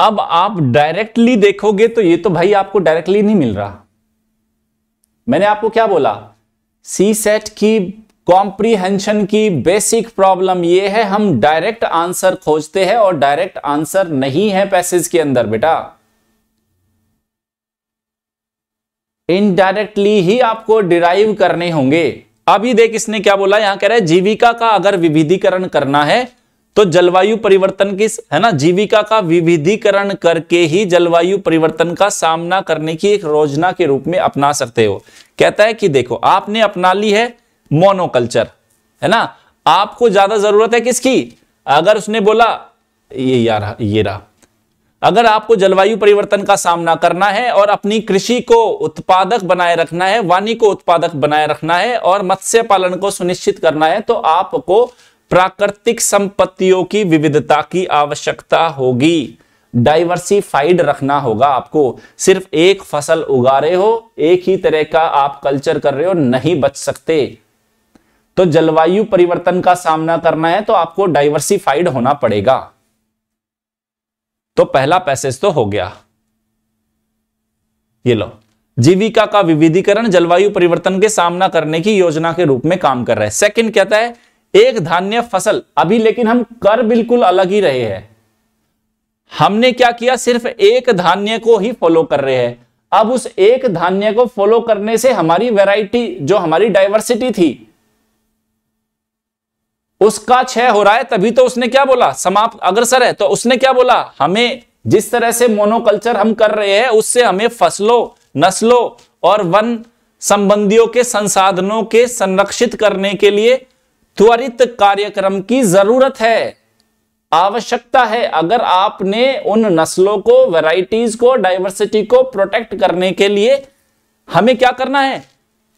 अब आप डायरेक्टली देखोगे तो ये तो भाई आपको डायरेक्टली नहीं मिल रहा मैंने आपको क्या बोला सी सेट की कॉम्प्रीहेंशन की बेसिक प्रॉब्लम ये है हम डायरेक्ट आंसर खोजते हैं और डायरेक्ट आंसर नहीं है पैसेज के अंदर बेटा इनडायरेक्टली ही आपको डिराइव करने होंगे अभी देख इसने क्या बोला यहां कह रहा है जीविका का अगर विविधीकरण करना है तो जलवायु परिवर्तन की है ना जीविका का विविधीकरण करके ही जलवायु परिवर्तन का सामना करने की एक योजना के रूप में अपना सकते हो कहता है कि देखो आपने अपना ली है मोनोकल्चर है ना आपको ज्यादा जरूरत है किसकी अगर उसने बोला ये यार ये रहा अगर आपको जलवायु परिवर्तन का सामना करना है और अपनी कृषि को उत्पादक बनाए रखना है वाणी को उत्पादक बनाए रखना है और मत्स्य पालन को सुनिश्चित करना है तो आपको प्राकृतिक संपत्तियों की विविधता की आवश्यकता होगी डाइवर्सिफाइड रखना होगा आपको सिर्फ एक फसल उगा रहे हो एक ही तरह का आप कल्चर कर रहे हो नहीं बच सकते तो जलवायु परिवर्तन का सामना करना है तो आपको डाइवर्सिफाइड होना पड़ेगा तो पहला पैसेज तो हो गया ये लो जीविका का विविधीकरण जलवायु परिवर्तन के सामना करने की योजना के रूप में काम कर रहा है सेकंड कहता है एक धान्य फसल अभी लेकिन हम कर बिल्कुल अलग ही रहे हैं हमने क्या किया सिर्फ एक धान्य को ही फॉलो कर रहे हैं अब उस एक धान्य को फॉलो करने से हमारी वैरायटी जो हमारी डाइवर्सिटी थी उसका छह हो रहा है तभी तो उसने क्या बोला समाप्त अग्रसर है तो उसने क्या बोला हमें जिस तरह से मोनोकल्चर हम कर रहे हैं उससे हमें फसलों नस्लों और वन संबंधियों के संसाधनों के संरक्षित करने के लिए त्वरित कार्यक्रम की जरूरत है आवश्यकता है अगर आपने उन नस्लों को वैरायटीज को डाइवर्सिटी को प्रोटेक्ट करने के लिए हमें क्या करना है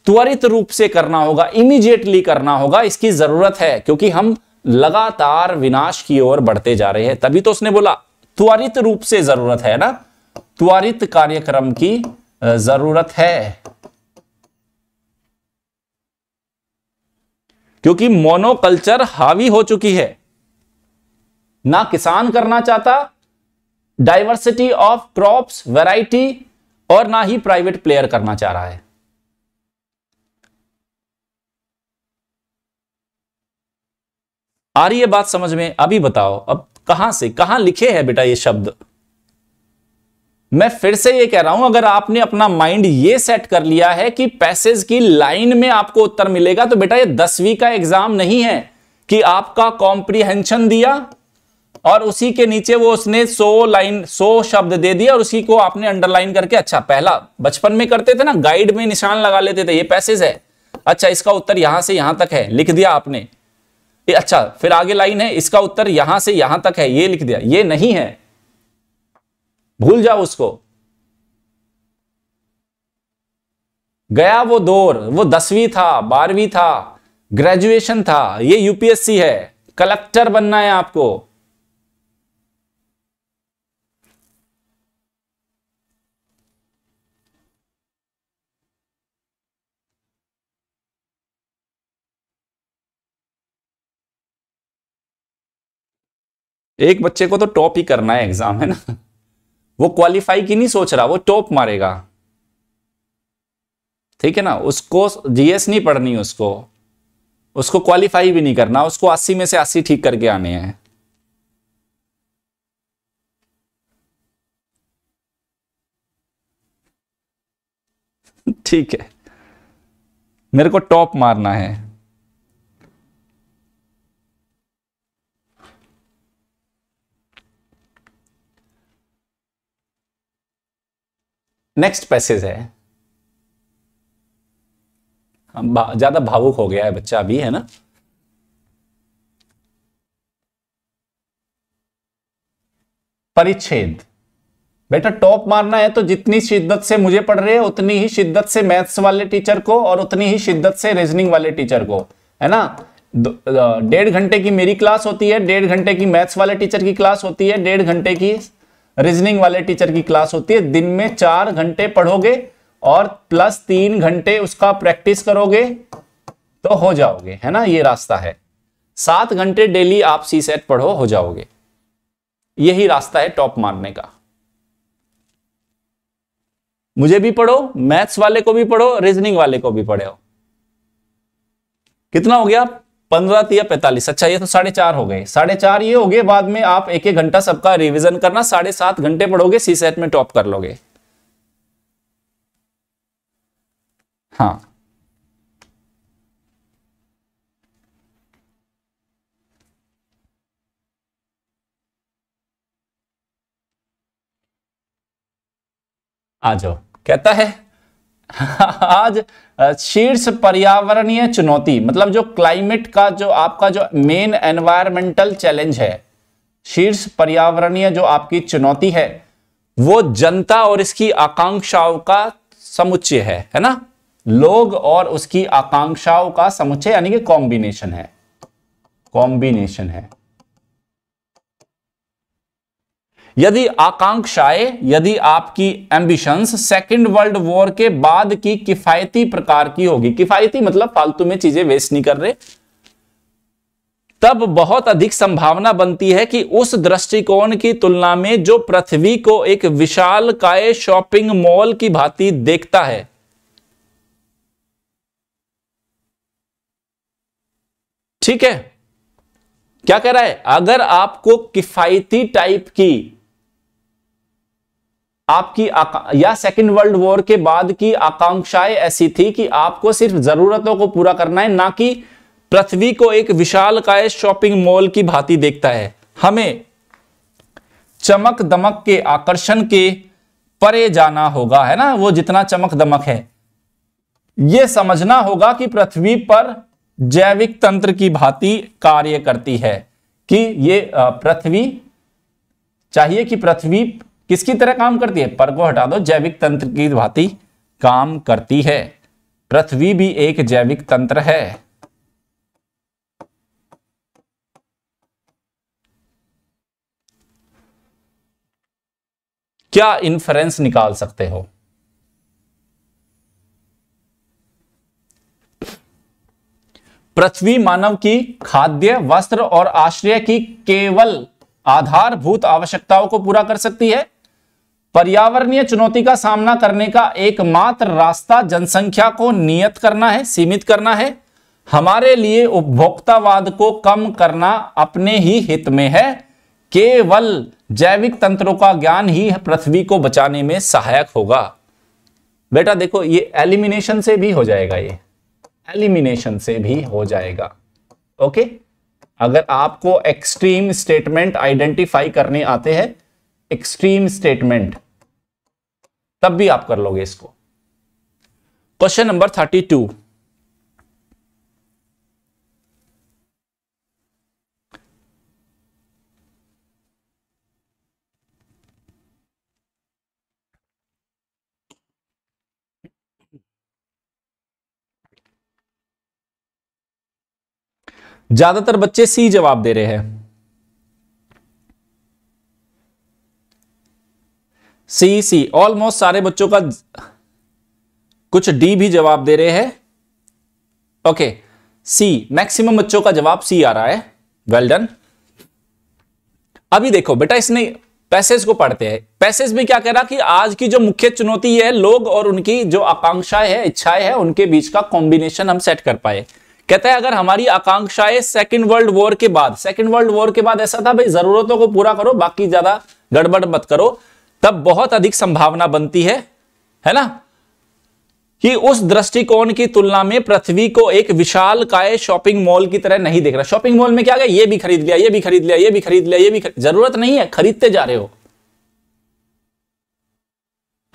त्वरित रूप से करना होगा इमीजिएटली करना होगा इसकी जरूरत है क्योंकि हम लगातार विनाश की ओर बढ़ते जा रहे हैं तभी तो उसने बोला त्वरित रूप से जरूरत है ना त्वरित कार्यक्रम की जरूरत है क्योंकि मोनोकल्चर हावी हो चुकी है ना किसान करना चाहता डाइवर्सिटी ऑफ क्रॉप्स वैरायटी और ना ही प्राइवेट प्लेयर करना चाह रहा है आ रही है बात समझ में अभी बताओ अब कहां से कहां लिखे हैं बेटा ये शब्द मैं फिर से ये कह रहा हूं अगर आपने अपना माइंड ये सेट कर लिया है कि पैसेज की लाइन में आपको उत्तर मिलेगा तो बेटा ये दसवीं का एग्जाम नहीं है कि आपका कॉम्प्रीहेंशन दिया और उसी के नीचे वो उसने सो लाइन सो शब्द दे दिया और उसी को आपने अंडरलाइन करके अच्छा पहला बचपन में करते थे ना गाइड में निशान लगा लेते थे ये पैसेज है अच्छा इसका उत्तर यहां से यहां तक है लिख दिया आपने ये अच्छा फिर आगे लाइन है इसका उत्तर यहां से यहां तक है ये लिख दिया ये नहीं है भूल जाओ उसको गया वो दौर वो दसवीं था बारहवीं था ग्रेजुएशन था ये यूपीएससी है कलेक्टर बनना है आपको एक बच्चे को तो टॉप ही करना है एग्जाम है ना वो क्वालिफाई की नहीं सोच रहा वो टॉप मारेगा ठीक है ना उसको जीएस नहीं पढ़नी उसको उसको क्वालिफाई भी नहीं करना उसको अस्सी में से अस्सी ठीक करके आने हैं ठीक है मेरे को टॉप मारना है नेक्स्ट पैसेज है ज्यादा भावुक हो गया है बच्चा अभी है ना परिच्छेद बेटा टॉप मारना है तो जितनी शिद्दत से मुझे पढ़ रहे हैं उतनी ही शिद्दत से मैथ्स वाले टीचर को और उतनी ही शिद्दत से रीजनिंग वाले टीचर को है ना डेढ़ घंटे की मेरी क्लास होती है डेढ़ घंटे की मैथ्स वाले टीचर की क्लास होती है डेढ़ घंटे की रीजनिंग वाले टीचर की क्लास होती है दिन में चार घंटे पढ़ोगे और प्लस तीन घंटे उसका प्रैक्टिस करोगे तो हो जाओगे है ना ये रास्ता है सात घंटे डेली आप सी सेट पढ़ो हो जाओगे यही रास्ता है टॉप मारने का मुझे भी पढ़ो मैथ्स वाले को भी पढ़ो रीजनिंग वाले को भी हो कितना हो गया आप पंद्रह या पैंतालीस अच्छा ये तो साढ़े चार हो गए साढ़े चार ये हो गए बाद में आप एक एक घंटा सबका रिविजन करना साढ़े सात घंटे पढ़ोगे सी सेट e में टॉप कर लोगे हाँ आ जाओ कहता है आज शीर्ष पर्यावरणीय चुनौती मतलब जो क्लाइमेट का जो आपका जो मेन एनवायरमेंटल चैलेंज है शीर्ष पर्यावरणीय जो आपकी चुनौती है वो जनता और इसकी आकांक्षाओं का समुच्चय है है ना लोग और उसकी आकांक्षाओं का समुच्चय यानी कि कॉम्बिनेशन है कॉम्बिनेशन है यदि आकांक्षाएं यदि आपकी एम्बिशंस सेकेंड वर्ल्ड वॉर के बाद की किफायती प्रकार की होगी किफायती मतलब फालतू में चीजें वेस्ट नहीं कर रहे तब बहुत अधिक संभावना बनती है कि उस दृष्टिकोण की तुलना में जो पृथ्वी को एक विशाल काय शॉपिंग मॉल की भांति देखता है ठीक है क्या कह रहा है अगर आपको किफायती टाइप की आपकी या सेकेंड वर्ल्ड वॉर के बाद की आकांक्षाएं ऐसी थी कि आपको सिर्फ जरूरतों को पूरा करना है ना कि पृथ्वी को एक विशाल काय शॉपिंग मॉल की भांति देखता है हमें चमक दमक के आकर्षण के परे जाना होगा है ना वो जितना चमक दमक है यह समझना होगा कि पृथ्वी पर जैविक तंत्र की भांति कार्य करती है कि ये पृथ्वी चाहिए कि पृथ्वी किसकी तरह काम करती है पर को हटा दो जैविक तंत्र की भांति काम करती है पृथ्वी भी एक जैविक तंत्र है क्या इन्फ्रेंस निकाल सकते हो पृथ्वी मानव की खाद्य वस्त्र और आश्रय की केवल आधारभूत आवश्यकताओं को पूरा कर सकती है पर्यावरणीय चुनौती का सामना करने का एकमात्र रास्ता जनसंख्या को नियत करना है सीमित करना है हमारे लिए उपभोक्तावाद को कम करना अपने ही हित में है केवल जैविक तंत्रों का ज्ञान ही पृथ्वी को बचाने में सहायक होगा बेटा देखो ये एलिमिनेशन से भी हो जाएगा ये एलिमिनेशन से भी हो जाएगा ओके अगर आपको एक्सट्रीम स्टेटमेंट आइडेंटिफाई करने आते हैं एक्सट्रीम स्टेटमेंट तब भी आप कर लोगे इसको क्वेश्चन नंबर थर्टी टू ज्यादातर बच्चे सी जवाब दे रहे हैं सी सी ऑलमोस्ट सारे बच्चों का कुछ डी भी जवाब दे रहे हैं ओके सी मैक्सिमम बच्चों का जवाब सी आ रहा है वेल well डन अभी देखो बेटा इसने पैसेज को पढ़ते हैं पैसेज में क्या कह रहा कि आज की जो मुख्य चुनौती है लोग और उनकी जो आकांक्षाएं है इच्छाएं है उनके बीच का कॉम्बिनेशन हम सेट कर पाए कहता है अगर हमारी आकांक्षाएं सेकेंड वर्ल्ड वॉर के बाद सेकेंड वर्ल्ड वॉर के बाद ऐसा था भाई जरूरतों को पूरा करो बाकी ज्यादा गड़बड़ मत करो तब बहुत अधिक संभावना बनती है है ना कि उस दृष्टिकोण की तुलना में पृथ्वी को एक विशाल काय शॉपिंग मॉल की तरह नहीं देख रहा शॉपिंग मॉल में क्या गया ये भी खरीद लिया ये भी खरीद लिया ये भी खरीद लिया ये भी खरीद... जरूरत नहीं है खरीदते जा रहे हो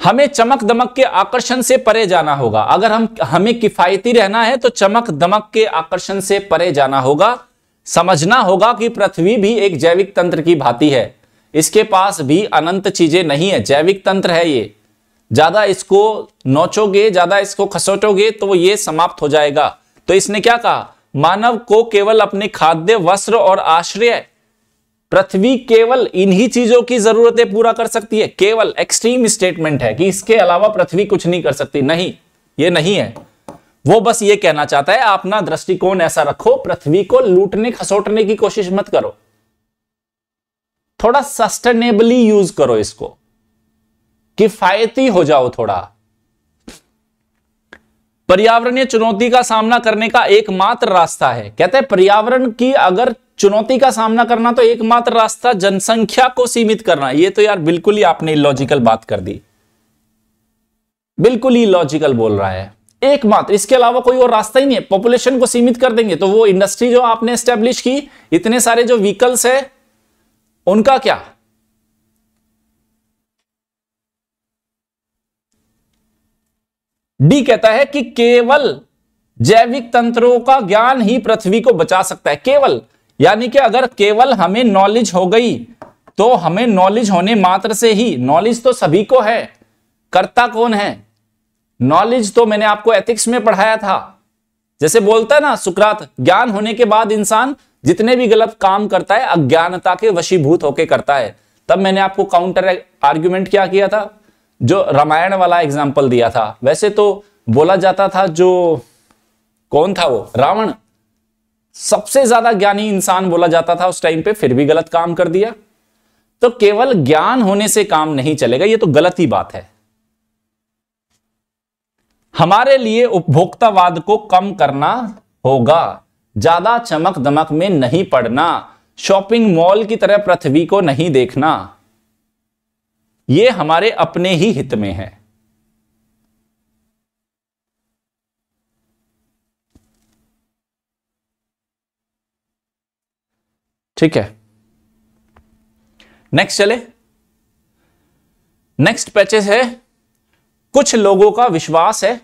हमें चमक दमक के आकर्षण से परे जाना होगा अगर हम हमें किफायती रहना है तो चमक दमक के आकर्षण से परे जाना होगा समझना होगा कि पृथ्वी भी एक जैविक तंत्र की भांति है इसके पास भी अनंत चीजें नहीं है जैविक तंत्र है ये ज्यादा इसको नोचोगे ज्यादा इसको खसोटोगे तो ये समाप्त हो जाएगा तो इसने क्या कहा मानव को केवल अपने खाद्य वस्त्र और आश्रय पृथ्वी केवल इन्हीं चीजों की जरूरतें पूरा कर सकती है केवल एक्सट्रीम स्टेटमेंट है कि इसके अलावा पृथ्वी कुछ नहीं कर सकती नहीं ये नहीं है वो बस ये कहना चाहता है अपना दृष्टिकोण ऐसा रखो पृथ्वी को लूटने खसोटने की कोशिश मत करो थोड़ा सस्टेनेबली यूज करो इसको किफायती हो जाओ थोड़ा पर्यावरणीय चुनौती का सामना करने का एकमात्र रास्ता है कहते हैं पर्यावरण की अगर चुनौती का सामना करना तो एकमात्र रास्ता जनसंख्या को सीमित करना ये तो यार बिल्कुल ही आपने लॉजिकल बात कर दी बिल्कुल ही लॉजिकल बोल रहा है एकमात्र इसके अलावा कोई और रास्ता ही नहीं है पॉपुलेशन को सीमित कर देंगे तो वो इंडस्ट्री जो आपने स्टेब्लिश की इतने सारे जो व्हीकल्स है उनका क्या डी कहता है कि केवल जैविक तंत्रों का ज्ञान ही पृथ्वी को बचा सकता है केवल यानी कि अगर केवल हमें नॉलेज हो गई तो हमें नॉलेज होने मात्र से ही नॉलेज तो सभी को है करता कौन है नॉलेज तो मैंने आपको एथिक्स में पढ़ाया था जैसे बोलता है ना सुकरात ज्ञान होने के बाद इंसान जितने भी गलत काम करता है अज्ञानता के वशीभूत होके करता है तब मैंने आपको काउंटर आर्ग्यूमेंट क्या किया था जो रामायण वाला एग्जाम्पल दिया था वैसे तो बोला जाता था जो कौन था वो रावण सबसे ज्यादा ज्ञानी इंसान बोला जाता था उस टाइम पे फिर भी गलत काम कर दिया तो केवल ज्ञान होने से काम नहीं चलेगा ये तो गलत ही बात है हमारे लिए उपभोक्तावाद को कम करना होगा ज्यादा चमक दमक में नहीं पड़ना शॉपिंग मॉल की तरह पृथ्वी को नहीं देखना ये हमारे अपने ही हित में है ठीक है नेक्स्ट चले नेक्स्ट पैचेस है कुछ लोगों का विश्वास है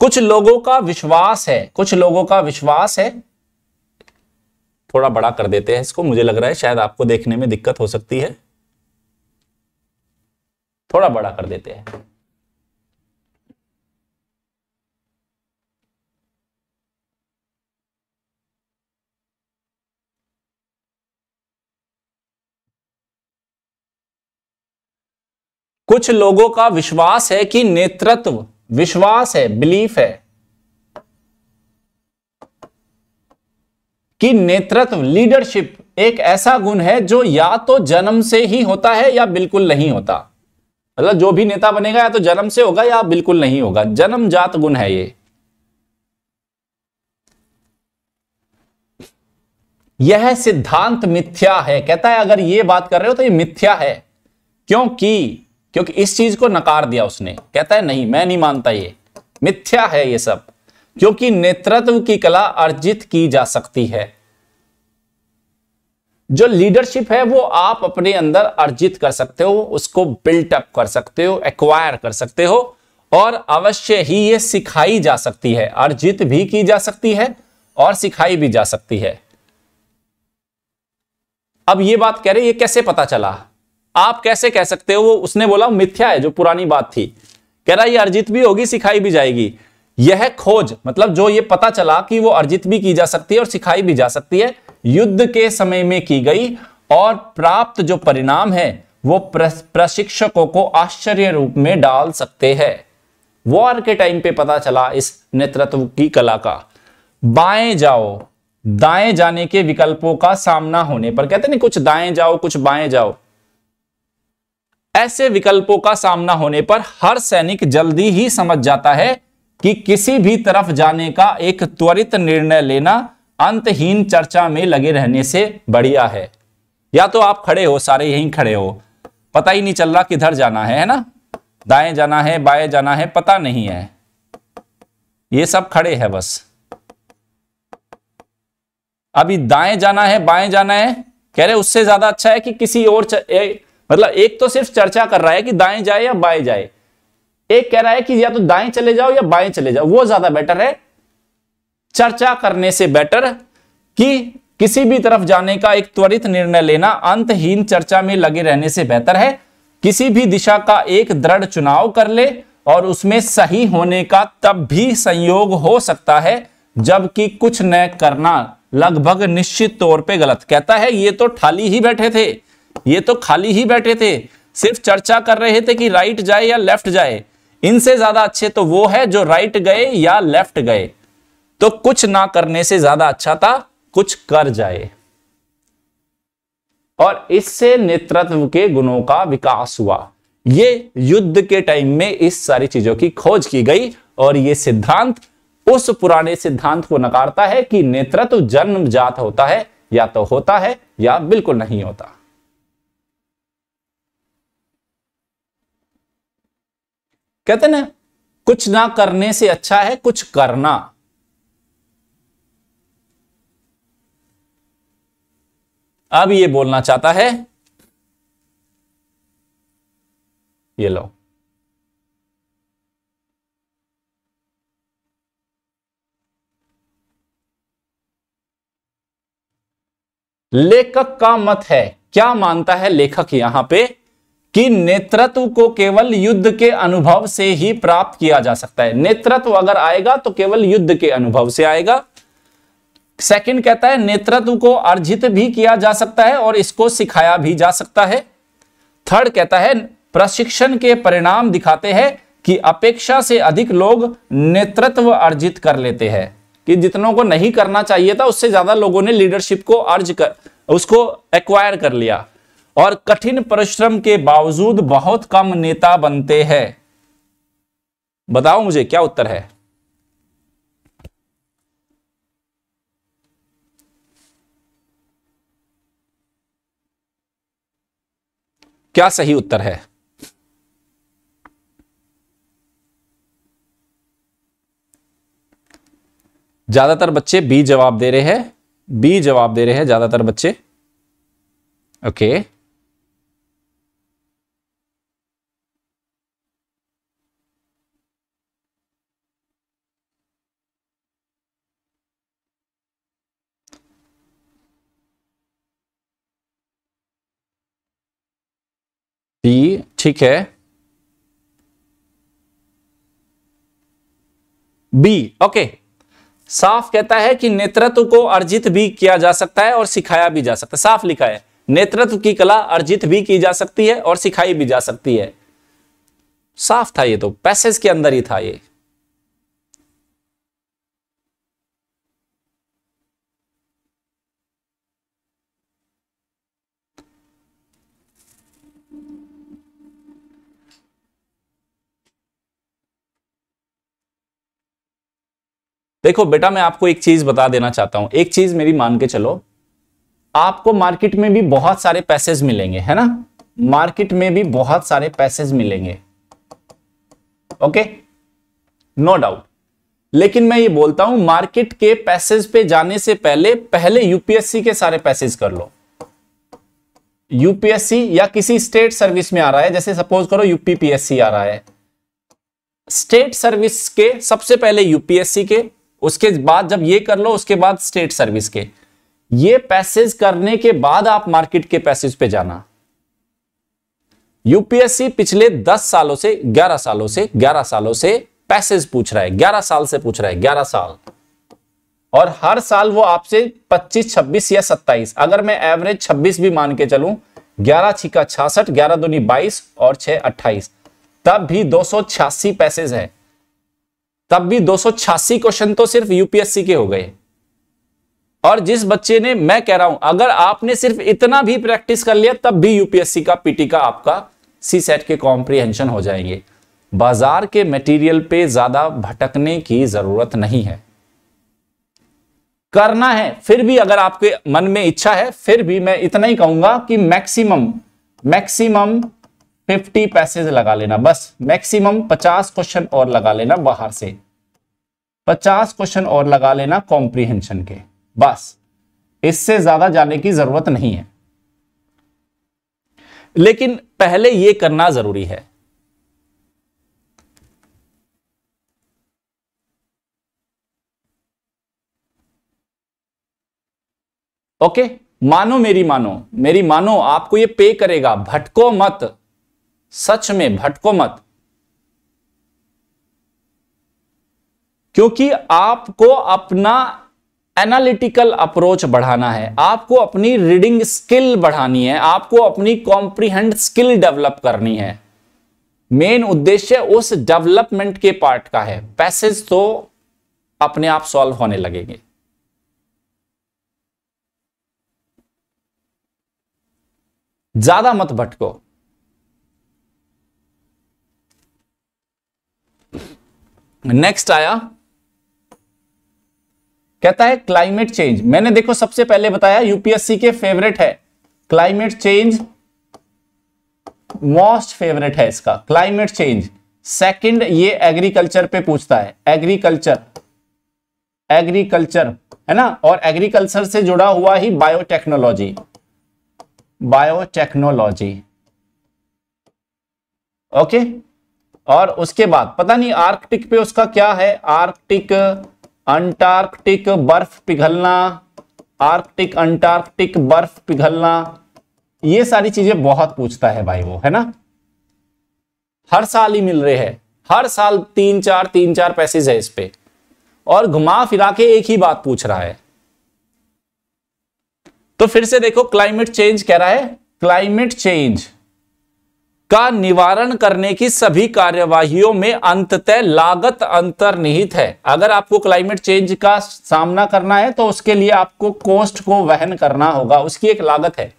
कुछ लोगों का विश्वास है कुछ लोगों का विश्वास है थोड़ा बड़ा कर देते हैं इसको मुझे लग रहा है शायद आपको देखने में दिक्कत हो सकती है थोड़ा बड़ा कर देते हैं कुछ लोगों का विश्वास है कि नेतृत्व विश्वास है बिलीफ है कि नेतृत्व लीडरशिप एक ऐसा गुण है जो या तो जन्म से ही होता है या बिल्कुल नहीं होता मतलब जो भी नेता बनेगा या तो जन्म से होगा या बिल्कुल नहीं होगा जन्म जात गुण है ये यह सिद्धांत मिथ्या है कहता है अगर ये बात कर रहे हो तो ये मिथ्या है क्योंकि क्योंकि इस चीज को नकार दिया उसने कहता है नहीं मैं नहीं मानता ये मिथ्या है ये सब क्योंकि नेतृत्व की कला अर्जित की जा सकती है जो लीडरशिप है वो आप अपने अंदर अर्जित कर सकते हो उसको बिल्ट अप कर सकते हो एक्वायर कर सकते हो और अवश्य ही ये सिखाई जा सकती है अर्जित भी की जा सकती है और सिखाई भी जा सकती है अब ये बात कह रहे ये कैसे पता चला आप कैसे कह सकते हो वो उसने बोला मिथ्या है जो पुरानी बात थी कह रहा ये अर्जित भी होगी सिखाई भी जाएगी यह खोज मतलब जो ये पता चला कि वो अर्जित भी की जा सकती है और सिखाई भी जा सकती है युद्ध के समय में की गई और प्राप्त जो परिणाम है वो प्रशिक्षकों को आश्चर्य रूप में डाल सकते हैं वॉर के टाइम पे पता चला इस नेतृत्व की कला का बाएं जाओ दाएं जाने के विकल्पों का सामना होने पर कहते ना कुछ दाएं जाओ कुछ बाएं जाओ ऐसे विकल्पों का सामना होने पर हर सैनिक जल्दी ही समझ जाता है कि किसी भी तरफ जाने का एक त्वरित निर्णय लेना अंतहीन चर्चा में लगे रहने से बढ़िया है या तो आप खड़े हो सारे यहीं खड़े हो पता ही नहीं चल रहा किधर जाना है है ना दाएं जाना है बाएं जाना है पता नहीं है ये सब खड़े हैं बस अभी दाएं जाना है बाएं जाना है कह रहे उससे ज्यादा अच्छा है कि किसी और मतलब एक तो सिर्फ चर्चा कर रहा है कि दाएं जाए या बाएं जाए एक कह रहा है कि या तो दाएं चले जाओ या बाएं चले जाओ वो ज्यादा बेटर है चर्चा करने से बेटर कि किसी भी तरफ जाने का एक त्वरित निर्णय लेना अंतहीन चर्चा में लगे रहने से बेहतर है किसी भी दिशा का एक दृढ़ चुनाव कर ले और उसमें सही होने का तब भी संयोग हो सकता है जबकि कुछ न करना लगभग निश्चित तौर पे गलत कहता है ये तो ठाली ही बैठे थे ये तो खाली ही बैठे थे सिर्फ चर्चा कर रहे थे कि राइट जाए या लेफ्ट जाए इनसे ज्यादा अच्छे तो वो है जो राइट गए या लेफ्ट गए तो कुछ ना करने से ज्यादा अच्छा था कुछ कर जाए और इससे नेतृत्व के गुणों का विकास हुआ ये युद्ध के टाइम में इस सारी चीजों की खोज की गई और ये सिद्धांत उस पुराने सिद्धांत को नकारता है कि नेतृत्व जात होता है या तो होता है या बिल्कुल नहीं होता कहते ना कुछ ना करने से अच्छा है कुछ करना अब ये बोलना चाहता है ये लो लेखक का मत है क्या मानता है लेखक यहां पे कि नेतृत्व को केवल युद्ध के अनुभव से ही प्राप्त किया जा सकता है नेतृत्व अगर आएगा तो केवल युद्ध के अनुभव से आएगा सेकंड कहता है नेतृत्व को अर्जित भी किया जा सकता है और इसको सिखाया भी जा सकता है थर्ड कहता है प्रशिक्षण के परिणाम दिखाते हैं कि अपेक्षा से अधिक लोग नेतृत्व अर्जित कर लेते हैं कि जितनों को नहीं करना चाहिए था उससे ज्यादा लोगों ने लीडरशिप को अर्ज कर उसको एक्वायर कर लिया और कठिन परिश्रम के बावजूद बहुत कम नेता बनते हैं बताओ मुझे क्या उत्तर है क्या सही उत्तर है ज्यादातर बच्चे बी जवाब दे रहे हैं बी जवाब दे रहे हैं ज्यादातर बच्चे ओके okay. पी ठीक है बी ओके साफ कहता है कि नेतृत्व को अर्जित भी किया जा सकता है और सिखाया भी जा सकता है साफ लिखा है नेतृत्व की कला अर्जित भी की जा सकती है और सिखाई भी जा सकती है साफ था ये तो पैसेज के अंदर ही था ये देखो बेटा मैं आपको एक चीज बता देना चाहता हूं एक चीज मेरी मान के चलो आपको मार्केट में भी बहुत सारे पैसेज मिलेंगे है ना मार्केट में भी बहुत सारे पैसेज मिलेंगे ओके नो डाउट लेकिन मैं ये बोलता हूं मार्केट के पैसेज पे जाने से पहले पहले यूपीएससी के सारे पैसेज कर लो यूपीएससी या किसी स्टेट सर्विस में आ रहा है जैसे सपोज करो यूपीपीएससी आ रहा है स्टेट सर्विस के सबसे पहले यूपीएससी के उसके बाद जब ये कर लो उसके बाद स्टेट सर्विस के ये पैसेज करने के बाद आप मार्केट के पैसेज पे जाना यूपीएससी पिछले 10 सालों से 11 सालों से 11 सालों से पैसेज पूछ रहा है 11 साल से पूछ रहा है 11 साल और हर साल वो आपसे 25 26 या 27 अगर मैं एवरेज 26 भी मान के चलू 11 छिका छासठ ग्यारह दूनी बाईस और 6 अट्ठाईस तब भी दो पैसेज है तब भी दो क्वेश्चन तो सिर्फ यूपीएससी के हो गए और जिस बच्चे ने मैं कह रहा हूं अगर आपने सिर्फ इतना भी प्रैक्टिस कर लिया तब भी यूपीएससी का पीटी का आपका सी सेट के कॉम्प्रिहेंशन हो जाएंगे बाजार के मटेरियल पे ज्यादा भटकने की जरूरत नहीं है करना है फिर भी अगर आपके मन में इच्छा है फिर भी मैं इतना ही कहूंगा कि मैक्सिमम मैक्सिमम फिफ्टी पैसेज लगा लेना बस मैक्सिमम पचास क्वेश्चन और लगा लेना बाहर से पचास क्वेश्चन और लगा लेना कॉम्प्रीहेंशन के बस इससे ज्यादा जाने की जरूरत नहीं है लेकिन पहले यह करना जरूरी है ओके मानो मेरी मानो मेरी मानो आपको ये पे करेगा भटको मत सच में भटको मत क्योंकि आपको अपना एनालिटिकल अप्रोच बढ़ाना है आपको अपनी रीडिंग स्किल बढ़ानी है आपको अपनी कॉम्प्रिहेंड स्किल डेवलप करनी है मेन उद्देश्य उस डेवलपमेंट के पार्ट का है पैसेज तो अपने आप सॉल्व होने लगेंगे ज्यादा मत भटको नेक्स्ट आया कहता है क्लाइमेट चेंज मैंने देखो सबसे पहले बताया यूपीएससी के फेवरेट है क्लाइमेट चेंज मोस्ट फेवरेट है इसका क्लाइमेट चेंज सेकंड ये एग्रीकल्चर पे पूछता है एग्रीकल्चर एग्रीकल्चर है ना और एग्रीकल्चर से जुड़ा हुआ ही बायोटेक्नोलॉजी बायोटेक्नोलॉजी ओके okay? और उसके बाद पता नहीं आर्कटिक पे उसका क्या है आर्कटिक अंटार्कटिक बर्फ पिघलना आर्कटिक अंटार्कटिक बर्फ पिघलना ये सारी चीजें बहुत पूछता है भाई वो है ना हर साल ही मिल रहे हैं हर साल तीन चार तीन चार पैसेज है इस पे और घुमा फिरा के एक ही बात पूछ रहा है तो फिर से देखो क्लाइमेट चेंज कह रहा है क्लाइमेट चेंज का निवारण करने की सभी कार्यवाहियों में अंततः लागत अंतर्निहित है अगर आपको क्लाइमेट चेंज का सामना करना है तो उसके लिए आपको कोस्ट को वहन करना होगा उसकी एक लागत है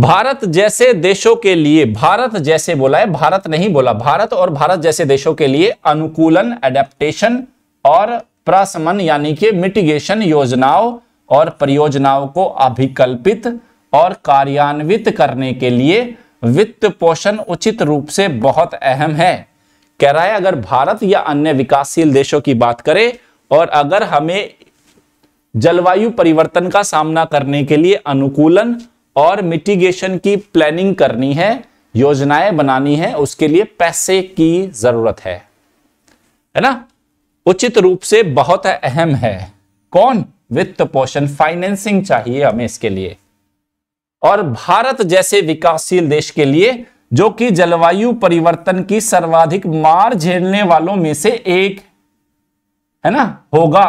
भारत जैसे देशों के लिए भारत जैसे बोला है भारत नहीं बोला भारत और भारत जैसे देशों के लिए अनुकूलन एडेप्टेशन और प्रसमन यानी कि मिटिगेशन योजनाओं और परियोजनाओं को अभिकल्पित और कार्यान्वित करने के लिए वित्त पोषण उचित रूप से बहुत अहम है कह रहा है अगर भारत या अन्य विकासशील देशों की बात करें और अगर हमें जलवायु परिवर्तन का सामना करने के लिए अनुकूलन और मिटिगेशन की प्लानिंग करनी है योजनाएं बनानी है उसके लिए पैसे की जरूरत है है ना उचित रूप से बहुत अहम है कौन वित्त पोषण फाइनेंसिंग चाहिए हमें इसके लिए और भारत जैसे विकासशील देश के लिए जो कि जलवायु परिवर्तन की सर्वाधिक मार झेलने वालों में से एक है ना होगा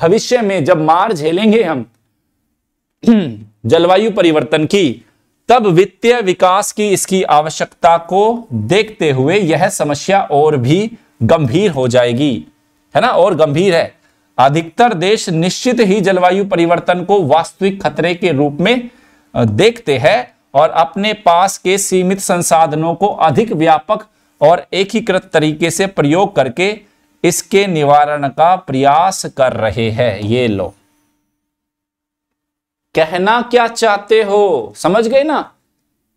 भविष्य में जब मार झेलेंगे हम जलवायु परिवर्तन की तब वित्तीय विकास की इसकी आवश्यकता को देखते हुए यह समस्या और भी गंभीर हो जाएगी है ना और गंभीर है अधिकतर देश निश्चित ही जलवायु परिवर्तन को वास्तविक खतरे के रूप में देखते हैं और अपने पास के सीमित संसाधनों को अधिक व्यापक और एकीकृत तरीके से प्रयोग करके इसके निवारण का प्रयास कर रहे हैं ये लो कहना क्या चाहते हो समझ गए ना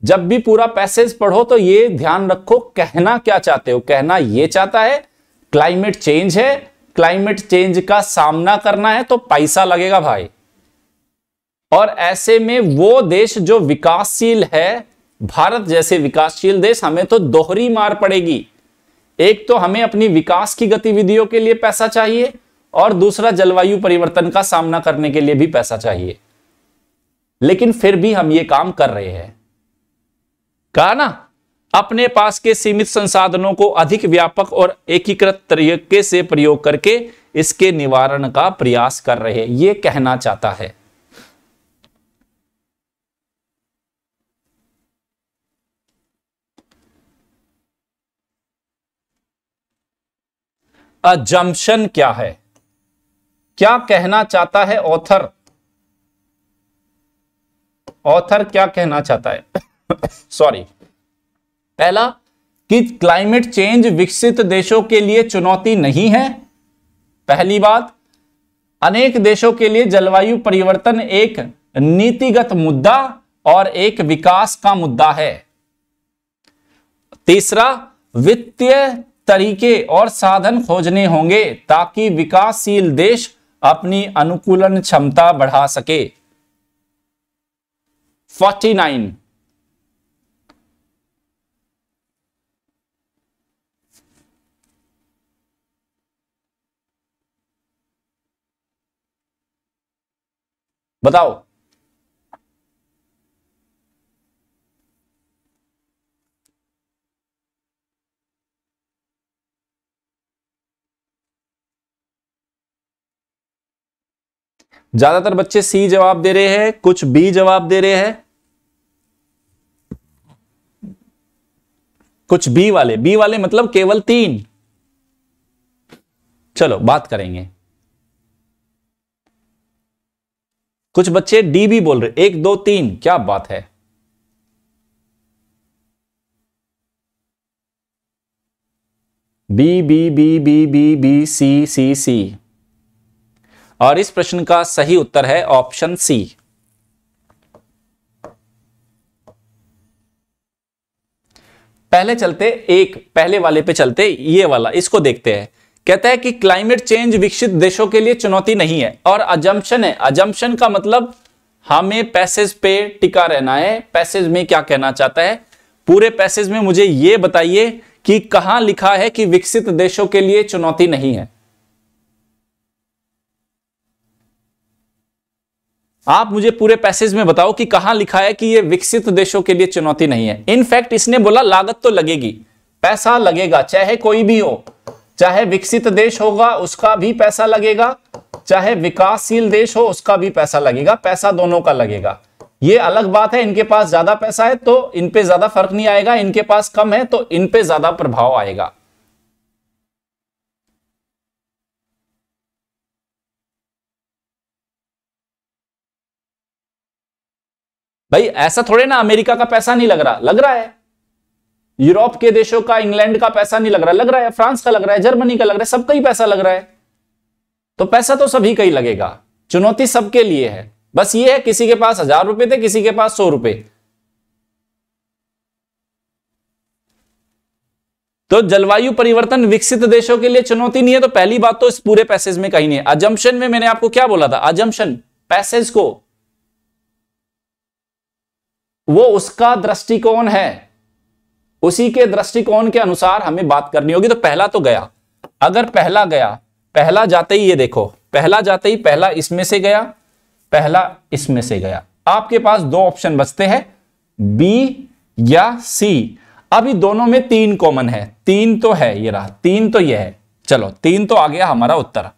जब भी पूरा पैसेज पढ़ो तो ये ध्यान रखो कहना क्या चाहते हो कहना ये चाहता है क्लाइमेट चेंज है क्लाइमेट चेंज का सामना करना है तो पैसा लगेगा भाई और ऐसे में वो देश जो विकासशील है भारत जैसे विकासशील देश हमें तो दोहरी मार पड़ेगी एक तो हमें अपनी विकास की गतिविधियों के लिए पैसा चाहिए और दूसरा जलवायु परिवर्तन का सामना करने के लिए भी पैसा चाहिए लेकिन फिर भी हम ये काम कर रहे हैं कहा ना अपने पास के सीमित संसाधनों को अधिक व्यापक और एकीकृत तरीके से प्रयोग करके इसके निवारण का प्रयास कर रहे हैं ये कहना चाहता है अजम्पन क्या है क्या कहना चाहता है ऑथर ऑथर क्या कहना चाहता है सॉरी पहला कि क्लाइमेट चेंज विकसित देशों के लिए चुनौती नहीं है पहली बात अनेक देशों के लिए जलवायु परिवर्तन एक नीतिगत मुद्दा और एक विकास का मुद्दा है तीसरा वित्तीय तरीके और साधन खोजने होंगे ताकि विकासशील देश अपनी अनुकूलन क्षमता बढ़ा सके 49 बताओ ज्यादातर बच्चे सी जवाब दे रहे हैं कुछ बी जवाब दे रहे हैं कुछ बी वाले बी वाले मतलब केवल तीन चलो बात करेंगे कुछ बच्चे डी भी बोल रहे एक दो तीन क्या बात है B B B B B B C C C और इस प्रश्न का सही उत्तर है ऑप्शन सी पहले चलते एक पहले वाले पे चलते ये वाला इसको देखते हैं कहता है कि क्लाइमेट चेंज विकसित देशों के लिए चुनौती नहीं है और अजम्पन है अजम्पन का मतलब हमें पैसेज पे टिका रहना है पैसेज में क्या कहना चाहता है पूरे पैसेज में मुझे ये बताइए कि कहां लिखा है कि विकसित देशों के लिए चुनौती नहीं है आप मुझे पूरे पैसेज में बताओ कि कहां लिखा है कि यह विकसित देशों के लिए चुनौती नहीं है इनफैक्ट इसने बोला लागत तो लगेगी पैसा लगेगा चाहे कोई भी हो चाहे विकसित देश होगा उसका भी पैसा लगेगा चाहे विकासशील देश हो उसका भी पैसा लगेगा पैसा दोनों का लगेगा ये अलग बात है इनके पास ज्यादा पैसा है तो इनपे ज्यादा फर्क नहीं आएगा इनके पास कम है तो इनपे ज्यादा प्रभाव आएगा भाई ऐसा थोड़े ना अमेरिका का पैसा नहीं लग रहा लग रहा है यूरोप के देशों का इंग्लैंड का पैसा नहीं लग रहा लग रहा है फ्रांस का लग रहा है जर्मनी का लग रहा है सबका ही पैसा लग रहा है तो पैसा तो सभी का ही लगेगा चुनौती सबके लिए है बस ये है किसी के पास हजार रुपए थे किसी के पास सौ रुपए तो जलवायु परिवर्तन विकसित देशों के लिए चुनौती नहीं है तो पहली बात तो इस पूरे पैसेज में कहीं नहीं है अजम्पन में मैंने आपको क्या बोला था अजम्पन पैसेज को वो उसका दृष्टिकोण है उसी के दृष्टिकोण के अनुसार हमें बात करनी होगी तो पहला तो गया अगर पहला गया पहला जाते ही ये देखो पहला जाते ही पहला इसमें से गया पहला इसमें से गया आपके पास दो ऑप्शन बचते हैं बी या सी अभी दोनों में तीन कॉमन है तीन तो है ये रहा तीन तो ये है चलो तीन तो आ गया हमारा उत्तर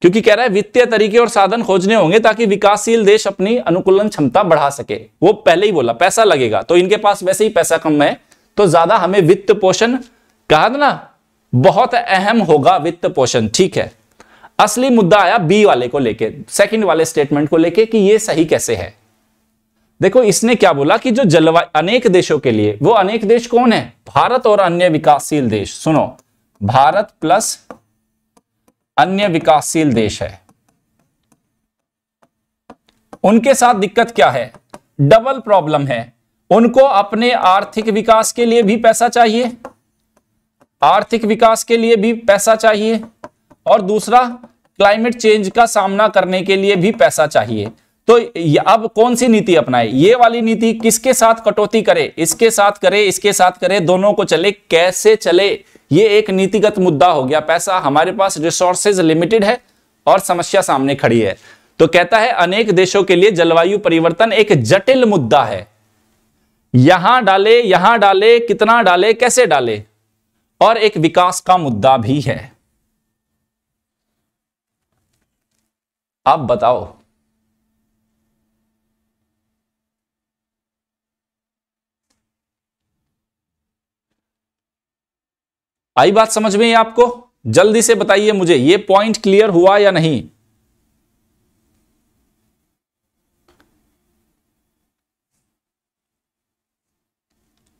क्योंकि कह रहा है वित्तीय तरीके और साधन खोजने होंगे ताकि विकासशील देश अपनी अनुकूलन क्षमता बढ़ा सके वो पहले ही बोला पैसा लगेगा तो इनके पास वैसे ही पैसा कम है तो ज्यादा हमें वित्त पोषण कहा ना बहुत अहम होगा वित्त पोषण ठीक है असली मुद्दा आया बी वाले को लेके सेकंड वाले स्टेटमेंट को लेके कि ये सही कैसे है देखो इसने क्या बोला कि जो जलवायु अनेक देशों के लिए वो अनेक देश कौन है भारत और अन्य विकासशील देश सुनो भारत प्लस अन्य विकासशील देश है उनके साथ दिक्कत क्या है डबल प्रॉब्लम है उनको अपने आर्थिक विकास के लिए भी पैसा चाहिए आर्थिक विकास के लिए भी पैसा चाहिए और दूसरा क्लाइमेट चेंज का सामना करने के लिए भी पैसा चाहिए तो अब कौन सी नीति अपनाए ये वाली नीति किसके साथ कटौती करे इसके साथ करे इसके साथ करे दोनों को चले कैसे चले ये एक नीतिगत मुद्दा हो गया पैसा हमारे पास रिसोर्सेज लिमिटेड है और समस्या सामने खड़ी है तो कहता है अनेक देशों के लिए जलवायु परिवर्तन एक जटिल मुद्दा है यहां डाले यहां डाले कितना डाले कैसे डाले और एक विकास का मुद्दा भी है आप बताओ आई बात समझ में आपको जल्दी से बताइए मुझे ये पॉइंट क्लियर हुआ या नहीं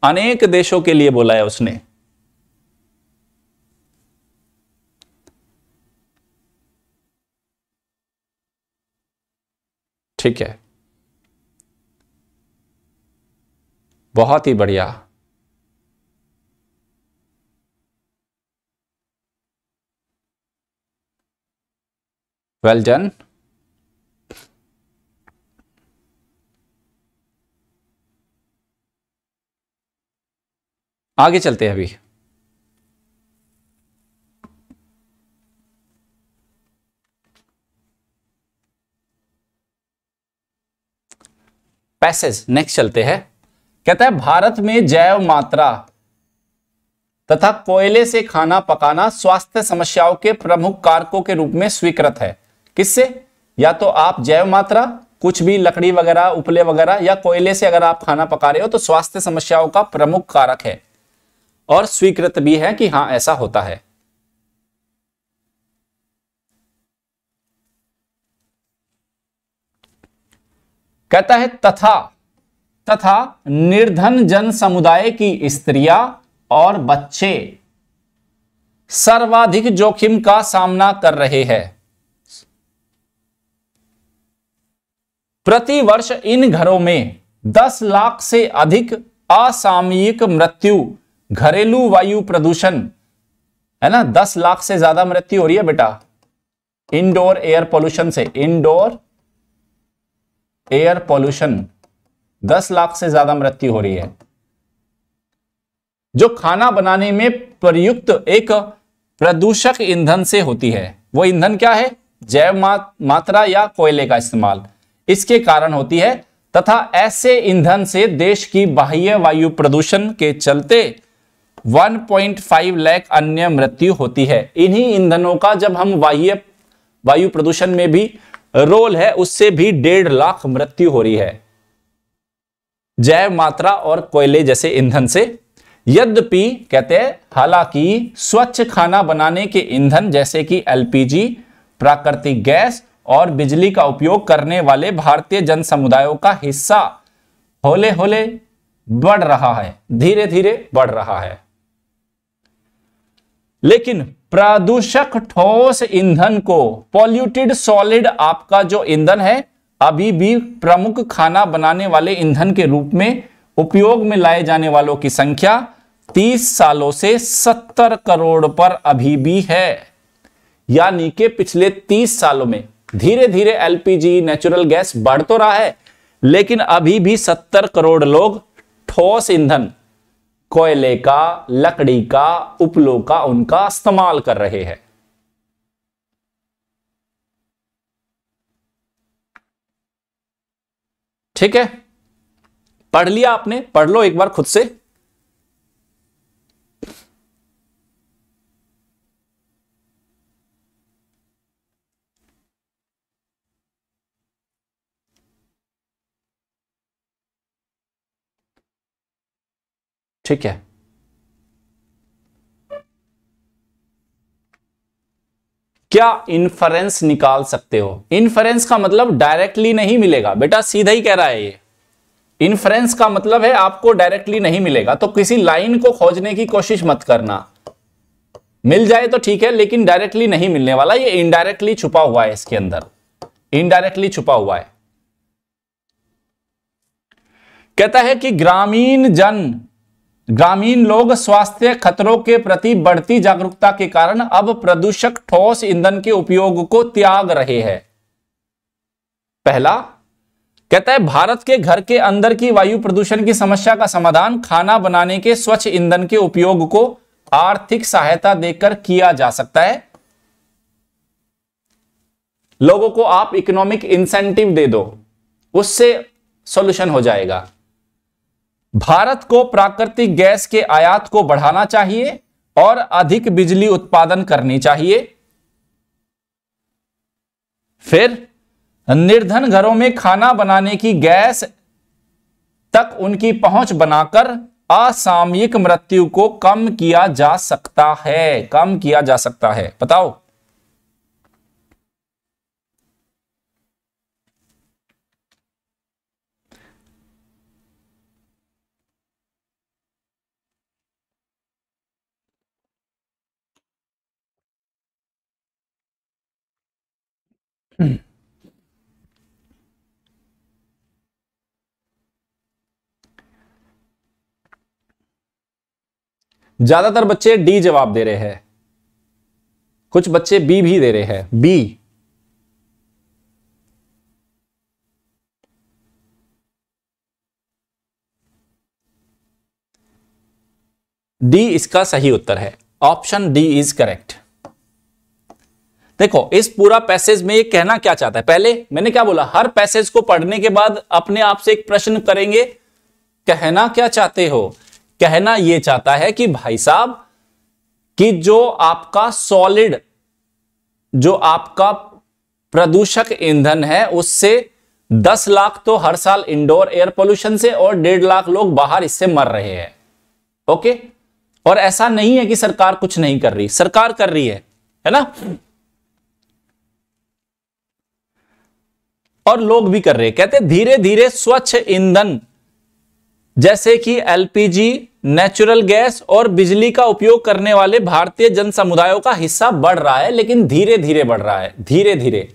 अनेक देशों के लिए बोला है उसने ठीक है बहुत ही बढ़िया well done आगे चलते हैं अभी पैसेज नेक्स्ट चलते हैं कहता है भारत में जैव मात्रा तथा कोयले से खाना पकाना स्वास्थ्य समस्याओं के प्रमुख कारकों के रूप में स्वीकृत है किससे या तो आप जैव मात्रा कुछ भी लकड़ी वगैरह उपले वगैरह या कोयले से अगर आप खाना पका रहे हो तो स्वास्थ्य समस्याओं का प्रमुख कारक है और स्वीकृत भी है कि हाँ ऐसा होता है कहता है तथा तथा निर्धन जन समुदाय की स्त्रियां और बच्चे सर्वाधिक जोखिम का सामना कर रहे हैं प्रति वर्ष इन घरों में 10 लाख से अधिक असामयिक मृत्यु घरेलू वायु प्रदूषण है ना 10 लाख से ज्यादा मृत्यु हो रही है बेटा इंडोर एयर पॉल्यूशन से इंडोर एयर पॉल्यूशन 10 लाख से ज्यादा मृत्यु हो रही है जो खाना बनाने में प्रयुक्त एक प्रदूषक ईंधन से होती है वो ईंधन क्या है जैव मात्रा या कोयले का इस्तेमाल इसके कारण होती है तथा ऐसे ईंधन से देश की बाह्य वायु प्रदूषण के चलते 1.5 लाख अन्य मृत्यु होती है इन्हीं ईंधनों का जब हम बाह्य वायु प्रदूषण में भी रोल है उससे भी डेढ़ लाख मृत्यु हो रही है जैव मात्रा और कोयले जैसे ईंधन से यद्यपि कहते हैं हालांकि स्वच्छ खाना बनाने के ईंधन जैसे कि एलपीजी प्राकृतिक गैस और बिजली का उपयोग करने वाले भारतीय जन समुदायों का हिस्सा होले होले बढ़ रहा है धीरे धीरे बढ़ रहा है लेकिन प्रदूषक ठोस ईंधन को पॉल्यूटेड सॉलिड आपका जो ईंधन है अभी भी प्रमुख खाना बनाने वाले ईंधन के रूप में उपयोग में लाए जाने वालों की संख्या 30 सालों से 70 करोड़ पर अभी भी है यानी कि पिछले 30 सालों में धीरे धीरे एलपीजी नेचुरल गैस बढ़ तो रहा है लेकिन अभी भी सत्तर करोड़ लोग ठोस ईंधन कोयले का लकड़ी का उपलो का उनका इस्तेमाल कर रहे हैं ठीक है पढ़ लिया आपने पढ़ लो एक बार खुद से ठीक है क्या इन्फरेंस निकाल सकते हो इन्फरेंस का मतलब डायरेक्टली नहीं मिलेगा बेटा सीधा ही कह रहा है ये इन्फ्रेंस का मतलब है आपको डायरेक्टली नहीं मिलेगा तो किसी लाइन को खोजने की कोशिश मत करना मिल जाए तो ठीक है लेकिन डायरेक्टली नहीं मिलने वाला ये इनडायरेक्टली छुपा हुआ है इसके अंदर इनडायरेक्टली छुपा हुआ है कहता है कि ग्रामीण जन ग्रामीण लोग स्वास्थ्य खतरों के प्रति बढ़ती जागरूकता के कारण अब प्रदूषक ठोस ईंधन के उपयोग को त्याग रहे हैं पहला कहता है भारत के घर के अंदर की वायु प्रदूषण की समस्या का समाधान खाना बनाने के स्वच्छ ईंधन के उपयोग को आर्थिक सहायता देकर किया जा सकता है लोगों को आप इकोनॉमिक इंसेंटिव दे दो उससे सॉल्यूशन हो जाएगा भारत को प्राकृतिक गैस के आयात को बढ़ाना चाहिए और अधिक बिजली उत्पादन करनी चाहिए फिर निर्धन घरों में खाना बनाने की गैस तक उनकी पहुंच बनाकर असामयिक मृत्यु को कम किया जा सकता है कम किया जा सकता है बताओ ज्यादातर बच्चे डी जवाब दे रहे हैं कुछ बच्चे बी भी दे रहे हैं बी डी इसका सही उत्तर है ऑप्शन डी इज करेक्ट देखो इस पूरा पैसेज में ये कहना क्या चाहता है पहले मैंने क्या बोला हर पैसेज को पढ़ने के बाद अपने आप से एक प्रश्न करेंगे कहना क्या चाहते हो कहना यह चाहता है कि भाई साहब कि जो आपका सॉलिड जो आपका प्रदूषक ईंधन है उससे 10 लाख तो हर साल इंडोर एयर पोल्यूशन से और डेढ़ लाख लोग बाहर इससे मर रहे हैं ओके और ऐसा नहीं है कि सरकार कुछ नहीं कर रही सरकार कर रही है है ना और लोग भी कर रहे हैं कहते धीरे धीरे स्वच्छ ईंधन जैसे कि एलपीजी नेचुरल गैस और बिजली का उपयोग करने वाले भारतीय जन समुदायों का हिस्सा बढ़ रहा है लेकिन धीरे धीरे बढ़ रहा है धीरे धीरे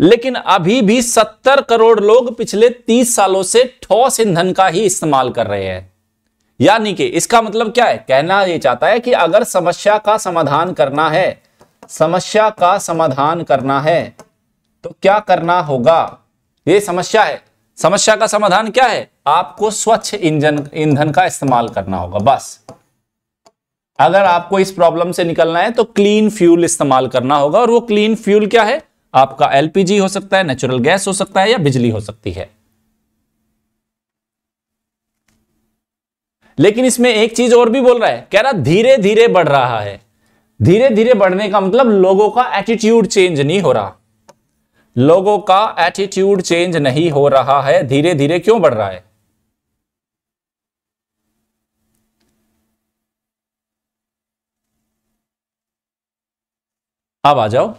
लेकिन अभी भी 70 करोड़ लोग पिछले 30 सालों से ठोस ईंधन का ही इस्तेमाल कर रहे हैं यानी कि इसका मतलब क्या है कहना यह चाहता है कि अगर समस्या का समाधान करना है समस्या का समाधान करना है तो क्या करना होगा ये समस्या है समस्या का समाधान क्या है आपको स्वच्छ इंजन ईंधन का इस्तेमाल करना होगा बस अगर आपको इस प्रॉब्लम से निकलना है तो क्लीन फ्यूल इस्तेमाल करना होगा और वो क्लीन फ्यूल क्या है आपका एलपीजी हो सकता है नेचुरल गैस हो सकता है या बिजली हो सकती है लेकिन इसमें एक चीज और भी बोल रहा है कह रहा धीरे धीरे बढ़ रहा है धीरे धीरे बढ़ने का मतलब लोगों का एटीट्यूड चेंज नहीं हो रहा लोगों का एटीट्यूड चेंज नहीं हो रहा है धीरे धीरे क्यों बढ़ रहा है अब आ जाओ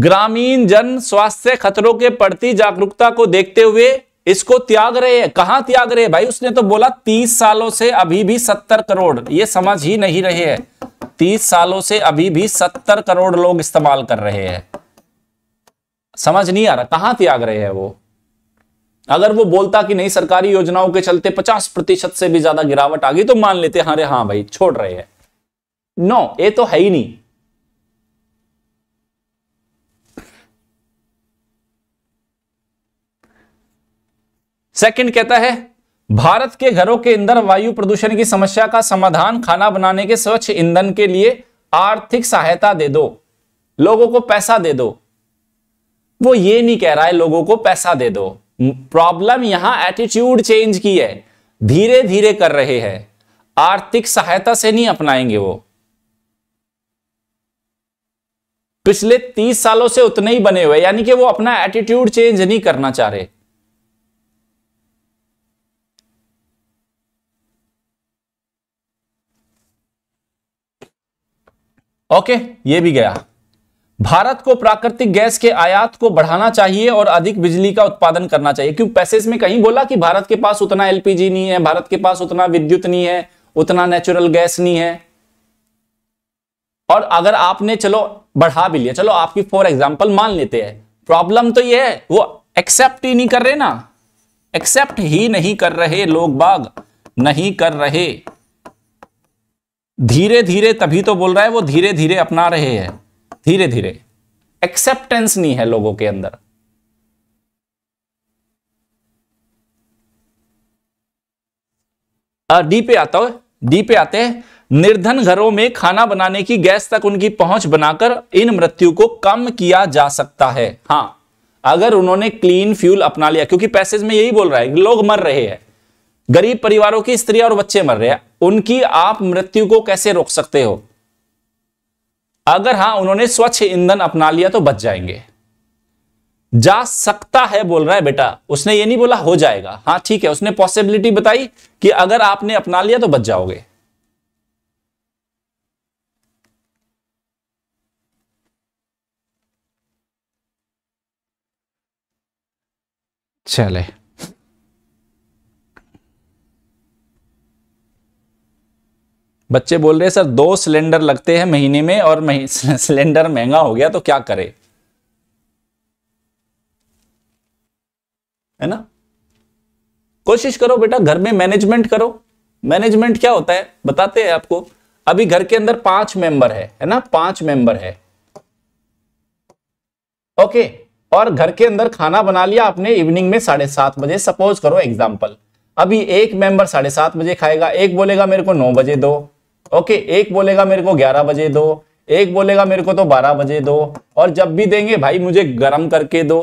ग्रामीण जन स्वास्थ्य खतरों के प्रति जागरूकता को देखते हुए इसको त्याग रहे हैं कहां त्याग रहे हैं भाई उसने तो बोला तीस सालों से अभी भी सत्तर करोड़ ये समझ ही नहीं रहे हैं तीस सालों से अभी भी सत्तर करोड़ लोग इस्तेमाल कर रहे हैं समझ नहीं आ रहा कहां त्याग रहे हैं वो अगर वो बोलता कि नहीं सरकारी योजनाओं के चलते पचास प्रतिशत से भी ज्यादा गिरावट आ गई तो मान लेते हाँ रे हाँ भाई छोड़ रहे हैं नो ये तो है ही नहीं सेकंड कहता है भारत के घरों के अंदर वायु प्रदूषण की समस्या का समाधान खाना बनाने के स्वच्छ ईंधन के लिए आर्थिक सहायता दे दो लोगों को पैसा दे दो वो ये नहीं कह रहा है लोगों को पैसा दे दो प्रॉब्लम यहां एटीट्यूड चेंज की है धीरे धीरे कर रहे हैं आर्थिक सहायता से नहीं अपनाएंगे वो पिछले तीस सालों से उतने ही बने हुए यानी कि वो अपना एटीट्यूड चेंज नहीं करना चाह रहे ओके ये भी गया भारत को प्राकृतिक गैस के आयात को बढ़ाना चाहिए और अधिक बिजली का उत्पादन करना चाहिए क्यों पैसेज में कहीं बोला कि भारत के पास उतना एलपीजी नहीं है भारत के पास उतना विद्युत नहीं है उतना नेचुरल गैस नहीं है और अगर आपने चलो बढ़ा भी लिया चलो आपकी फॉर एग्जाम्पल मान लेते हैं प्रॉब्लम तो यह है वो एक्सेप्ट ही नहीं कर रहे ना एक्सेप्ट ही नहीं कर रहे लोग बाग नहीं कर रहे धीरे धीरे तभी तो बोल रहा है वो धीरे धीरे अपना रहे हैं धीरे धीरे एक्सेप्टेंस नहीं है लोगों के अंदर डी हाँ, पे आता हो डी पे आते हैं निर्धन घरों में खाना बनाने की गैस तक उनकी पहुंच बनाकर इन मृत्यु को कम किया जा सकता है हां अगर उन्होंने क्लीन फ्यूल अपना लिया क्योंकि पैसेज में यही बोल रहा है लोग मर रहे हैं गरीब परिवारों की स्त्री और बच्चे मर रहे हैं उनकी आप मृत्यु को कैसे रोक सकते हो अगर हां उन्होंने स्वच्छ ईंधन अपना लिया तो बच जाएंगे जा सकता है बोल रहा है बेटा उसने ये नहीं बोला हो जाएगा हाँ ठीक है उसने पॉसिबिलिटी बताई कि अगर आपने अपना लिया तो बच जाओगे चले बच्चे बोल रहे सर दो सिलेंडर लगते हैं महीने में और सिलेंडर महंगा हो गया तो क्या करें है ना कोशिश करो बेटा घर में मैनेजमेंट करो मैनेजमेंट क्या होता है बताते हैं आपको अभी घर के अंदर पांच मेंबर है है ना पांच मेंबर है ओके और घर के अंदर खाना बना लिया आपने इवनिंग में साढ़े सात बजे सपोज करो एग्जाम्पल अभी एक मेंबर साढ़े सात बजे खाएगा एक बोलेगा मेरे को नौ बजे दो ओके एक बोलेगा मेरे को ग्यारह बजे दो एक बोलेगा मेरे को तो बारह बजे दो और जब भी देंगे भाई मुझे गर्म करके दो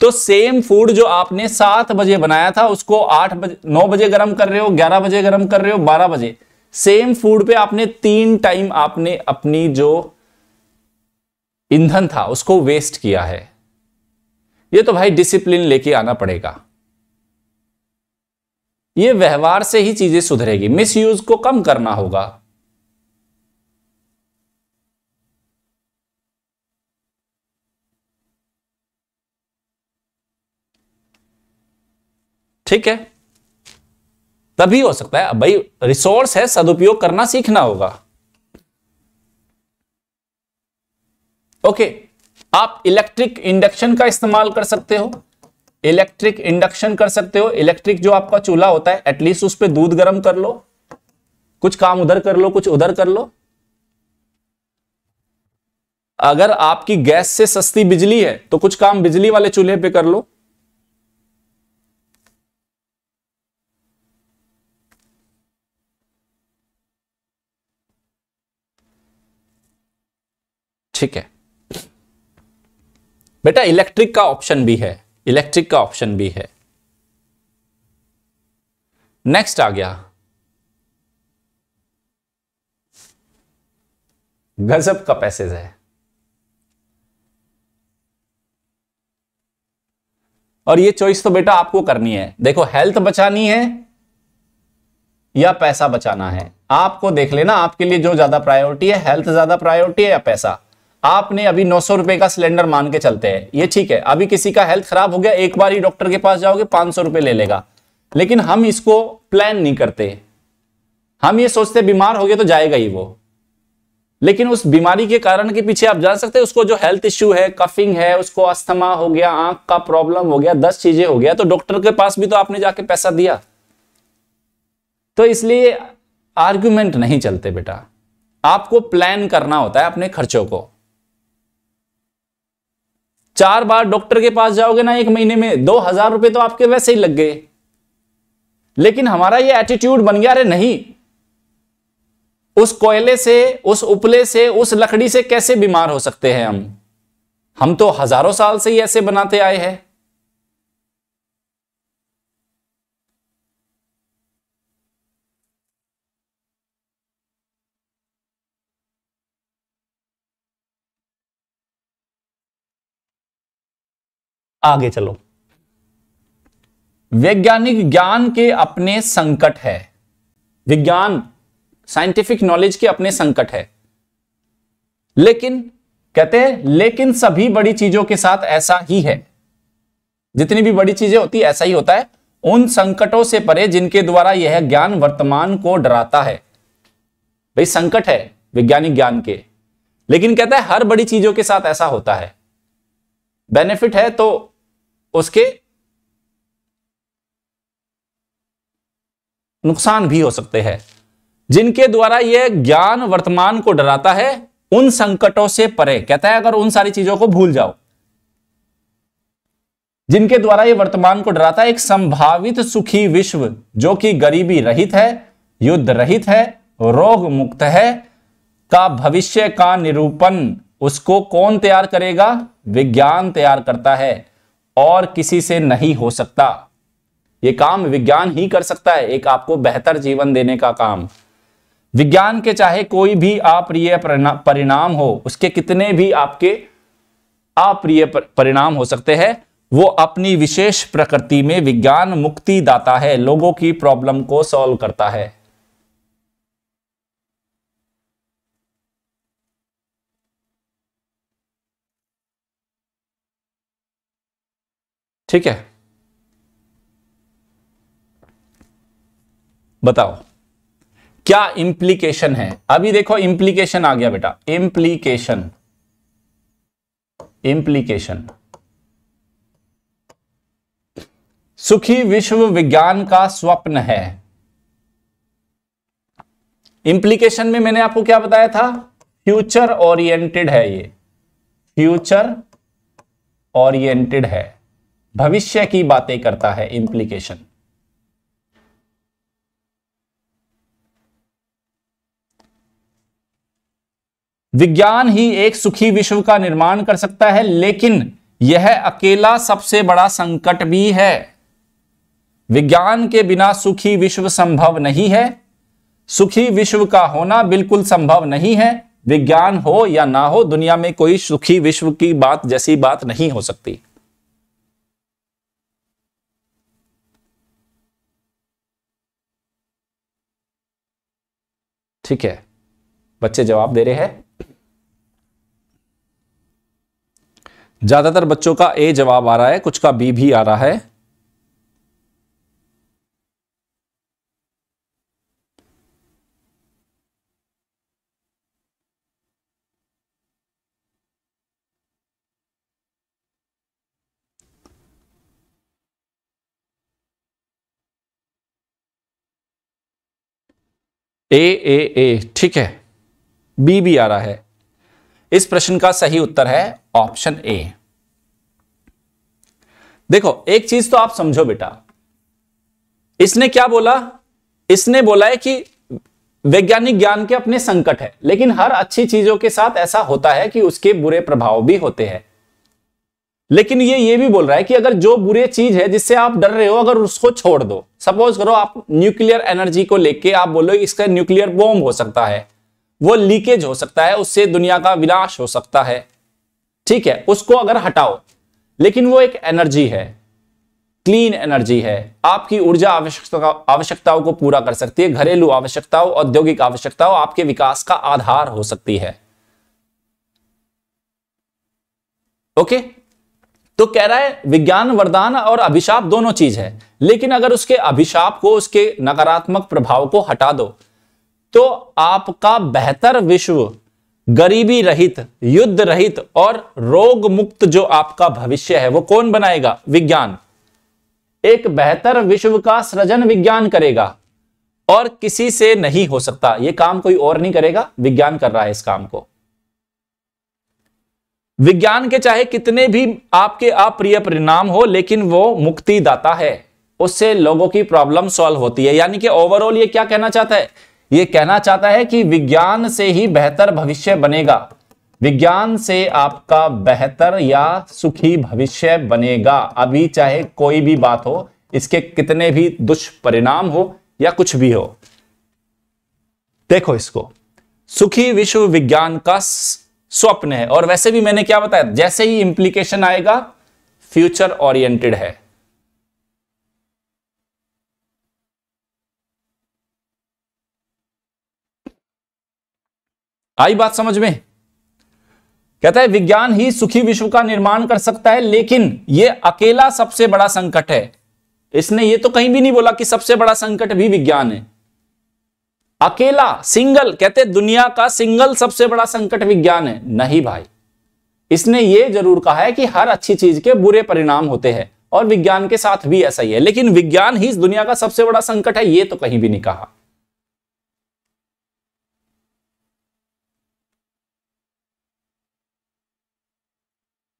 तो सेम फूड जो आपने सात बजे बनाया था उसको आठ बजे नौ बजे गर्म कर रहे हो ग्यारह बजे गर्म कर रहे हो बारह बजे सेम फूड पे आपने तीन टाइम आपने अपनी जो ईंधन था उसको वेस्ट किया है ये तो भाई डिसिप्लिन लेके आना पड़ेगा ये व्यवहार से ही चीजें सुधरेगी मिसयूज को कम करना होगा ठीक है तभी हो सकता है भाई रिसोर्स है सदुपयोग करना सीखना होगा ओके आप इलेक्ट्रिक इंडक्शन का इस्तेमाल कर सकते हो इलेक्ट्रिक इंडक्शन कर सकते हो इलेक्ट्रिक जो आपका चूल्हा होता है एटलीस्ट उस पर दूध गर्म कर लो कुछ काम उधर कर लो कुछ उधर कर लो अगर आपकी गैस से सस्ती बिजली है तो कुछ काम बिजली वाले चूल्हे पे कर लो ठीक है बेटा इलेक्ट्रिक का ऑप्शन भी है इलेक्ट्रिक का ऑप्शन भी है नेक्स्ट आ गया गजब का पैसेज है और ये चॉइस तो बेटा आपको करनी है देखो हेल्थ बचानी है या पैसा बचाना है आपको देख लेना आपके लिए जो ज्यादा प्रायोरिटी है हेल्थ ज्यादा प्रायोरिटी है या पैसा आपने अभी नौ सौ रुपए का सिलेंडर मान के चलते हैं ये ठीक है अभी किसी का हेल्थ खराब हो गया एक बार ही डॉक्टर के पास जाओगे पांच सौ रुपए ले लेगा लेकिन हम इसको प्लान नहीं करते हम ये सोचते बीमार हो गए तो जाएगा ही वो लेकिन उस बीमारी के कारण के पीछे आप जान सकते हैं उसको जो हेल्थ इश्यू है कफिंग है उसको अस्थमा हो गया आंख का प्रॉब्लम हो गया दस चीजें हो गया तो डॉक्टर के पास भी तो आपने जाके पैसा दिया तो इसलिए आर्ग्यूमेंट नहीं चलते बेटा आपको प्लान करना होता है अपने खर्चों को चार बार डॉक्टर के पास जाओगे ना एक महीने में दो हजार रुपए तो आपके वैसे ही लग गए लेकिन हमारा ये एटीट्यूड बन गया अरे नहीं उस कोयले से उस उपले से उस लकड़ी से कैसे बीमार हो सकते हैं हम हम तो हजारों साल से ही ऐसे बनाते आए हैं आगे चलो वैज्ञानिक ज्ञान के अपने संकट है विज्ञान साइंटिफिक नॉलेज के अपने संकट है लेकिन कहते हैं लेकिन सभी बड़ी चीजों के साथ ऐसा ही है जितनी भी बड़ी चीजें होती है ऐसा ही होता है उन संकटों से परे जिनके द्वारा यह ज्ञान वर्तमान को डराता है भाई संकट है वैज्ञानिक ज्ञान के लेकिन कहता है हर बड़ी चीजों के साथ ऐसा होता है बेनिफिट है तो उसके नुकसान भी हो सकते हैं जिनके द्वारा यह ज्ञान वर्तमान को डराता है उन संकटों से परे कहता है अगर उन सारी चीजों को भूल जाओ जिनके द्वारा यह वर्तमान को डराता है एक संभावित सुखी विश्व जो कि गरीबी रहित है युद्ध रहित है रोग मुक्त है का भविष्य का निरूपण उसको कौन तैयार करेगा विज्ञान तैयार करता है और किसी से नहीं हो सकता ये काम विज्ञान ही कर सकता है एक आपको बेहतर जीवन देने का काम विज्ञान के चाहे कोई भी अप्रिय परिणाम हो उसके कितने भी आपके अप्रिय परिणाम हो सकते हैं वो अपनी विशेष प्रकृति में विज्ञान मुक्ति दाता है लोगों की प्रॉब्लम को सॉल्व करता है ठीक है बताओ क्या इंप्लीकेशन है अभी देखो इंप्लीकेशन आ गया बेटा इंप्लीकेशन इंप्लीकेशन सुखी विश्व विज्ञान का स्वप्न है इंप्लीकेशन में मैंने आपको क्या बताया था फ्यूचर ओरिएंटेड है ये फ्यूचर ओरिएंटेड है भविष्य की बातें करता है इंप्लीकेशन विज्ञान ही एक सुखी विश्व का निर्माण कर सकता है लेकिन यह अकेला सबसे बड़ा संकट भी है विज्ञान के बिना सुखी विश्व संभव नहीं है सुखी विश्व का होना बिल्कुल संभव नहीं है विज्ञान हो या ना हो दुनिया में कोई सुखी विश्व की बात जैसी बात नहीं हो सकती ठीक है बच्चे जवाब दे रहे हैं ज्यादातर बच्चों का ए जवाब आ रहा है कुछ का बी भी आ रहा है ए ए ए ठीक है बी भी आ रहा है इस प्रश्न का सही उत्तर है ऑप्शन ए देखो एक चीज तो आप समझो बेटा इसने क्या बोला इसने बोला है कि वैज्ञानिक ज्ञान के अपने संकट है लेकिन हर अच्छी चीजों के साथ ऐसा होता है कि उसके बुरे प्रभाव भी होते हैं लेकिन ये ये भी बोल रहा है कि अगर जो बुरे चीज है जिससे आप डर रहे हो अगर उसको छोड़ दो सपोज करो आप न्यूक्लियर एनर्जी को लेके आप बोलो इसका न्यूक्लियर बॉम्ब हो सकता है वो लीकेज हो सकता है उससे दुनिया का विनाश हो सकता है ठीक है उसको अगर हटाओ लेकिन वो एक एनर्जी है क्लीन एनर्जी है आपकी ऊर्जा आवश्यकता आवश्यकताओं को पूरा कर सकती है घरेलू आवश्यकताओं औद्योगिक आवश्यकताओं आपके विकास का आधार हो सकती है ओके okay? तो कह रहा है विज्ञान वरदान और अभिशाप दोनों चीज है लेकिन अगर उसके अभिशाप को उसके नकारात्मक प्रभाव को हटा दो तो आपका बेहतर विश्व गरीबी रहित युद्ध रहित और रोग मुक्त जो आपका भविष्य है वो कौन बनाएगा विज्ञान एक बेहतर विश्व का सृजन विज्ञान करेगा और किसी से नहीं हो सकता ये काम कोई और नहीं करेगा विज्ञान कर रहा है इस काम को विज्ञान के चाहे कितने भी आपके अप्रिय परिणाम हो लेकिन वो मुक्ति दाता है उससे लोगों की प्रॉब्लम सॉल्व होती है यानी कि ओवरऑल ये क्या कहना चाहता है ये कहना चाहता है कि विज्ञान से ही बेहतर भविष्य बनेगा विज्ञान से आपका बेहतर या सुखी भविष्य बनेगा अभी चाहे कोई भी बात हो इसके कितने भी दुष्परिणाम हो या कुछ भी हो देखो इसको सुखी विश्व विज्ञान का स्वप्न है और वैसे भी मैंने क्या बताया जैसे ही इंप्लीकेशन आएगा फ्यूचर ओरिएंटेड है आई बात समझ में कहता है विज्ञान ही सुखी विश्व का निर्माण कर सकता है लेकिन यह अकेला सबसे बड़ा संकट है इसने ये तो कहीं भी नहीं बोला कि सबसे बड़ा संकट भी विज्ञान है अकेला सिंगल कहते दुनिया का सिंगल सबसे बड़ा संकट विज्ञान है नहीं भाई इसने ये जरूर कहा है कि हर अच्छी चीज के बुरे परिणाम होते हैं और विज्ञान के साथ भी ऐसा ही है लेकिन विज्ञान ही इस दुनिया का सबसे बड़ा संकट है ये तो कहीं भी नहीं कहा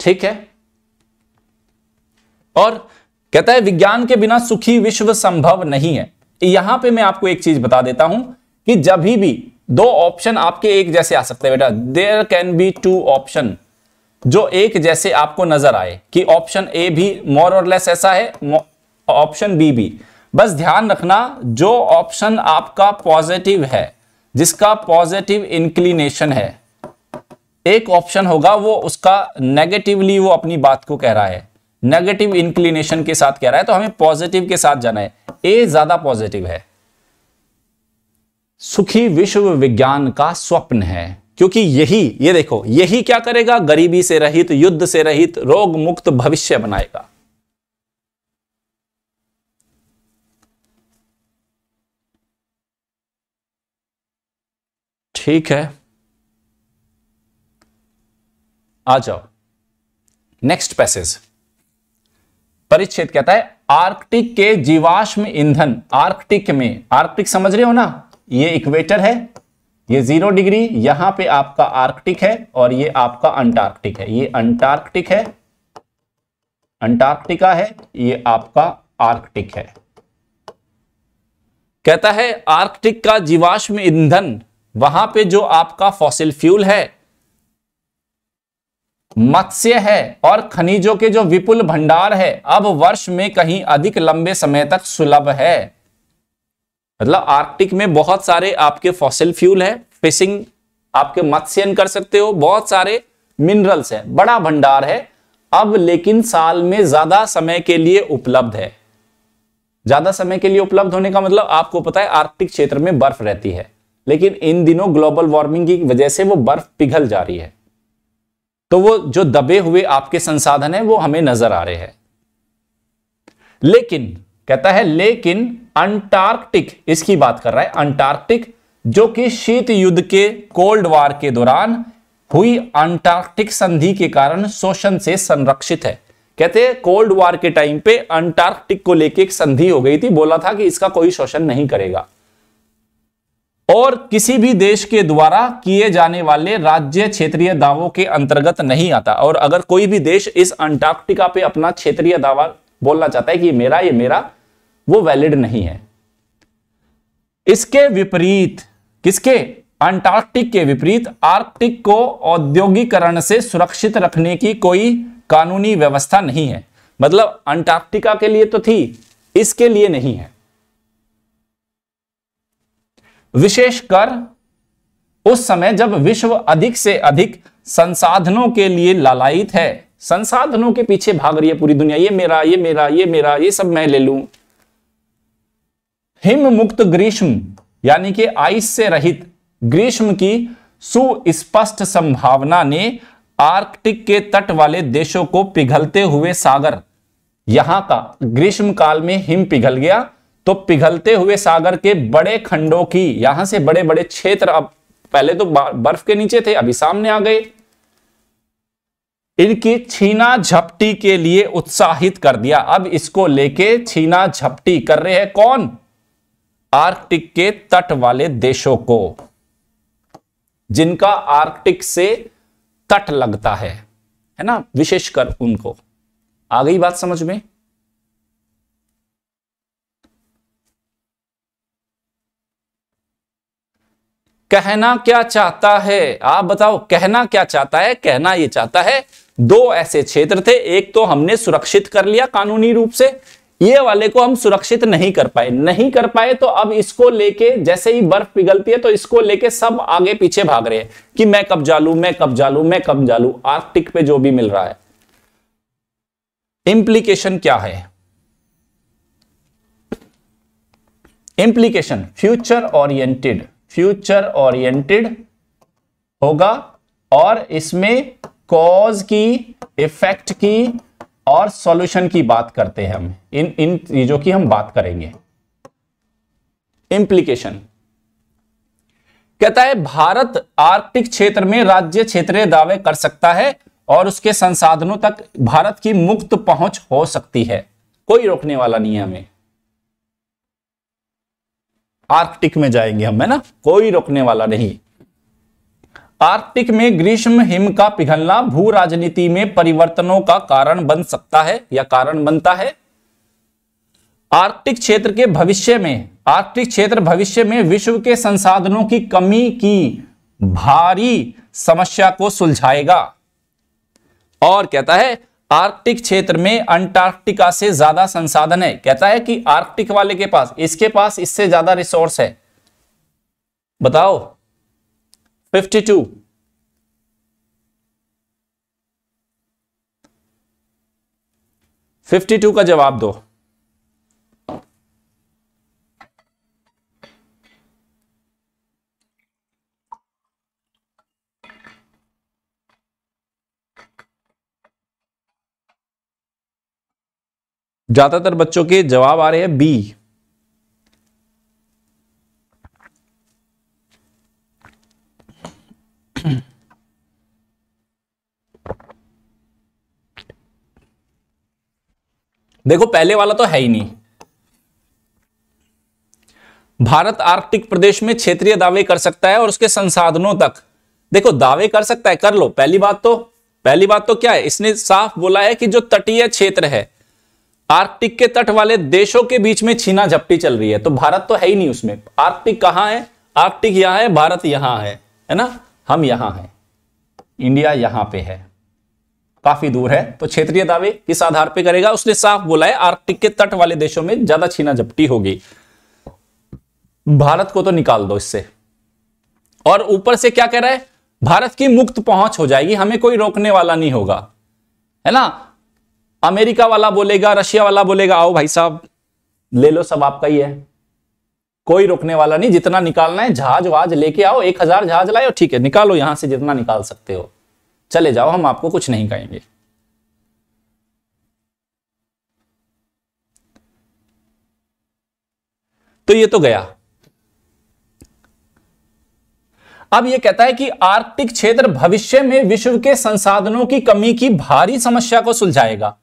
ठीक है और कहता है विज्ञान के बिना सुखी विश्व संभव नहीं है यहां पे मैं आपको एक चीज बता देता हूं कि जब भी दो ऑप्शन आपके एक जैसे आ सकते हैं बेटा there can be two option जो एक जैसे आपको नजर आए कि ऑप्शन ए भी मोर और लेस ऐसा है ऑप्शन बी भी बस ध्यान रखना जो ऑप्शन आपका पॉजिटिव है जिसका पॉजिटिव इंक्लिनेशन है एक ऑप्शन होगा वो उसका नेगेटिवली वो अपनी बात को कह रहा है नेगेटिव इंक्लिनेशन के साथ कह रहा है तो हमें पॉजिटिव के साथ जाना है ए ज्यादा पॉजिटिव है सुखी विश्व विज्ञान का स्वप्न है क्योंकि यही ये देखो यही क्या करेगा गरीबी से रहित युद्ध से रहित रोग मुक्त भविष्य बनाएगा ठीक है आ जाओ नेक्स्ट पैसेज परिच्छेद कहता है आर्कटिक के जीवाश्म ईंधन आर्कटिक में आर्कटिक समझ रहे हो ना ये इक्वेटर है ये जीरो डिग्री यहां पे आपका आर्कटिक है और ये आपका अंटार्कटिक है ये अंटार्कटिक है अंटार्कटिका है ये आपका आर्कटिक है कहता है आर्कटिक का जीवाश्म ईंधन वहां पे जो आपका फॉसिल फ्यूल है मत्स्य है और खनिजों के जो विपुल भंडार है अब वर्ष में कहीं अधिक लंबे समय तक सुलभ है मतलब आर्कटिक में बहुत सारे आपके फॉसिल फ्यूल है फिशिंग आपके मत्स्यन कर सकते हो बहुत सारे मिनरल्स है बड़ा भंडार है अब लेकिन साल में ज्यादा समय के लिए उपलब्ध है ज्यादा समय के लिए उपलब्ध होने का मतलब आपको पता है आर्कटिक क्षेत्र में बर्फ रहती है लेकिन इन दिनों ग्लोबल वार्मिंग की वजह से वो बर्फ पिघल जा रही है तो वो जो दबे हुए आपके संसाधन है वो हमें नजर आ रहे हैं लेकिन कहता है लेकिन अंटार्कटिक इसकी बात कर रहा है अंटार्कटिक जो कि शीत युद्ध के कोल्ड वार के दौरान हुई अंटार्कटिक संधि के कारण शोषण से संरक्षित है कहते हैं कोल्ड वार के टाइम पे अंटार्कटिक को लेके एक संधि हो गई थी बोला था कि इसका कोई शोषण नहीं करेगा और किसी भी देश के द्वारा किए जाने वाले राज्य क्षेत्रीय दावों के अंतर्गत नहीं आता और अगर कोई भी देश इस अंटार्कटिका पे अपना क्षेत्रीय दावा बोलना चाहता है कि मेरा ये मेरा वो वैलिड नहीं है इसके विपरीत किसके अंटार्कटिक के विपरीत आर्कटिक को औद्योगिकरण से सुरक्षित रखने की कोई कानूनी व्यवस्था नहीं है मतलब अंटार्कटिका के लिए तो थी इसके लिए नहीं है विशेषकर उस समय जब विश्व अधिक से अधिक संसाधनों के लिए लालायित है संसाधनों के पीछे भाग रही है पूरी दुनिया ये मेरा ये मेरा ये मेरा ये सब मैं ले लूं हिम मुक्त ग्रीष्म यानी कि आइस से रहित ग्रीष्म की सुस्पष्ट संभावना ने आर्कटिक के तट वाले देशों को पिघलते हुए सागर यहां का ग्रीष्म काल में हिम पिघल गया तो पिघलते हुए सागर के बड़े खंडों की यहां से बड़े बड़े क्षेत्र अब पहले तो बर्फ के नीचे थे अभी सामने आ गए इनकी छीना झपटी के लिए उत्साहित कर दिया अब इसको लेके छीना झपटी कर रहे हैं कौन आर्कटिक के तट वाले देशों को जिनका आर्कटिक से तट लगता है है ना विशेषकर उनको आ गई बात समझ में कहना क्या चाहता है आप बताओ कहना क्या चाहता है कहना यह चाहता है दो ऐसे क्षेत्र थे एक तो हमने सुरक्षित कर लिया कानूनी रूप से ये वाले को हम सुरक्षित नहीं कर पाए नहीं कर पाए तो अब इसको लेके जैसे ही बर्फ पिघलती है तो इसको लेके सब आगे पीछे भाग रहे हैं कि मैं कब जालू मैं कब जालू मैं कब जालू आर्कटिक पे जो भी मिल रहा है इंप्लीकेशन क्या है implication future oriented future oriented होगा और इसमें कॉज की इफेक्ट की और सॉल्यूशन की बात करते हैं हम इन इन चीजों की हम बात करेंगे इंप्लीकेशन कहता है भारत आर्कटिक क्षेत्र में राज्य क्षेत्रीय दावे कर सकता है और उसके संसाधनों तक भारत की मुक्त पहुंच हो सकती है कोई रोकने वाला नहीं है हमें आर्कटिक में जाएंगे हम है ना कोई रोकने वाला नहीं आर्कटिक में ग्रीष्म हिम का पिघलना भू राजनीति में परिवर्तनों का कारण बन सकता है या कारण बनता है आर्कटिक क्षेत्र के भविष्य में आर्कटिक क्षेत्र भविष्य में विश्व के संसाधनों की कमी की भारी समस्या को सुलझाएगा और कहता है आर्कटिक क्षेत्र में अंटार्कटिका से ज्यादा संसाधन है कहता है कि आर्कटिक वाले के पास इसके पास इससे ज्यादा रिसोर्स है बताओ फिफ्टी टू फिफ्टी टू का जवाब दो ज्यादातर बच्चों के जवाब आ रहे हैं बी देखो पहले वाला तो है ही नहीं भारत आर्कटिक प्रदेश में क्षेत्रीय दावे कर सकता है और उसके संसाधनों तक देखो दावे कर सकता है कर लो पहली बात तो पहली बात तो क्या है इसने साफ बोला है कि जो तटीय क्षेत्र है आर्कटिक के तट वाले देशों के बीच में छीना झपटी चल रही है तो भारत तो है ही नहीं उसमें आर्कटिक कहां है आर्कटिक यहां है भारत यहां है है ना हम यहां हैं इंडिया यहां पे है काफी दूर है तो क्षेत्रीय दावे किस आधार पर करेगा उसने साफ बोला है आर्कटिक के तट वाले देशों में ज्यादा छीना झपटी होगी भारत को तो निकाल दो इससे और ऊपर से क्या कह रहा है भारत की मुक्त पहुंच हो जाएगी हमें कोई रोकने वाला नहीं होगा है ना अमेरिका वाला बोलेगा रशिया वाला बोलेगा आओ भाई साहब ले लो सब आपका ही है कोई रोकने वाला नहीं जितना निकालना है जहाज वहाज लेके आओ एक हजार जहाज लाए ठीक है निकालो यहां से जितना निकाल सकते हो चले जाओ हम आपको कुछ नहीं कहेंगे तो ये तो गया अब ये कहता है कि आर्कटिक क्षेत्र भविष्य में विश्व के संसाधनों की कमी की भारी समस्या को सुलझाएगा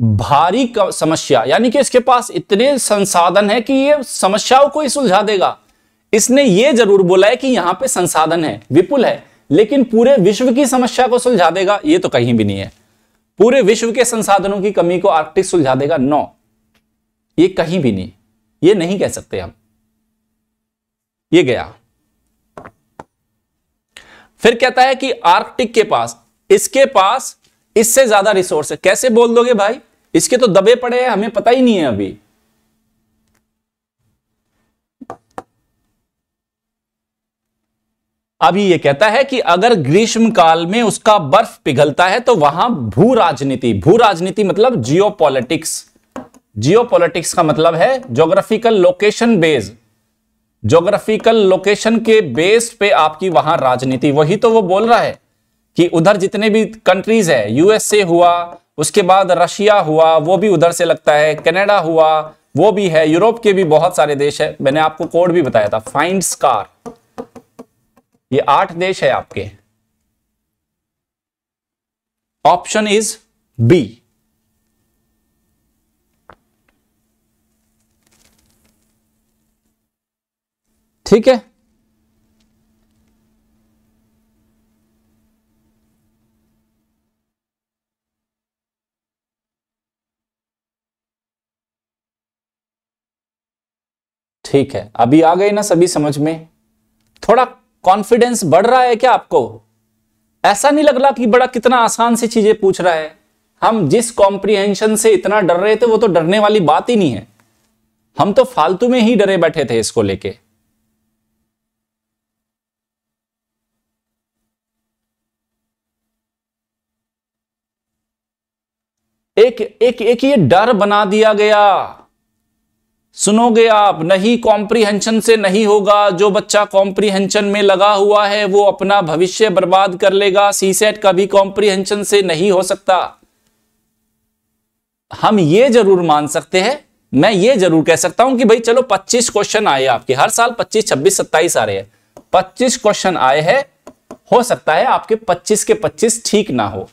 भारी समस्या यानी कि इसके पास इतने संसाधन है कि ये समस्याओं को ही सुलझा देगा इसने ये जरूर बोला है कि यहां पे संसाधन है विपुल है लेकिन पूरे विश्व की समस्या को सुलझा देगा ये तो कहीं भी नहीं है पूरे विश्व के संसाधनों की कमी को आर्कटिक सुलझा देगा नो ये कहीं भी नहीं ये नहीं कह सकते हम ये गया फिर कहता है कि आर्कटिक के पास इसके पास इससे ज्यादा रिसोर्स है कैसे बोल दोगे भाई इसके तो दबे पड़े हैं हमें पता ही नहीं है अभी अभी ये कहता है कि अगर ग्रीष्म काल में उसका बर्फ पिघलता है तो वहां भू राजनीति भू राजनीति मतलब जियोपॉलिटिक्स जियोपॉलिटिक्स का मतलब है geographical location base geographical location के बेस पे आपकी वहां राजनीति वही तो वो बोल रहा है कि उधर जितने भी कंट्रीज है यूएसए हुआ उसके बाद रशिया हुआ वो भी उधर से लगता है कनाडा हुआ वो भी है यूरोप के भी बहुत सारे देश है मैंने आपको कोड भी बताया था फाइंड स्कार ये आठ देश है आपके ऑप्शन इज बी ठीक है ठीक है अभी आ गए ना सभी समझ में थोड़ा कॉन्फिडेंस बढ़ रहा है क्या आपको ऐसा नहीं लग रहा कि बड़ा कितना आसान से चीजें पूछ रहा है हम जिस कॉम्प्रिहेंशन से इतना डर रहे थे वो तो डरने वाली बात ही नहीं है हम तो फालतू में ही डरे बैठे थे इसको लेके एक एक एक ये डर बना दिया गया सुनोगे आप नहीं कॉम्प्रीहेंशन से नहीं होगा जो बच्चा कॉम्प्रीहेंशन में लगा हुआ है वो अपना भविष्य बर्बाद कर लेगा सी सेट कभी कॉम्प्रिहेंशन से नहीं हो सकता हम ये जरूर मान सकते हैं मैं ये जरूर कह सकता हूं कि भाई चलो 25 क्वेश्चन आए आपके हर साल 25, 26, 27 आ रहे हैं 25 क्वेश्चन आए हैं हो सकता है आपके 25 के 25 ठीक ना हो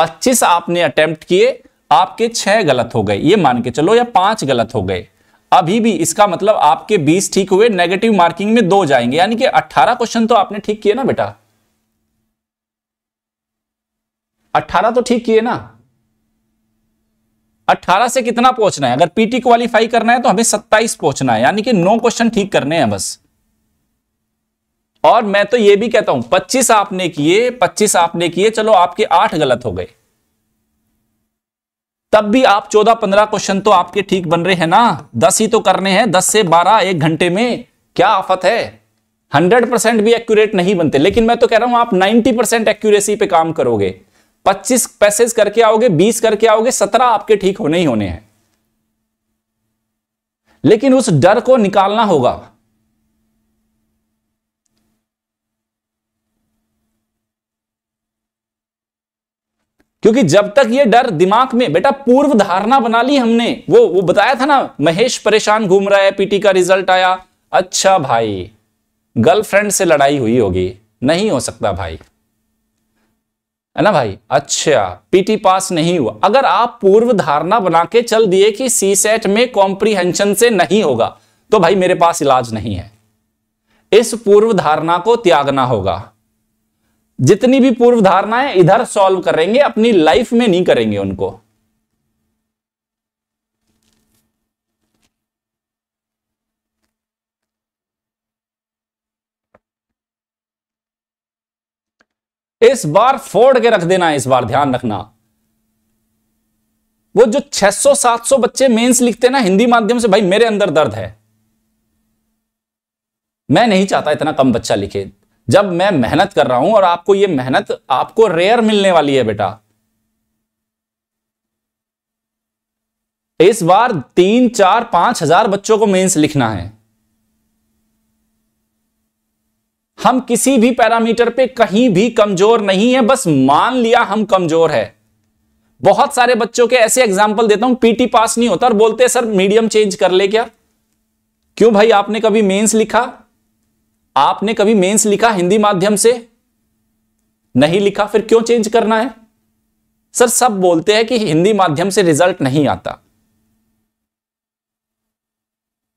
25 आपने अटेम्प्ट किए आपके छह गलत हो गए ये मान के चलो या पांच गलत हो गए अभी भी इसका मतलब आपके 20 ठीक हुए नेगेटिव मार्किंग में दो जाएंगे यानी कि 18 क्वेश्चन तो आपने ठीक किए ना बेटा 18 तो ठीक किए ना 18 से कितना पहुंचना है अगर पीटी क्वालिफाई करना है तो हमें 27 पहुंचना है यानी कि नौ क्वेश्चन ठीक करने हैं बस और मैं तो यह भी कहता हूं 25 आपने किए 25 आपने किए चलो आपके आठ गलत हो गए तब भी आप चौदह पंद्रह क्वेश्चन तो आपके ठीक बन रहे हैं ना दस ही तो करने हैं दस से बारह एक घंटे में क्या आफत है हंड्रेड परसेंट भी एक्यूरेट नहीं बनते लेकिन मैं तो कह रहा हूं आप नाइनटी परसेंट एक्यूरेसी पे काम करोगे पच्चीस पैसेज करके आओगे बीस करके आओगे सत्रह आपके ठीक होने ही होने हैं लेकिन उस डर को निकालना होगा क्योंकि जब तक ये डर दिमाग में बेटा पूर्व धारणा बना ली हमने वो वो बताया था ना महेश परेशान घूम रहा है पीटी का रिजल्ट आया अच्छा भाई गर्लफ्रेंड से लड़ाई हुई होगी नहीं हो सकता भाई है ना भाई अच्छा पीटी पास नहीं हुआ अगर आप पूर्व धारणा बना के चल दिए कि सी सेट में कॉम्प्रीहेंशन से नहीं होगा तो भाई मेरे पास इलाज नहीं है इस पूर्व धारणा को त्यागना होगा जितनी भी पूर्व धारणाएं इधर सॉल्व करेंगे अपनी लाइफ में नहीं करेंगे उनको इस बार फोड़ के रख देना इस बार ध्यान रखना वो जो 600-700 बच्चे मेंस लिखते ना हिंदी माध्यम से भाई मेरे अंदर दर्द है मैं नहीं चाहता इतना कम बच्चा लिखे जब मैं मेहनत कर रहा हूं और आपको ये मेहनत आपको रेयर मिलने वाली है बेटा इस बार तीन चार पांच हजार बच्चों को मेंस लिखना है हम किसी भी पैरामीटर पे कहीं भी कमजोर नहीं है बस मान लिया हम कमजोर है बहुत सारे बच्चों के ऐसे एग्जाम्पल देता हूं पीटी पास नहीं होता और बोलते सर मीडियम चेंज कर ले क्या क्यों भाई आपने कभी मेंस लिखा आपने कभी मेंस लिखा हिंदी माध्यम से नहीं लिखा फिर क्यों चेंज करना है सर सब बोलते हैं कि हिंदी माध्यम से रिजल्ट नहीं आता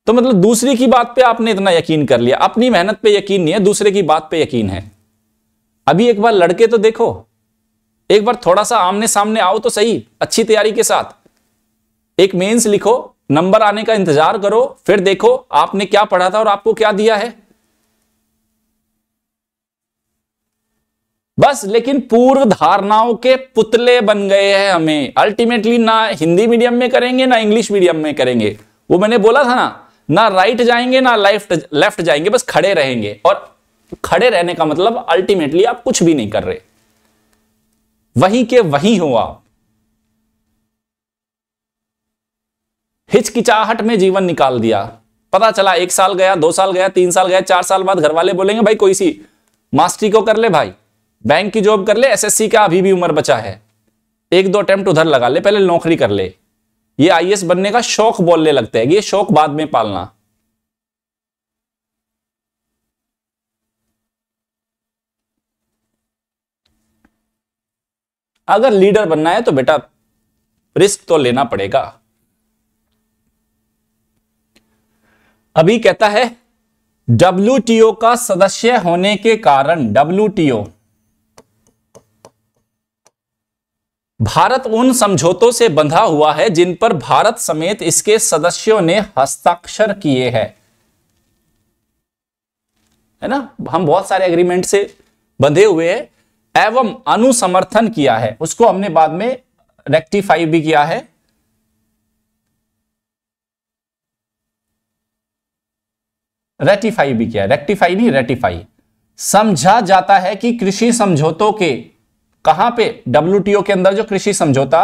तो मतलब दूसरे की बात पे आपने इतना यकीन कर लिया अपनी मेहनत पे यकीन नहीं है दूसरे की बात पे यकीन है अभी एक बार लड़के तो देखो एक बार थोड़ा सा आमने सामने आओ तो सही अच्छी तैयारी के साथ एक मेंस लिखो नंबर आने का इंतजार करो फिर देखो आपने क्या पढ़ा था और आपको क्या दिया है बस लेकिन पूर्व धारणाओं के पुतले बन गए हैं हमें अल्टीमेटली ना हिंदी मीडियम में करेंगे ना इंग्लिश मीडियम में करेंगे वो मैंने बोला था ना ना राइट जाएंगे ना लेफ्ट लेफ्ट जाएंगे बस खड़े रहेंगे और खड़े रहने का मतलब अल्टीमेटली आप कुछ भी नहीं कर रहे वहीं के वही हो आप हिचकिचाहट में जीवन निकाल दिया पता चला एक साल गया दो साल गया तीन साल गया चार साल बाद घर वाले बोलेंगे भाई कोई सी मास्टरी को कर ले भाई बैंक की जॉब कर ले एसएससी का अभी भी उम्र बचा है एक दो अटेम्प्ट उधर लगा ले पहले नौकरी कर ले ये आईएएस बनने का शौक बोलने लगते हैं ये शौक बाद में पालना अगर लीडर बनना है तो बेटा रिस्क तो लेना पड़ेगा अभी कहता है डब्ल्यूटीओ का सदस्य होने के कारण डब्ल्यूटीओ भारत उन समझौतों से बंधा हुआ है जिन पर भारत समेत इसके सदस्यों ने हस्ताक्षर किए हैं है ना हम बहुत सारे एग्रीमेंट से बंधे हुए हैं एवं अनुसमर्थन किया है उसको हमने बाद में रेक्टिफाई भी किया है रेटिफाई भी किया रेक्टिफाई नहीं रेटिफाई समझा जाता है कि कृषि समझौतों के कहां पे डब्ल्यू के अंदर जो कृषि समझौता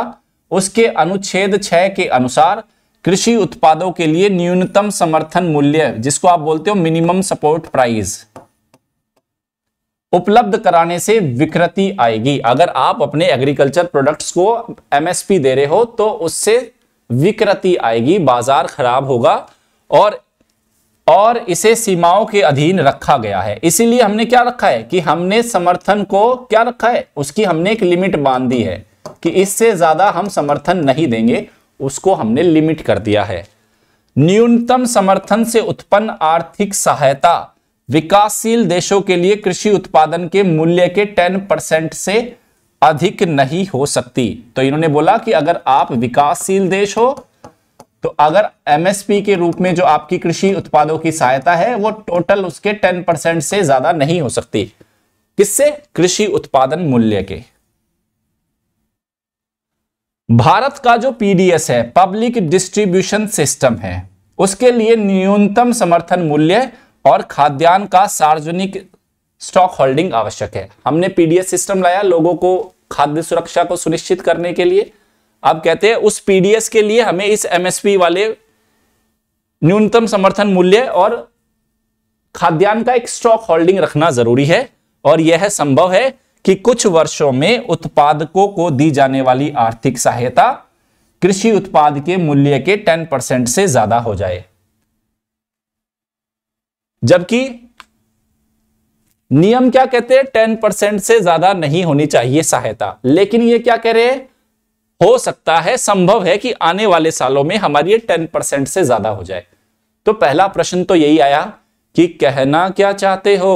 उसके अनुच्छेद छह के अनुसार कृषि उत्पादों के लिए न्यूनतम समर्थन मूल्य जिसको आप बोलते हो मिनिमम सपोर्ट प्राइस उपलब्ध कराने से विकृति आएगी अगर आप अपने एग्रीकल्चर प्रोडक्ट्स को एमएसपी दे रहे हो तो उससे विकृति आएगी बाजार खराब होगा और और इसे सीमाओं के अधीन रखा गया है इसीलिए हमने क्या रखा है कि हमने समर्थन को क्या रखा है उसकी हमने एक लिमिट बांध दी है कि इससे ज्यादा हम समर्थन नहीं देंगे उसको हमने लिमिट कर दिया है न्यूनतम समर्थन से उत्पन्न आर्थिक सहायता विकासशील देशों के लिए कृषि उत्पादन के मूल्य के 10 परसेंट से अधिक नहीं हो सकती तो इन्होंने बोला कि अगर आप विकासशील देश हो तो अगर एमएसपी के रूप में जो आपकी कृषि उत्पादों की सहायता है वो टोटल उसके 10 परसेंट से ज्यादा नहीं हो सकती किससे कृषि उत्पादन मूल्य के भारत का जो पीडीएस है पब्लिक डिस्ट्रीब्यूशन सिस्टम है उसके लिए न्यूनतम समर्थन मूल्य और खाद्यान्न का सार्वजनिक स्टॉक होल्डिंग आवश्यक है हमने पीडीएस सिस्टम लाया लोगों को खाद्य सुरक्षा को सुनिश्चित करने के लिए आप कहते हैं उस पीडीएस के लिए हमें इस एमएसपी वाले न्यूनतम समर्थन मूल्य और खाद्यान्न का एक स्टॉक होल्डिंग रखना जरूरी है और यह है संभव है कि कुछ वर्षों में उत्पादकों को दी जाने वाली आर्थिक सहायता कृषि उत्पाद के मूल्य के 10 परसेंट से ज्यादा हो जाए जबकि नियम क्या कहते हैं 10 परसेंट से ज्यादा नहीं होनी चाहिए सहायता लेकिन यह क्या कह रहे हैं हो सकता है संभव है कि आने वाले सालों में हमारी ये टेन परसेंट से ज्यादा हो जाए तो पहला प्रश्न तो यही आया कि कहना क्या चाहते हो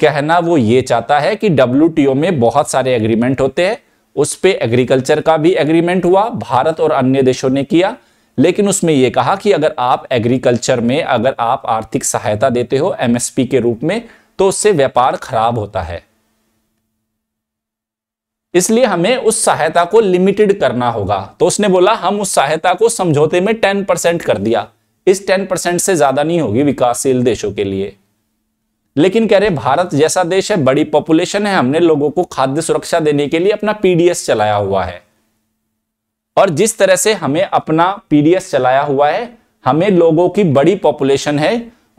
कहना वो ये चाहता है कि डब्ल्यू में बहुत सारे एग्रीमेंट होते हैं उस पर एग्रीकल्चर का भी एग्रीमेंट हुआ भारत और अन्य देशों ने किया लेकिन उसमें यह कहा कि अगर आप एग्रीकल्चर में अगर आप आर्थिक सहायता देते हो एमएसपी के रूप में तो उससे व्यापार खराब होता है इसलिए हमें उस सहायता को लिमिटेड करना होगा तो उसने बोला हम उस सहायता को समझौते में टेन परसेंट कर दिया इस टेन परसेंट से ज्यादा नहीं होगी विकासशील देशों के लिए लेकिन कह रहे भारत जैसा देश है बड़ी पॉपुलेशन है हमने लोगों को खाद्य सुरक्षा देने के लिए अपना पीडीएस चलाया हुआ है और जिस तरह से हमें अपना पीडीएस चलाया हुआ है हमें लोगों की बड़ी पॉपुलेशन है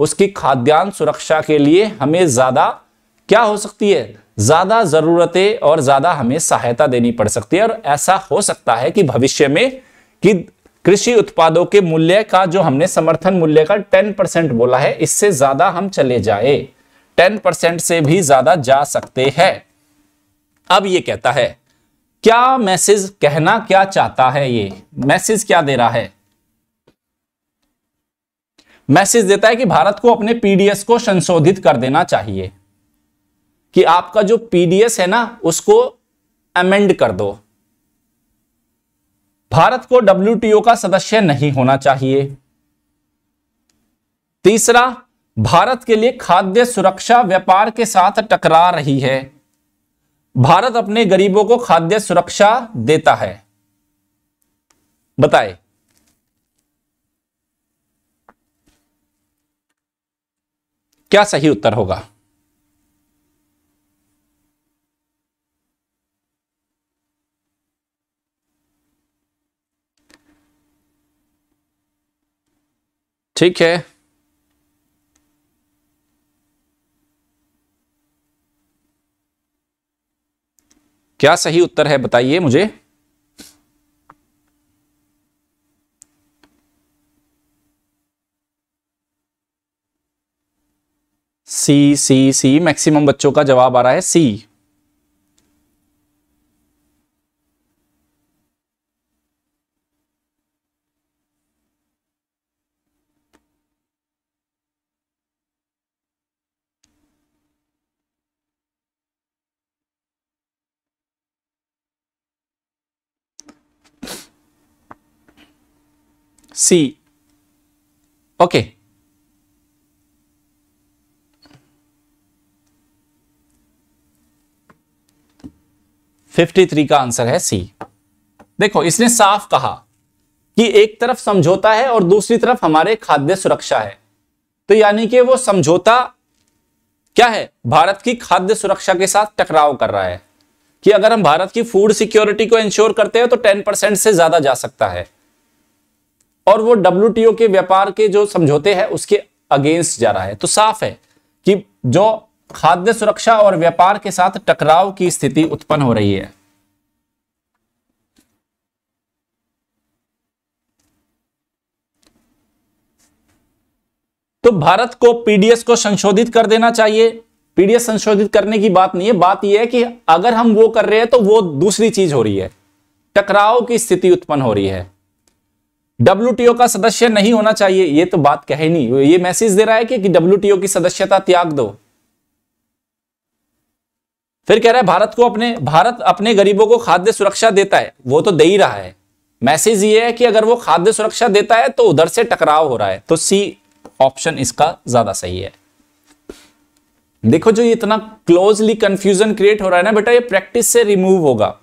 उसकी खाद्यान्न सुरक्षा के लिए हमें ज्यादा क्या हो सकती है ज्यादा जरूरतें और ज्यादा हमें सहायता देनी पड़ सकती है और ऐसा हो सकता है कि भविष्य में कि कृषि उत्पादों के मूल्य का जो हमने समर्थन मूल्य का टेन परसेंट बोला है इससे ज्यादा हम चले जाए टेन परसेंट से भी ज्यादा जा सकते हैं अब ये कहता है क्या मैसेज कहना क्या चाहता है ये मैसेज क्या दे रहा है मैसेज देता है कि भारत को अपने पीडीएस को संशोधित कर देना चाहिए कि आपका जो पीडीएस है ना उसको अमेंड कर दो भारत को डब्ल्यूटीओ का सदस्य नहीं होना चाहिए तीसरा भारत के लिए खाद्य सुरक्षा व्यापार के साथ टकरा रही है भारत अपने गरीबों को खाद्य सुरक्षा देता है बताए क्या सही उत्तर होगा ठीक है क्या सही उत्तर है बताइए मुझे सी सी सी मैक्सिमम बच्चों का जवाब आ रहा है C C. Okay. Fifty three का आंसर है सी देखो इसने साफ कहा कि एक तरफ समझौता है और दूसरी तरफ हमारे खाद्य सुरक्षा है तो यानी कि वो समझौता क्या है भारत की खाद्य सुरक्षा के साथ टकराव कर रहा है कि अगर हम भारत की फूड सिक्योरिटी को इंश्योर करते हैं तो टेन परसेंट से ज्यादा जा सकता है और वो डब्ल्यू के व्यापार के जो समझौते हैं उसके अगेंस्ट जा रहा है तो साफ है कि जो खाद्य सुरक्षा और व्यापार के साथ टकराव की स्थिति उत्पन्न हो रही है तो भारत को पीडीएस को संशोधित कर देना चाहिए पीडीएस संशोधित करने की बात नहीं है बात यह है कि अगर हम वो कर रहे हैं तो वो दूसरी चीज हो रही है टकराव की स्थिति उत्पन्न हो रही है डब्ल्यू का सदस्य नहीं होना चाहिए ये तो बात कहे नहीं ये मैसेज दे रहा है कि डब्ल्यू की सदस्यता त्याग दो फिर कह रहा है भारत को अपने भारत अपने गरीबों को खाद्य सुरक्षा देता है वो तो दे ही रहा है मैसेज ये है कि अगर वो खाद्य सुरक्षा देता है तो उधर से टकराव हो रहा है तो सी ऑप्शन इसका ज्यादा सही है देखो जो इतना क्लोजली कंफ्यूजन क्रिएट हो रहा है ना बेटा ये प्रैक्टिस से रिमूव होगा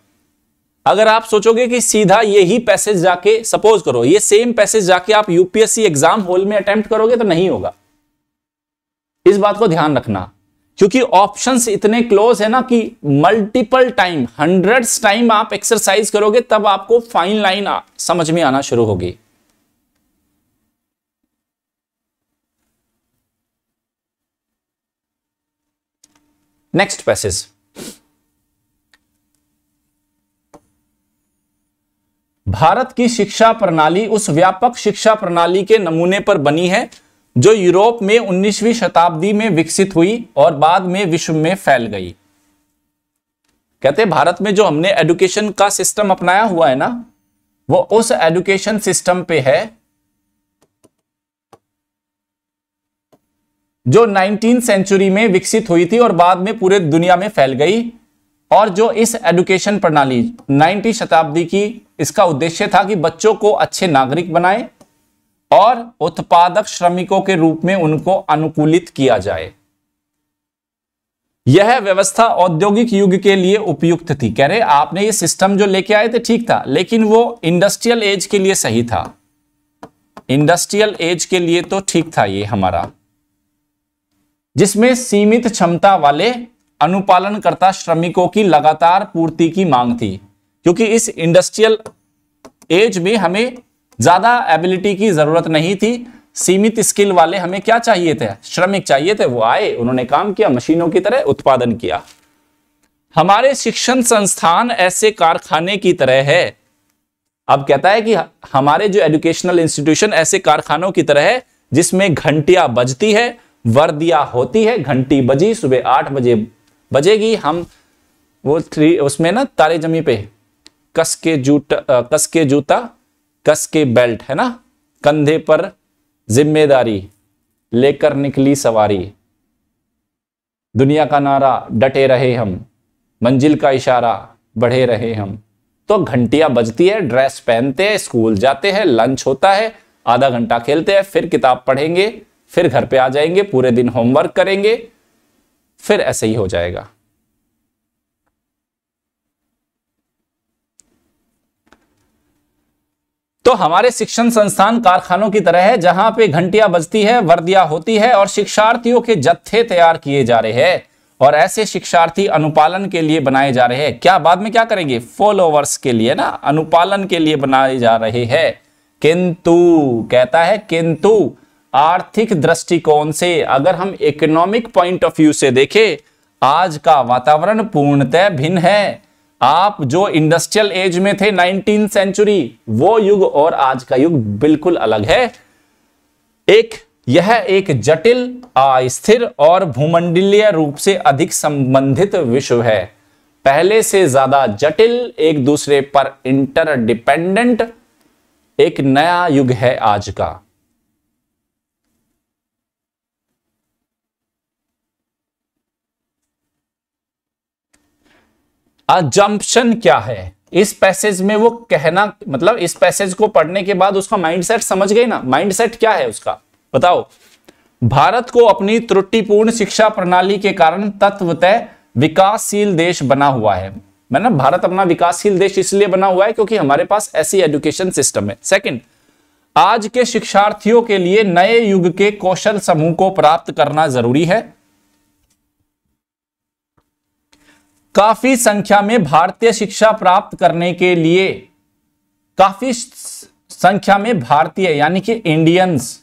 अगर आप सोचोगे कि सीधा यही पैसेज जाके सपोज करो ये सेम पैसेज जाके आप यूपीएससी एग्जाम हॉल में अटेम्प्ट करोगे तो नहीं होगा इस बात को ध्यान रखना क्योंकि ऑप्शंस इतने क्लोज है ना कि मल्टीपल टाइम हंड्रेड टाइम आप एक्सरसाइज करोगे तब आपको फाइन लाइन समझ में आना शुरू होगी नेक्स्ट पैसेज भारत की शिक्षा प्रणाली उस व्यापक शिक्षा प्रणाली के नमूने पर बनी है जो यूरोप में 19वीं शताब्दी में विकसित हुई और बाद में विश्व में फैल गई कहते भारत में जो हमने एजुकेशन का सिस्टम अपनाया हुआ है ना वो उस एजुकेशन सिस्टम पे है जो 19 सेंचुरी में विकसित हुई थी और बाद में पूरे दुनिया में फैल गई और जो इस एजुकेशन प्रणाली 90 शताब्दी की इसका उद्देश्य था कि बच्चों को अच्छे नागरिक बनाए और उत्पादक श्रमिकों के रूप में उनको अनुकूलित किया जाए यह व्यवस्था औद्योगिक युग के लिए उपयुक्त थी कह रहे आपने ये सिस्टम जो लेके आए थे ठीक था लेकिन वो इंडस्ट्रियल एज के लिए सही था इंडस्ट्रियल एज के लिए तो ठीक था ये हमारा जिसमें सीमित क्षमता वाले अनुपालनकर्ता श्रमिकों की लगातार पूर्ति की मांग थी क्योंकि इस इंडस्ट्रियल एज में हमें ज्यादा एबिलिटी की जरूरत नहीं थी सीमित स्किल वाले हमें क्या चाहिए थे श्रमिक चाहिए थे वो आए उन्होंने काम किया मशीनों की तरह उत्पादन किया हमारे शिक्षण संस्थान ऐसे कारखाने की तरह है अब कहता है कि हमारे जो एजुकेशनल इंस्टीट्यूशन ऐसे कारखानों की तरह है जिसमें घंटिया बजती है वर्दिया होती है घंटी बजी सुबह आठ बजे बजेगी हम वो थ्री उसमें ना तारे जमी पे कस के जूट कस के जूता कस के बेल्ट है ना कंधे पर जिम्मेदारी लेकर निकली सवारी दुनिया का नारा डटे रहे हम मंजिल का इशारा बढ़े रहे हम तो घंटियां बजती है ड्रेस पहनते हैं स्कूल जाते हैं लंच होता है आधा घंटा खेलते हैं फिर किताब पढ़ेंगे फिर घर पे आ जाएंगे पूरे दिन होमवर्क करेंगे फिर ऐसे ही हो जाएगा तो हमारे शिक्षण संस्थान कारखानों की तरह है जहां पे घंटियां बजती है वर्दियां होती है और शिक्षार्थियों के जत्थे तैयार किए जा रहे हैं और ऐसे शिक्षार्थी अनुपालन के लिए बनाए जा रहे हैं क्या बाद में क्या करेंगे फॉलोवर्स के लिए ना अनुपालन के लिए बनाए जा रहे हैं किंतु कहता है किंतु आर्थिक दृष्टिकोण से अगर हम इकोनॉमिक पॉइंट ऑफ व्यू से देखें आज का वातावरण पूर्णतः भिन्न है आप जो इंडस्ट्रियल एज में थे नाइनटीन सेंचुरी वो युग और आज का युग बिल्कुल अलग है एक यह एक जटिल अस्थिर और भूमंडलीय रूप से अधिक संबंधित विश्व है पहले से ज्यादा जटिल एक दूसरे पर इंटरडिपेंडेंट एक नया युग है आज का अजम्पन क्या है इस पैसेज में वो कहना मतलब इस पैसेज को पढ़ने के बाद उसका माइंडसेट समझ गए ना माइंडसेट क्या है उसका बताओ भारत को अपनी त्रुटिपूर्ण शिक्षा प्रणाली के कारण तत्वतः विकासशील देश बना हुआ है मैंने भारत अपना विकासशील देश इसलिए बना हुआ है क्योंकि हमारे पास ऐसी एजुकेशन सिस्टम है सेकंड आज के शिक्षार्थियों के लिए नए युग के कौशल समूह को प्राप्त करना जरूरी है काफी संख्या में भारतीय शिक्षा प्राप्त करने के लिए काफी संख्या में भारतीय यानी कि इंडियंस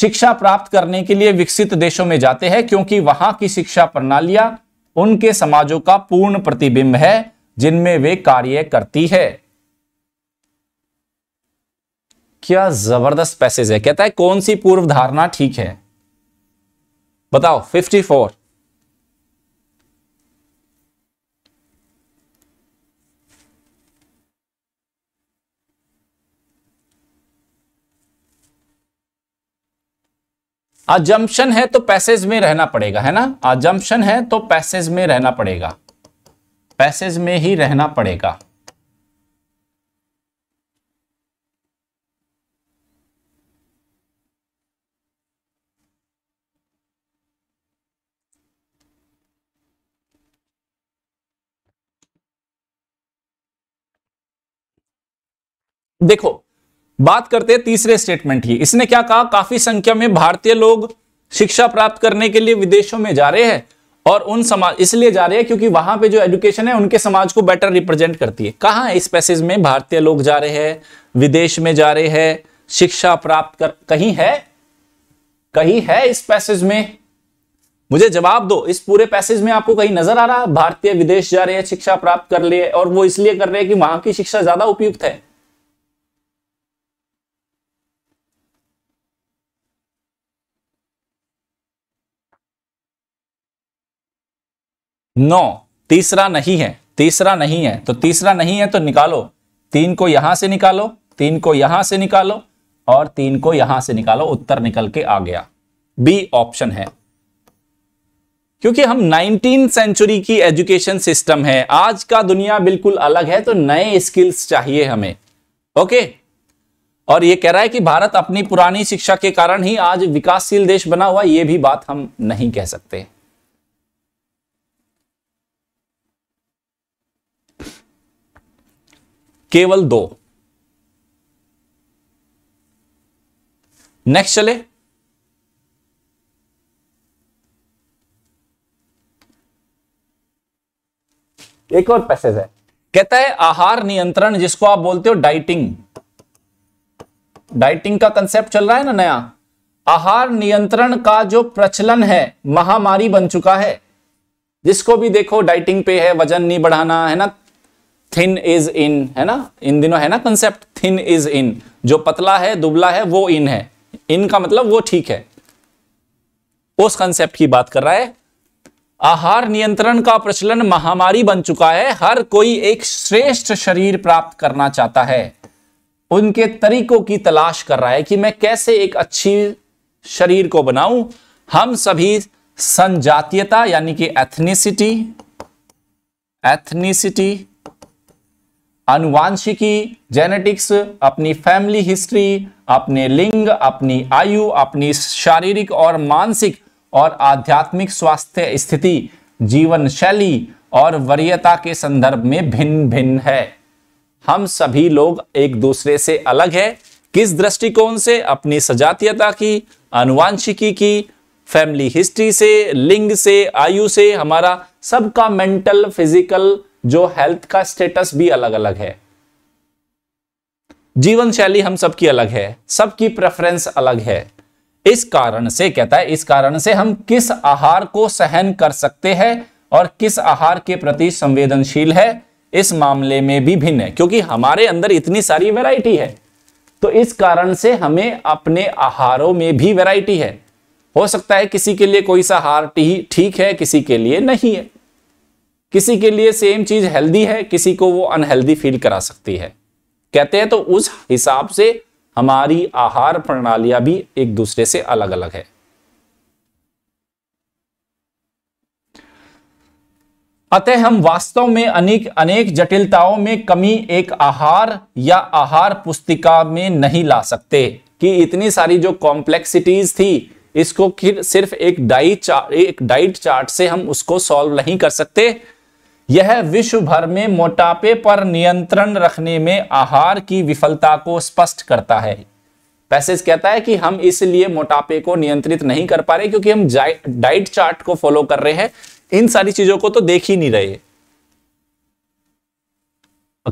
शिक्षा प्राप्त करने के लिए विकसित देशों में जाते हैं क्योंकि वहां की शिक्षा प्रणालियां उनके समाजों का पूर्ण प्रतिबिंब है जिनमें वे कार्य करती है क्या जबरदस्त पैसेज है कहता है कौन सी पूर्व धारणा ठीक है बताओ 54 अजम्पन है तो पैसेज में रहना पड़ेगा है ना अजम्पन है तो पैसेज में रहना पड़ेगा पैसेज में ही रहना पड़ेगा देखो बात करते हैं तीसरे स्टेटमेंट की इसने क्या कहा काफी संख्या में भारतीय लोग शिक्षा प्राप्त करने के लिए विदेशों में जा रहे हैं और उन समाज इसलिए जा रहे हैं क्योंकि वहां पे जो एजुकेशन है उनके समाज को बेटर रिप्रेजेंट करती है कहा है इस पैसेज में भारतीय लोग जा रहे हैं विदेश में जा रहे हैं शिक्षा प्राप्त कर कहीं है कहीं है इस पैसेज में मुझे जवाब दो इस पूरे पैसेज में आपको कहीं नजर आ रहा भारतीय विदेश जा रहे हैं शिक्षा प्राप्त कर लिए और वो इसलिए कर रहे हैं कि वहां की शिक्षा ज्यादा उपयुक्त है नौ तीसरा नहीं है तीसरा नहीं है तो तीसरा नहीं है तो निकालो तीन को यहां से निकालो तीन को यहां से निकालो और तीन को यहां से निकालो उत्तर निकल के आ गया बी ऑप्शन है क्योंकि हम नाइनटीन सेंचुरी की एजुकेशन सिस्टम है आज का दुनिया बिल्कुल अलग है तो नए स्किल्स चाहिए हमें ओके और ये कह रहा है कि भारत अपनी पुरानी शिक्षा के कारण ही आज विकासशील देश बना हुआ ये भी बात हम नहीं कह सकते केवल दो नेक्स्ट चले एक और पैसेज है कहता है आहार नियंत्रण जिसको आप बोलते हो डाइटिंग डाइटिंग का कंसेप्ट चल रहा है ना नया आहार नियंत्रण का जो प्रचलन है महामारी बन चुका है जिसको भी देखो डाइटिंग पे है वजन नहीं बढ़ाना है ना थिन इज इन है ना इन दिनों है ना कंसेप्ट थिन इज इन जो पतला है दुबला है वो इन है इन का मतलब वो ठीक है उस कंसेप्ट की बात कर रहा है आहार नियंत्रण का प्रचलन महामारी बन चुका है हर कोई एक श्रेष्ठ शरीर प्राप्त करना चाहता है उनके तरीकों की तलाश कर रहा है कि मैं कैसे एक अच्छी शरीर को बनाऊं हम सभी संजातीयता यानी कि एथनिसिटी एथनिसिटी अनुवांशिकी जेनेटिक्स अपनी फैमिली हिस्ट्री अपने लिंग अपनी आयु अपनी शारीरिक और मानसिक और आध्यात्मिक स्वास्थ्य स्थिति जीवन शैली और वरीयता के संदर्भ में भिन्न भिन्न है हम सभी लोग एक दूसरे से अलग है किस दृष्टिकोण से अपनी सजातीयता की अनुवांशिकी की फैमिली हिस्ट्री से लिंग से आयु से हमारा सबका मेंटल फिजिकल जो हेल्थ का स्टेटस भी अलग अलग है जीवन शैली हम सबकी अलग है सबकी प्रेफरेंस अलग है इस कारण से कहता है इस कारण से हम किस आहार को सहन कर सकते हैं और किस आहार के प्रति संवेदनशील है इस मामले में भी भिन्न है क्योंकि हमारे अंदर इतनी सारी वैरायटी है तो इस कारण से हमें अपने आहारों में भी वैरायटी है हो सकता है किसी के लिए कोई सा आहार ठीक है किसी के लिए नहीं है किसी के लिए सेम चीज हेल्दी है किसी को वो अनहेल्दी फील करा सकती है कहते हैं तो उस हिसाब से हमारी आहार प्रणालियां भी एक दूसरे से अलग अलग है अतः हम वास्तव में अनेक अनेक जटिलताओं में कमी एक आहार या आहार पुस्तिका में नहीं ला सकते कि इतनी सारी जो कॉम्प्लेक्सिटीज थी इसको सिर्फ एक डाइट एक डाइट चार्ट से हम उसको सॉल्व नहीं कर सकते यह विश्व भर में मोटापे पर नियंत्रण रखने में आहार की विफलता को स्पष्ट करता है पैसेज कहता है कि हम इसलिए मोटापे को नियंत्रित नहीं कर पा रहे क्योंकि हम डाइट चार्ट को फॉलो कर रहे हैं इन सारी चीजों को तो देख ही नहीं रहे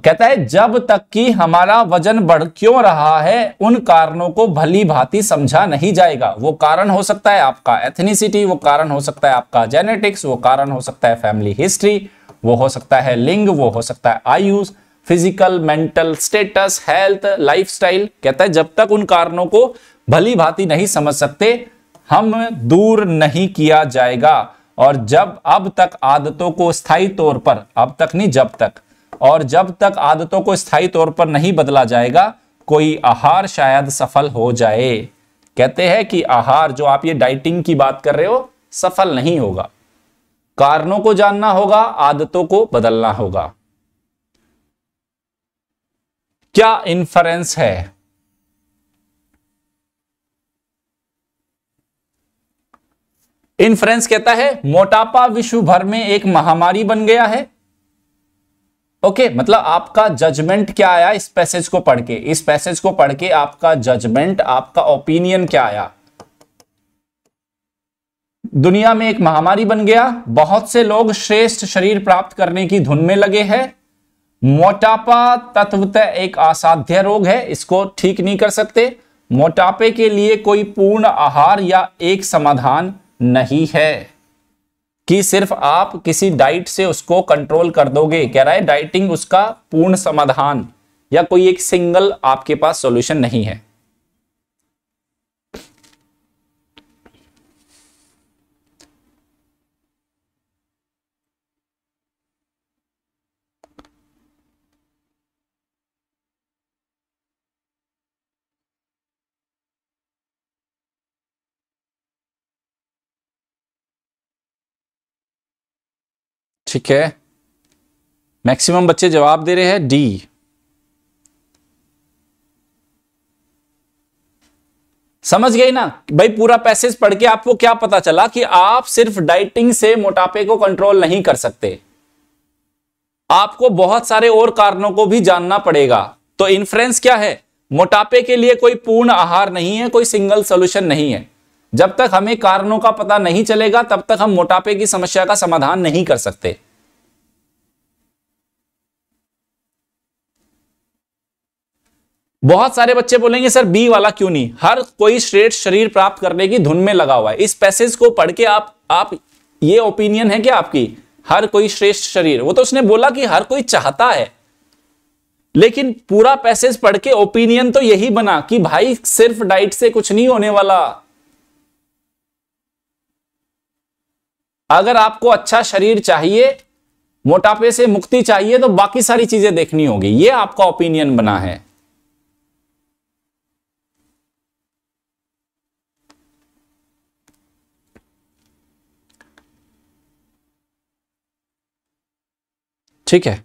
कहता है जब तक कि हमारा वजन बढ़ क्यों रहा है उन कारणों को भली भांति समझा नहीं जाएगा वो कारण हो सकता है आपका एथनिसिटी वो कारण हो सकता है आपका जेनेटिक्स वो कारण हो सकता है फैमिली हिस्ट्री वो हो सकता है लिंग वो हो सकता है आयु physical mental status health lifestyle कहता है जब तक उन कारणों को भली भांति नहीं समझ सकते हम दूर नहीं किया जाएगा और जब अब तक आदतों को स्थायी तौर पर अब तक नहीं जब तक और जब तक आदतों को स्थायी तौर पर नहीं बदला जाएगा कोई आहार शायद सफल हो जाए कहते हैं कि आहार जो आप ये डाइटिंग की बात कर रहे हो सफल नहीं होगा कारणों को जानना होगा आदतों को बदलना होगा क्या इन्फरेंस है इन्फ्रेंस कहता है मोटापा विश्व भर में एक महामारी बन गया है ओके okay, मतलब आपका जजमेंट क्या आया इस पैसेज को पढ़ के इस पैसेज को पढ़ के आपका जजमेंट आपका ओपिनियन क्या आया दुनिया में एक महामारी बन गया बहुत से लोग श्रेष्ठ शरीर प्राप्त करने की धुन में लगे हैं मोटापा तत्वतः एक असाध्य रोग है इसको ठीक नहीं कर सकते मोटापे के लिए कोई पूर्ण आहार या एक समाधान नहीं है कि सिर्फ आप किसी डाइट से उसको कंट्रोल कर दोगे कह रहा है डाइटिंग उसका पूर्ण समाधान या कोई एक सिंगल आपके पास सॉल्यूशन नहीं है ठीक है मैक्सिमम बच्चे जवाब दे रहे हैं डी समझ गई ना भाई पूरा पैसेज पढ़ के आपको क्या पता चला कि आप सिर्फ डाइटिंग से मोटापे को कंट्रोल नहीं कर सकते आपको बहुत सारे और कारणों को भी जानना पड़ेगा तो इन्फ्रेंस क्या है मोटापे के लिए कोई पूर्ण आहार नहीं है कोई सिंगल सोल्यूशन नहीं है जब तक हमें कारणों का पता नहीं चलेगा तब तक हम मोटापे की समस्या का समाधान नहीं कर सकते बहुत सारे बच्चे बोलेंगे सर बी वाला क्यों नहीं हर कोई श्रेष्ठ शरीर प्राप्त करने की धुन में लगा हुआ है इस पैसेज को पढ़ के आप आप ये ओपिनियन है क्या आपकी हर कोई श्रेष्ठ शरीर वो तो उसने बोला कि हर कोई चाहता है लेकिन पूरा पैसेज पढ़ के ओपिनियन तो यही बना कि भाई सिर्फ डाइट से कुछ नहीं होने वाला अगर आपको अच्छा शरीर चाहिए मोटापे से मुक्ति चाहिए तो बाकी सारी चीजें देखनी होगी ये आपका ओपिनियन बना है ठीक है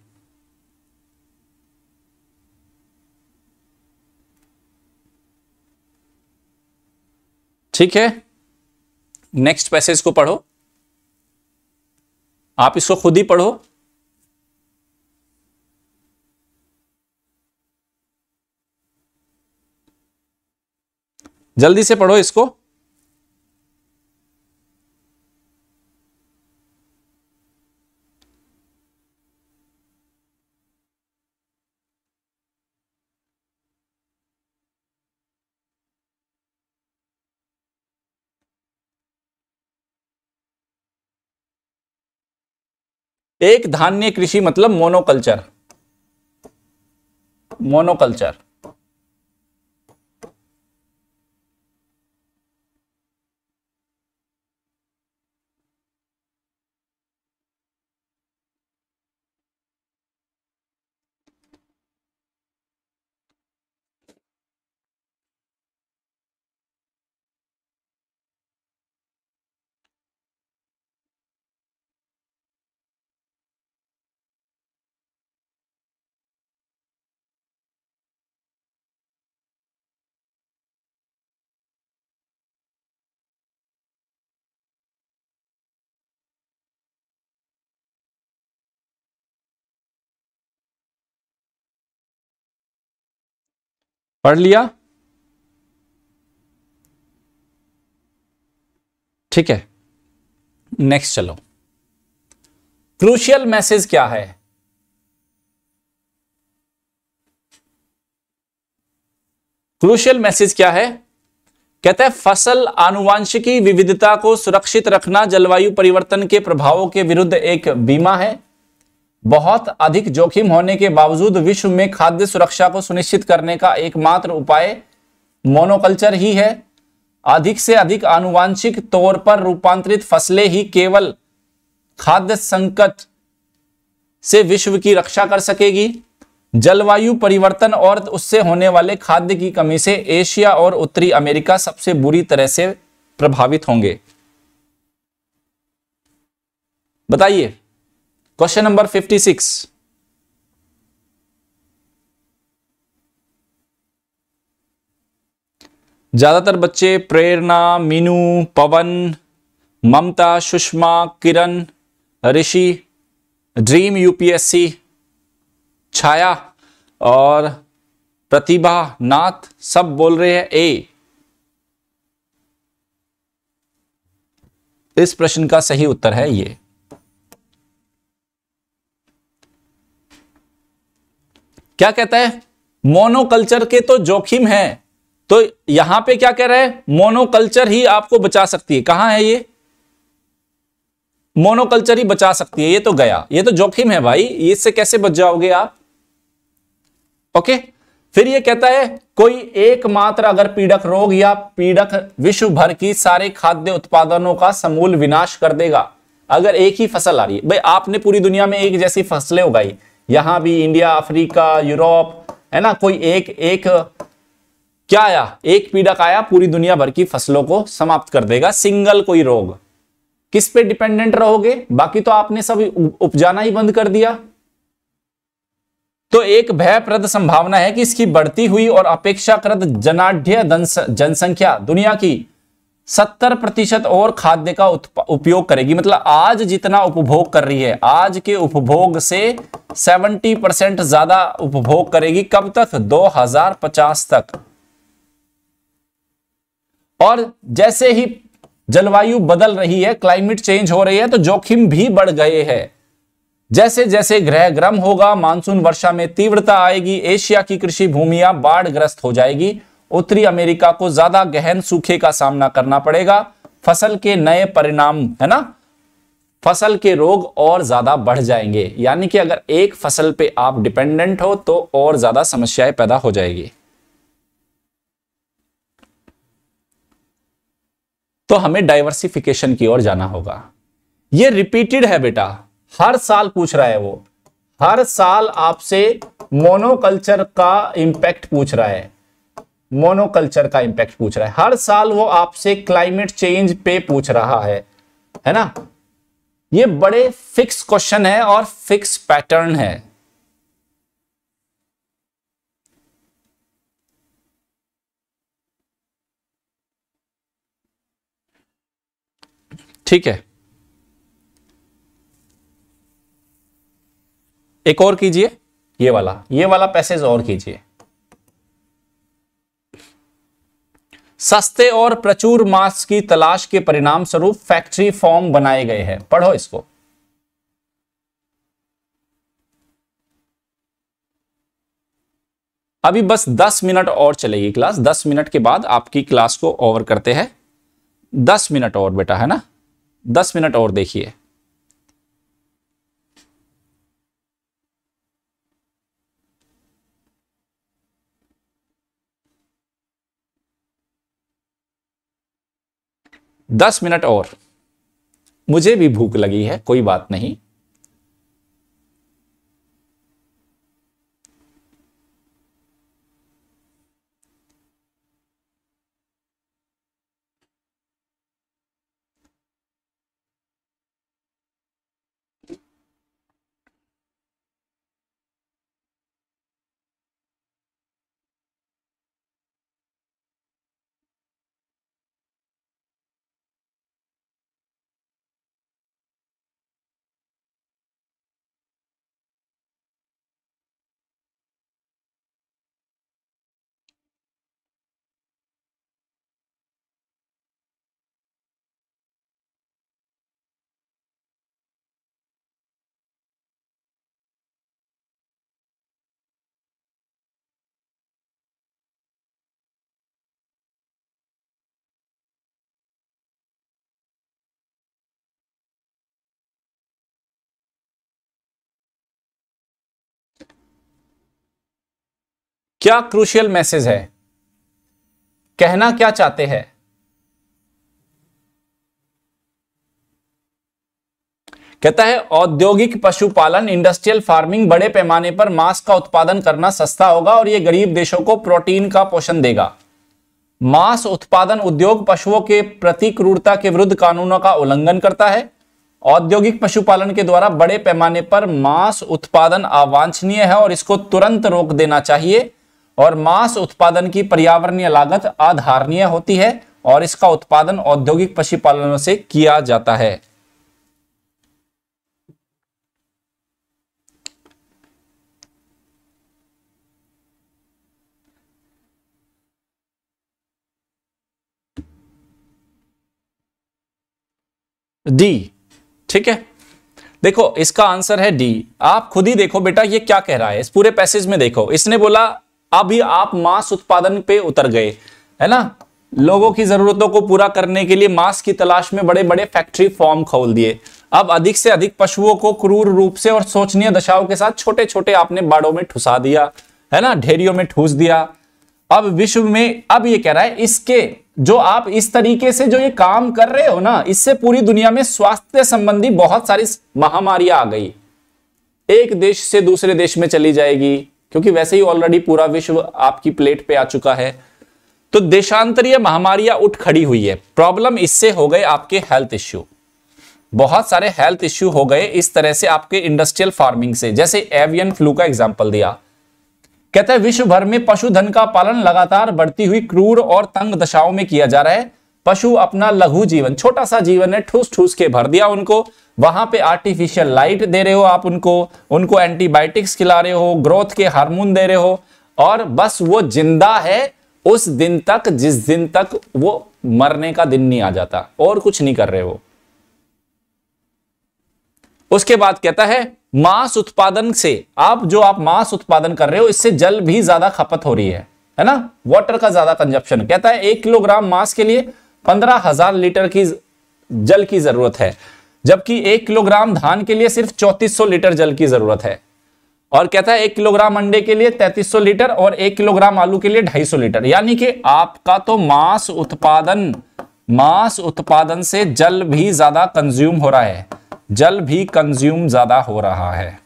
ठीक है नेक्स्ट पैसेज को पढ़ो आप इसको खुद ही पढ़ो जल्दी से पढ़ो इसको एक धान्य कृषि मतलब मोनोकल्चर मोनोकल्चर पढ़ लिया ठीक है नेक्स्ट चलो क्रूशियल मैसेज क्या है क्रूशियल मैसेज क्या है कहते हैं फसल आनुवांशिकी विविधता को सुरक्षित रखना जलवायु परिवर्तन के प्रभावों के विरुद्ध एक बीमा है बहुत अधिक जोखिम होने के बावजूद विश्व में खाद्य सुरक्षा को सुनिश्चित करने का एकमात्र उपाय मोनोकल्चर ही है अधिक से अधिक आनुवांशिक तौर पर रूपांतरित फसलें ही केवल खाद्य संकट से विश्व की रक्षा कर सकेगी जलवायु परिवर्तन और उससे होने वाले खाद्य की कमी से एशिया और उत्तरी अमेरिका सबसे बुरी तरह से प्रभावित होंगे बताइए क्वेश्चन नंबर फिफ्टी सिक्स ज्यादातर बच्चे प्रेरणा मीनू पवन ममता सुषमा किरण ऋषि ड्रीम यूपीएससी छाया और प्रतिभा नाथ सब बोल रहे हैं ए इस प्रश्न का सही उत्तर है ये क्या कहता है मोनोकल्चर के तो जोखिम है तो यहां पे क्या कह रहा है मोनोकल्चर ही आपको बचा सकती है कहां है ये मोनोकल्चर ही बचा सकती है ये तो गया ये तो जोखिम है भाई इससे कैसे बच जाओगे आप ओके फिर ये कहता है कोई एकमात्र अगर पीड़क रोग या पीड़क विश्व भर की सारे खाद्य उत्पादनों का समूल विनाश कर देगा अगर एक ही फसल आ रही है भाई आपने पूरी दुनिया में एक जैसी फसलें उगाई यहां भी इंडिया अफ्रीका यूरोप है ना कोई एक एक क्या आया एक पीड़क आया पूरी दुनिया भर की फसलों को समाप्त कर देगा सिंगल कोई रोग किस पे डिपेंडेंट रहोगे बाकी तो आपने सब उपजाना ही बंद कर दिया तो एक भयप्रद संभावना है कि इसकी बढ़ती हुई और अपेक्षाकृत जनाढ़ जनसंख्या दुनिया की सत्तर प्रतिशत और खाद्य का उपयोग करेगी मतलब आज जितना उपभोग कर रही है आज के उपभोग से सेवेंटी परसेंट ज्यादा उपभोग करेगी कब तक 2050 तक और जैसे ही जलवायु बदल रही है क्लाइमेट चेंज हो रही है तो जोखिम भी बढ़ गए हैं जैसे जैसे ग्रह गर्म होगा मानसून वर्षा में तीव्रता आएगी एशिया की कृषि भूमिया बाढ़ग्रस्त हो जाएगी उत्तरी अमेरिका को ज्यादा गहन सूखे का सामना करना पड़ेगा फसल के नए परिणाम है ना फसल के रोग और ज्यादा बढ़ जाएंगे यानी कि अगर एक फसल पे आप डिपेंडेंट हो तो और ज्यादा समस्याएं पैदा हो जाएगी तो हमें डाइवर्सिफिकेशन की ओर जाना होगा ये रिपीटेड है बेटा हर साल पूछ रहा है वो हर साल आपसे मोनोकल्चर का इंपैक्ट पूछ रहा है मोनोकल्चर का इंपैक्ट पूछ रहा है हर साल वो आपसे क्लाइमेट चेंज पे पूछ रहा है है ना ये बड़े फिक्स क्वेश्चन है और फिक्स पैटर्न है ठीक है एक और कीजिए ये वाला ये वाला पैसेज और कीजिए सस्ते और प्रचुर मास की तलाश के परिणाम स्वरूप फैक्ट्री फॉर्म बनाए गए हैं पढ़ो इसको अभी बस 10 मिनट और चलेगी क्लास 10 मिनट के बाद आपकी क्लास को ओवर करते हैं 10 मिनट और बेटा है ना 10 मिनट और देखिए दस मिनट और मुझे भी भूख लगी है कोई बात नहीं क्या क्रूशियल मैसेज है कहना क्या चाहते हैं कहता है औद्योगिक पशुपालन इंडस्ट्रियल फार्मिंग बड़े पैमाने पर मांस का उत्पादन करना सस्ता होगा और यह गरीब देशों को प्रोटीन का पोषण देगा मांस उत्पादन उद्योग पशुओं के प्रति क्रूरता के विरुद्ध कानूनों का उल्लंघन करता है औद्योगिक पशुपालन के द्वारा बड़े पैमाने पर मांस उत्पादन अवांछनीय है और इसको तुरंत रोक देना चाहिए और मांस उत्पादन की पर्यावरणीय लागत आधारणीय होती है और इसका उत्पादन औद्योगिक पशुपालनों से किया जाता है डी ठीक है देखो इसका आंसर है डी आप खुद ही देखो बेटा ये क्या कह रहा है इस पूरे पैसेज में देखो इसने बोला अभी आप मांस उत्पादन पे उतर गए है ना लोगों की जरूरतों को पूरा करने के लिए मांस की तलाश में बड़े बड़े फैक्ट्री फॉर्म खोल दिए अब अधिक से अधिक पशुओं को क्रूर रूप से और शोचनीय दशाओं के साथ छोटे छोटे आपने बाड़ों में ठुसा दिया है ना ढेरियों में ठूस दिया अब विश्व में अब ये कह रहा है इसके जो आप इस तरीके से जो ये काम कर रहे हो ना इससे पूरी दुनिया में स्वास्थ्य संबंधी बहुत सारी महामारियां आ गई एक देश से दूसरे देश में चली जाएगी क्योंकि वैसे ही ऑलरेडी पूरा विश्व आपकी प्लेट पे आ चुका है तो देशांतरीय महामारियां उठ खड़ी हुई है प्रॉब्लम इससे हो गए आपके हेल्थ इश्यू बहुत सारे हेल्थ इश्यू हो गए इस तरह से आपके इंडस्ट्रियल फार्मिंग से जैसे एवियन फ्लू का एग्जाम्पल दिया कहते हैं विश्व भर में पशुधन का पालन लगातार बढ़ती हुई क्रूर और तंग दशाओं में किया जा रहा है पशु अपना लघु जीवन छोटा सा जीवन है ठूस ठूस के भर दिया उनको वहां पे आर्टिफिशियल लाइट दे रहे हो आप उनको उनको एंटीबायोटिक्स खिला रहे हो ग्रोथ के हार्मोन दे रहे हो और बस वो जिंदा है उस दिन तक जिस दिन तक वो मरने का दिन नहीं आ जाता और कुछ नहीं कर रहे हो उसके बाद कहता है मांस उत्पादन से आप जो आप मांस उत्पादन कर रहे हो इससे जल भी ज्यादा खपत हो रही है है ना वाटर का ज्यादा कंजप्शन कहता है एक किलोग्राम मांस के लिए पंद्रह हजार लीटर की जल की जरूरत है जबकि एक किलोग्राम धान के लिए सिर्फ चौतीस लीटर जल की जरूरत है और कहता है एक किलोग्राम अंडे के लिए 3300 लीटर और एक किलोग्राम आलू के लिए 250 लीटर यानी कि आपका तो मांस उत्पादन मांस उत्पादन से जल भी ज्यादा कंज्यूम हो रहा है जल भी कंज्यूम ज्यादा हो रहा है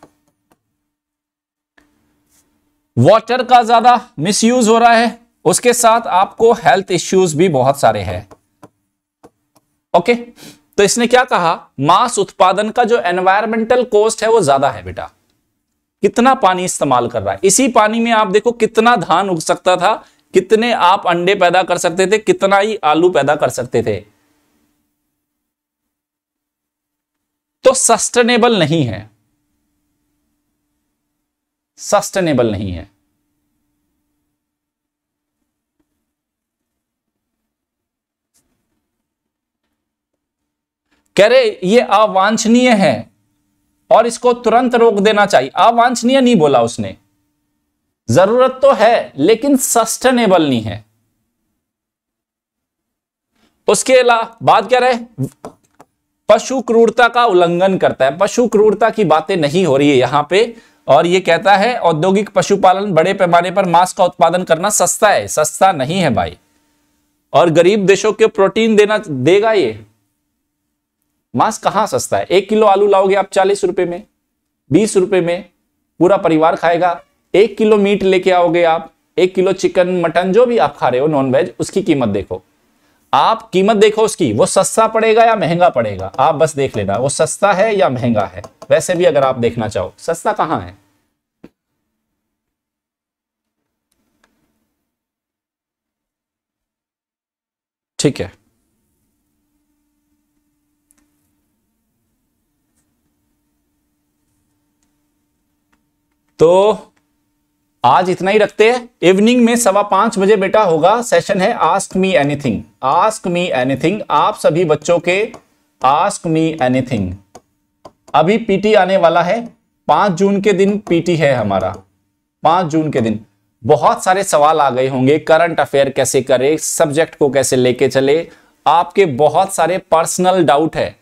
वाटर का ज्यादा मिसयूज हो रहा है उसके साथ आपको हेल्थ इश्यूज भी बहुत सारे हैं ओके okay? तो इसने क्या कहा मांस उत्पादन का जो एनवायरमेंटल कॉस्ट है वो ज्यादा है बेटा कितना पानी इस्तेमाल कर रहा है इसी पानी में आप देखो कितना धान उग सकता था कितने आप अंडे पैदा कर सकते थे कितना ही आलू पैदा कर सकते थे तो सस्टेनेबल नहीं है सस्टेनेबल नहीं है कह रहे ये अवांछनीय है और इसको तुरंत रोक देना चाहिए अवांछनीय नहीं बोला उसने जरूरत तो है लेकिन सस्टेनेबल नहीं है उसके अलावा बात क्या रहे पशु क्रूरता का उल्लंघन करता है पशु क्रूरता की बातें नहीं हो रही है यहां पे और ये कहता है औद्योगिक पशुपालन बड़े पैमाने पर मांस का उत्पादन करना सस्ता है सस्ता नहीं है भाई और गरीब देशों के प्रोटीन देना देगा ये मांस कहाँ सस्ता है एक किलो आलू लाओगे आप चालीस रुपए में बीस रुपए में पूरा परिवार खाएगा एक किलो मीट लेके आओगे आप एक किलो चिकन मटन जो भी आप खा रहे हो नॉन वेज उसकी कीमत देखो आप कीमत देखो उसकी वो सस्ता पड़ेगा या महंगा पड़ेगा आप बस देख लेना वो सस्ता है या महंगा है वैसे भी अगर आप देखना चाहो सस्ता कहाँ है ठीक है तो आज इतना ही रखते हैं इवनिंग में सवा पांच बजे बेटा होगा सेशन है ask me anything ask me anything आप सभी बच्चों के आस्क मी एनीथिंग अभी पीटी आने वाला है पांच जून के दिन पीटी है हमारा पांच जून के दिन बहुत सारे सवाल आ गए होंगे करंट अफेयर कैसे करें सब्जेक्ट को कैसे लेके चले आपके बहुत सारे पर्सनल डाउट है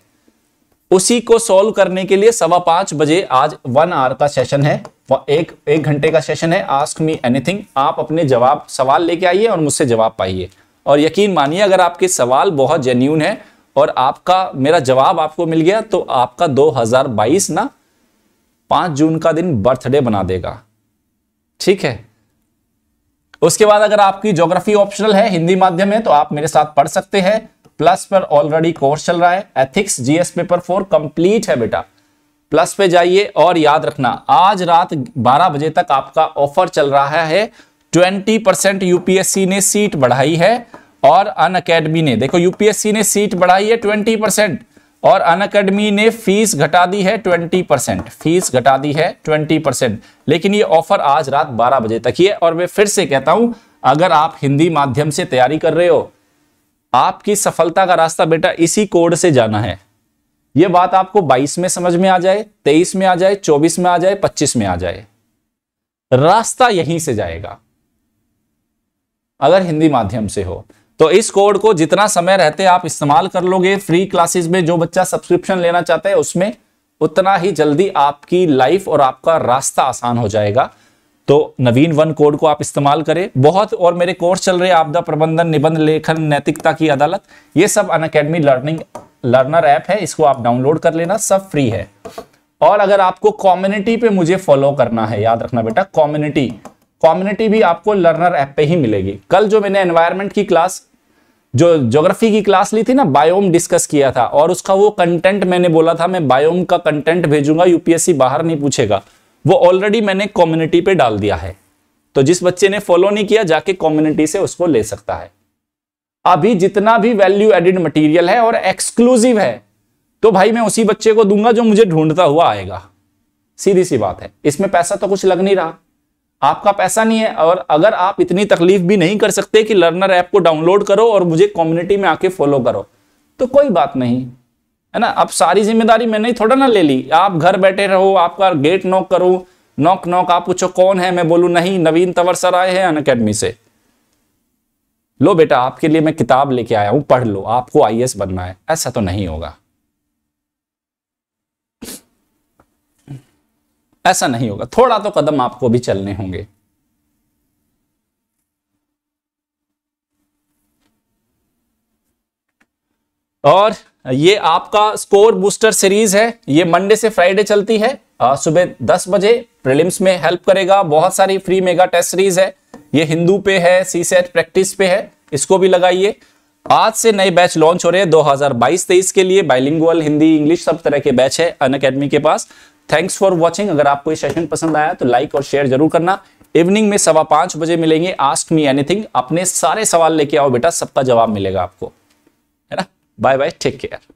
उसी को सॉल्व करने के लिए सवा पांच बजे आज वन आवर का सेशन है एक एक घंटे का सेशन है आस्क मी एनीथिंग आप अपने जवाब सवाल लेके आइए और मुझसे जवाब पाइए और यकीन मानिए अगर आपके सवाल बहुत जेन्यून है और आपका मेरा जवाब आपको मिल गया तो आपका 2022 ना 5 जून का दिन बर्थडे बना देगा ठीक है उसके बाद अगर आपकी ज्योग्राफी ऑप्शनल है हिंदी माध्यम है तो आप मेरे साथ पढ़ सकते हैं प्लस पर ऑलरेडी कोर्स चल रहा है ethics GS paper four complete है बेटा प्लस पे जाइए और याद रखना आज रात 12 बजे तक आपका ऑफर चल रहा है 20 परसेंट यूपीएससी ने सीट बढ़ाई है और अन अकेडमी ने देखो यूपीएससी ने सीट बढ़ाई है 20 परसेंट और अन अकेडमी ने फीस घटा दी है 20 परसेंट फीस घटा दी है 20 परसेंट लेकिन ये ऑफर आज रात 12 बजे तक ही है और मैं फिर से कहता हूं अगर आप हिंदी माध्यम से तैयारी कर रहे हो आपकी सफलता का रास्ता बेटा इसी कोड से जाना है यह बात आपको 22 में समझ में आ जाए 23 में आ जाए 24 में आ जाए 25 में आ जाए रास्ता यहीं से जाएगा अगर हिंदी माध्यम से हो तो इस कोड को जितना समय रहते आप इस्तेमाल कर लोगे फ्री क्लासेस में जो बच्चा सब्सक्रिप्शन लेना चाहता है उसमें उतना ही जल्दी आपकी लाइफ और आपका रास्ता आसान हो जाएगा तो नवीन वन कोड को आप इस्तेमाल करें बहुत और मेरे कोर्स चल रहे आपदा प्रबंधन निबंध लेखन नैतिकता की अदालत ये सब Unacademy learning learner app है इसको आप डाउनलोड कर लेना सब फ्री है और अगर आपको कम्युनिटी पे मुझे फॉलो करना है याद रखना बेटा कम्युनिटी कम्युनिटी भी आपको लर्नर ऐप पे ही मिलेगी कल जो मैंने एनवायरमेंट की क्लास जो ज्योग्राफी की क्लास ली थी ना बायोम डिस्कस किया था और उसका वो कंटेंट मैंने बोला था मैं बायोम का कंटेंट भेजूंगा यूपीएससी बाहर नहीं पूछेगा वो ऑलरेडी मैंने कम्युनिटी पे डाल दिया है तो जिस बच्चे ने फॉलो नहीं किया जाके कम्युनिटी से उसको ले सकता है अभी जितना भी वैल्यू एडिड मटेरियल है और एक्सक्लूसिव है तो भाई मैं उसी बच्चे को दूंगा जो मुझे ढूंढता हुआ आएगा सीधी सी बात है इसमें पैसा तो कुछ लग नहीं रहा आपका पैसा नहीं है और अगर आप इतनी तकलीफ भी नहीं कर सकते कि लर्नर ऐप को डाउनलोड करो और मुझे कम्युनिटी में आके फॉलो करो तो कोई बात नहीं है ना अब सारी जिम्मेदारी मैंने थोड़ा ना ले ली आप घर बैठे रहो आपका गेट नॉक करो नॉक नॉक आप पूछो कौन है मैं बोलू नहीं नवीन तंवर सर आए हैं अन अकेडमी से लो बेटा आपके लिए मैं किताब लेके आया हूं पढ़ लो आपको आई बनना है ऐसा तो नहीं होगा ऐसा नहीं होगा थोड़ा तो कदम आपको भी चलने होंगे और ये आपका स्कोर बूस्टर सीरीज है ये मंडे से फ्राइडे चलती है सुबह दस बजे प्रीलिम्स में हेल्प करेगा बहुत सारी फ्री मेगा टेस्ट सीरीज है ये हिंदू पे है सी सेट प्रैक्टिस पे है इसको भी लगाइए आज से नए बैच लॉन्च हो रहे हैं 2022-23 के लिए बाइलिंगुअल हिंदी इंग्लिश सब तरह के बैच है अन अकेडमी के पास थैंक्स फॉर वॉचिंग अगर आपको ये सेशन पसंद आया तो लाइक और शेयर जरूर करना इवनिंग में सवा पांच बजे मिलेंगे आस्क मी एनीथिंग अपने सारे सवाल लेके आओ बेटा सबका जवाब मिलेगा आपको Bye bye. Take care.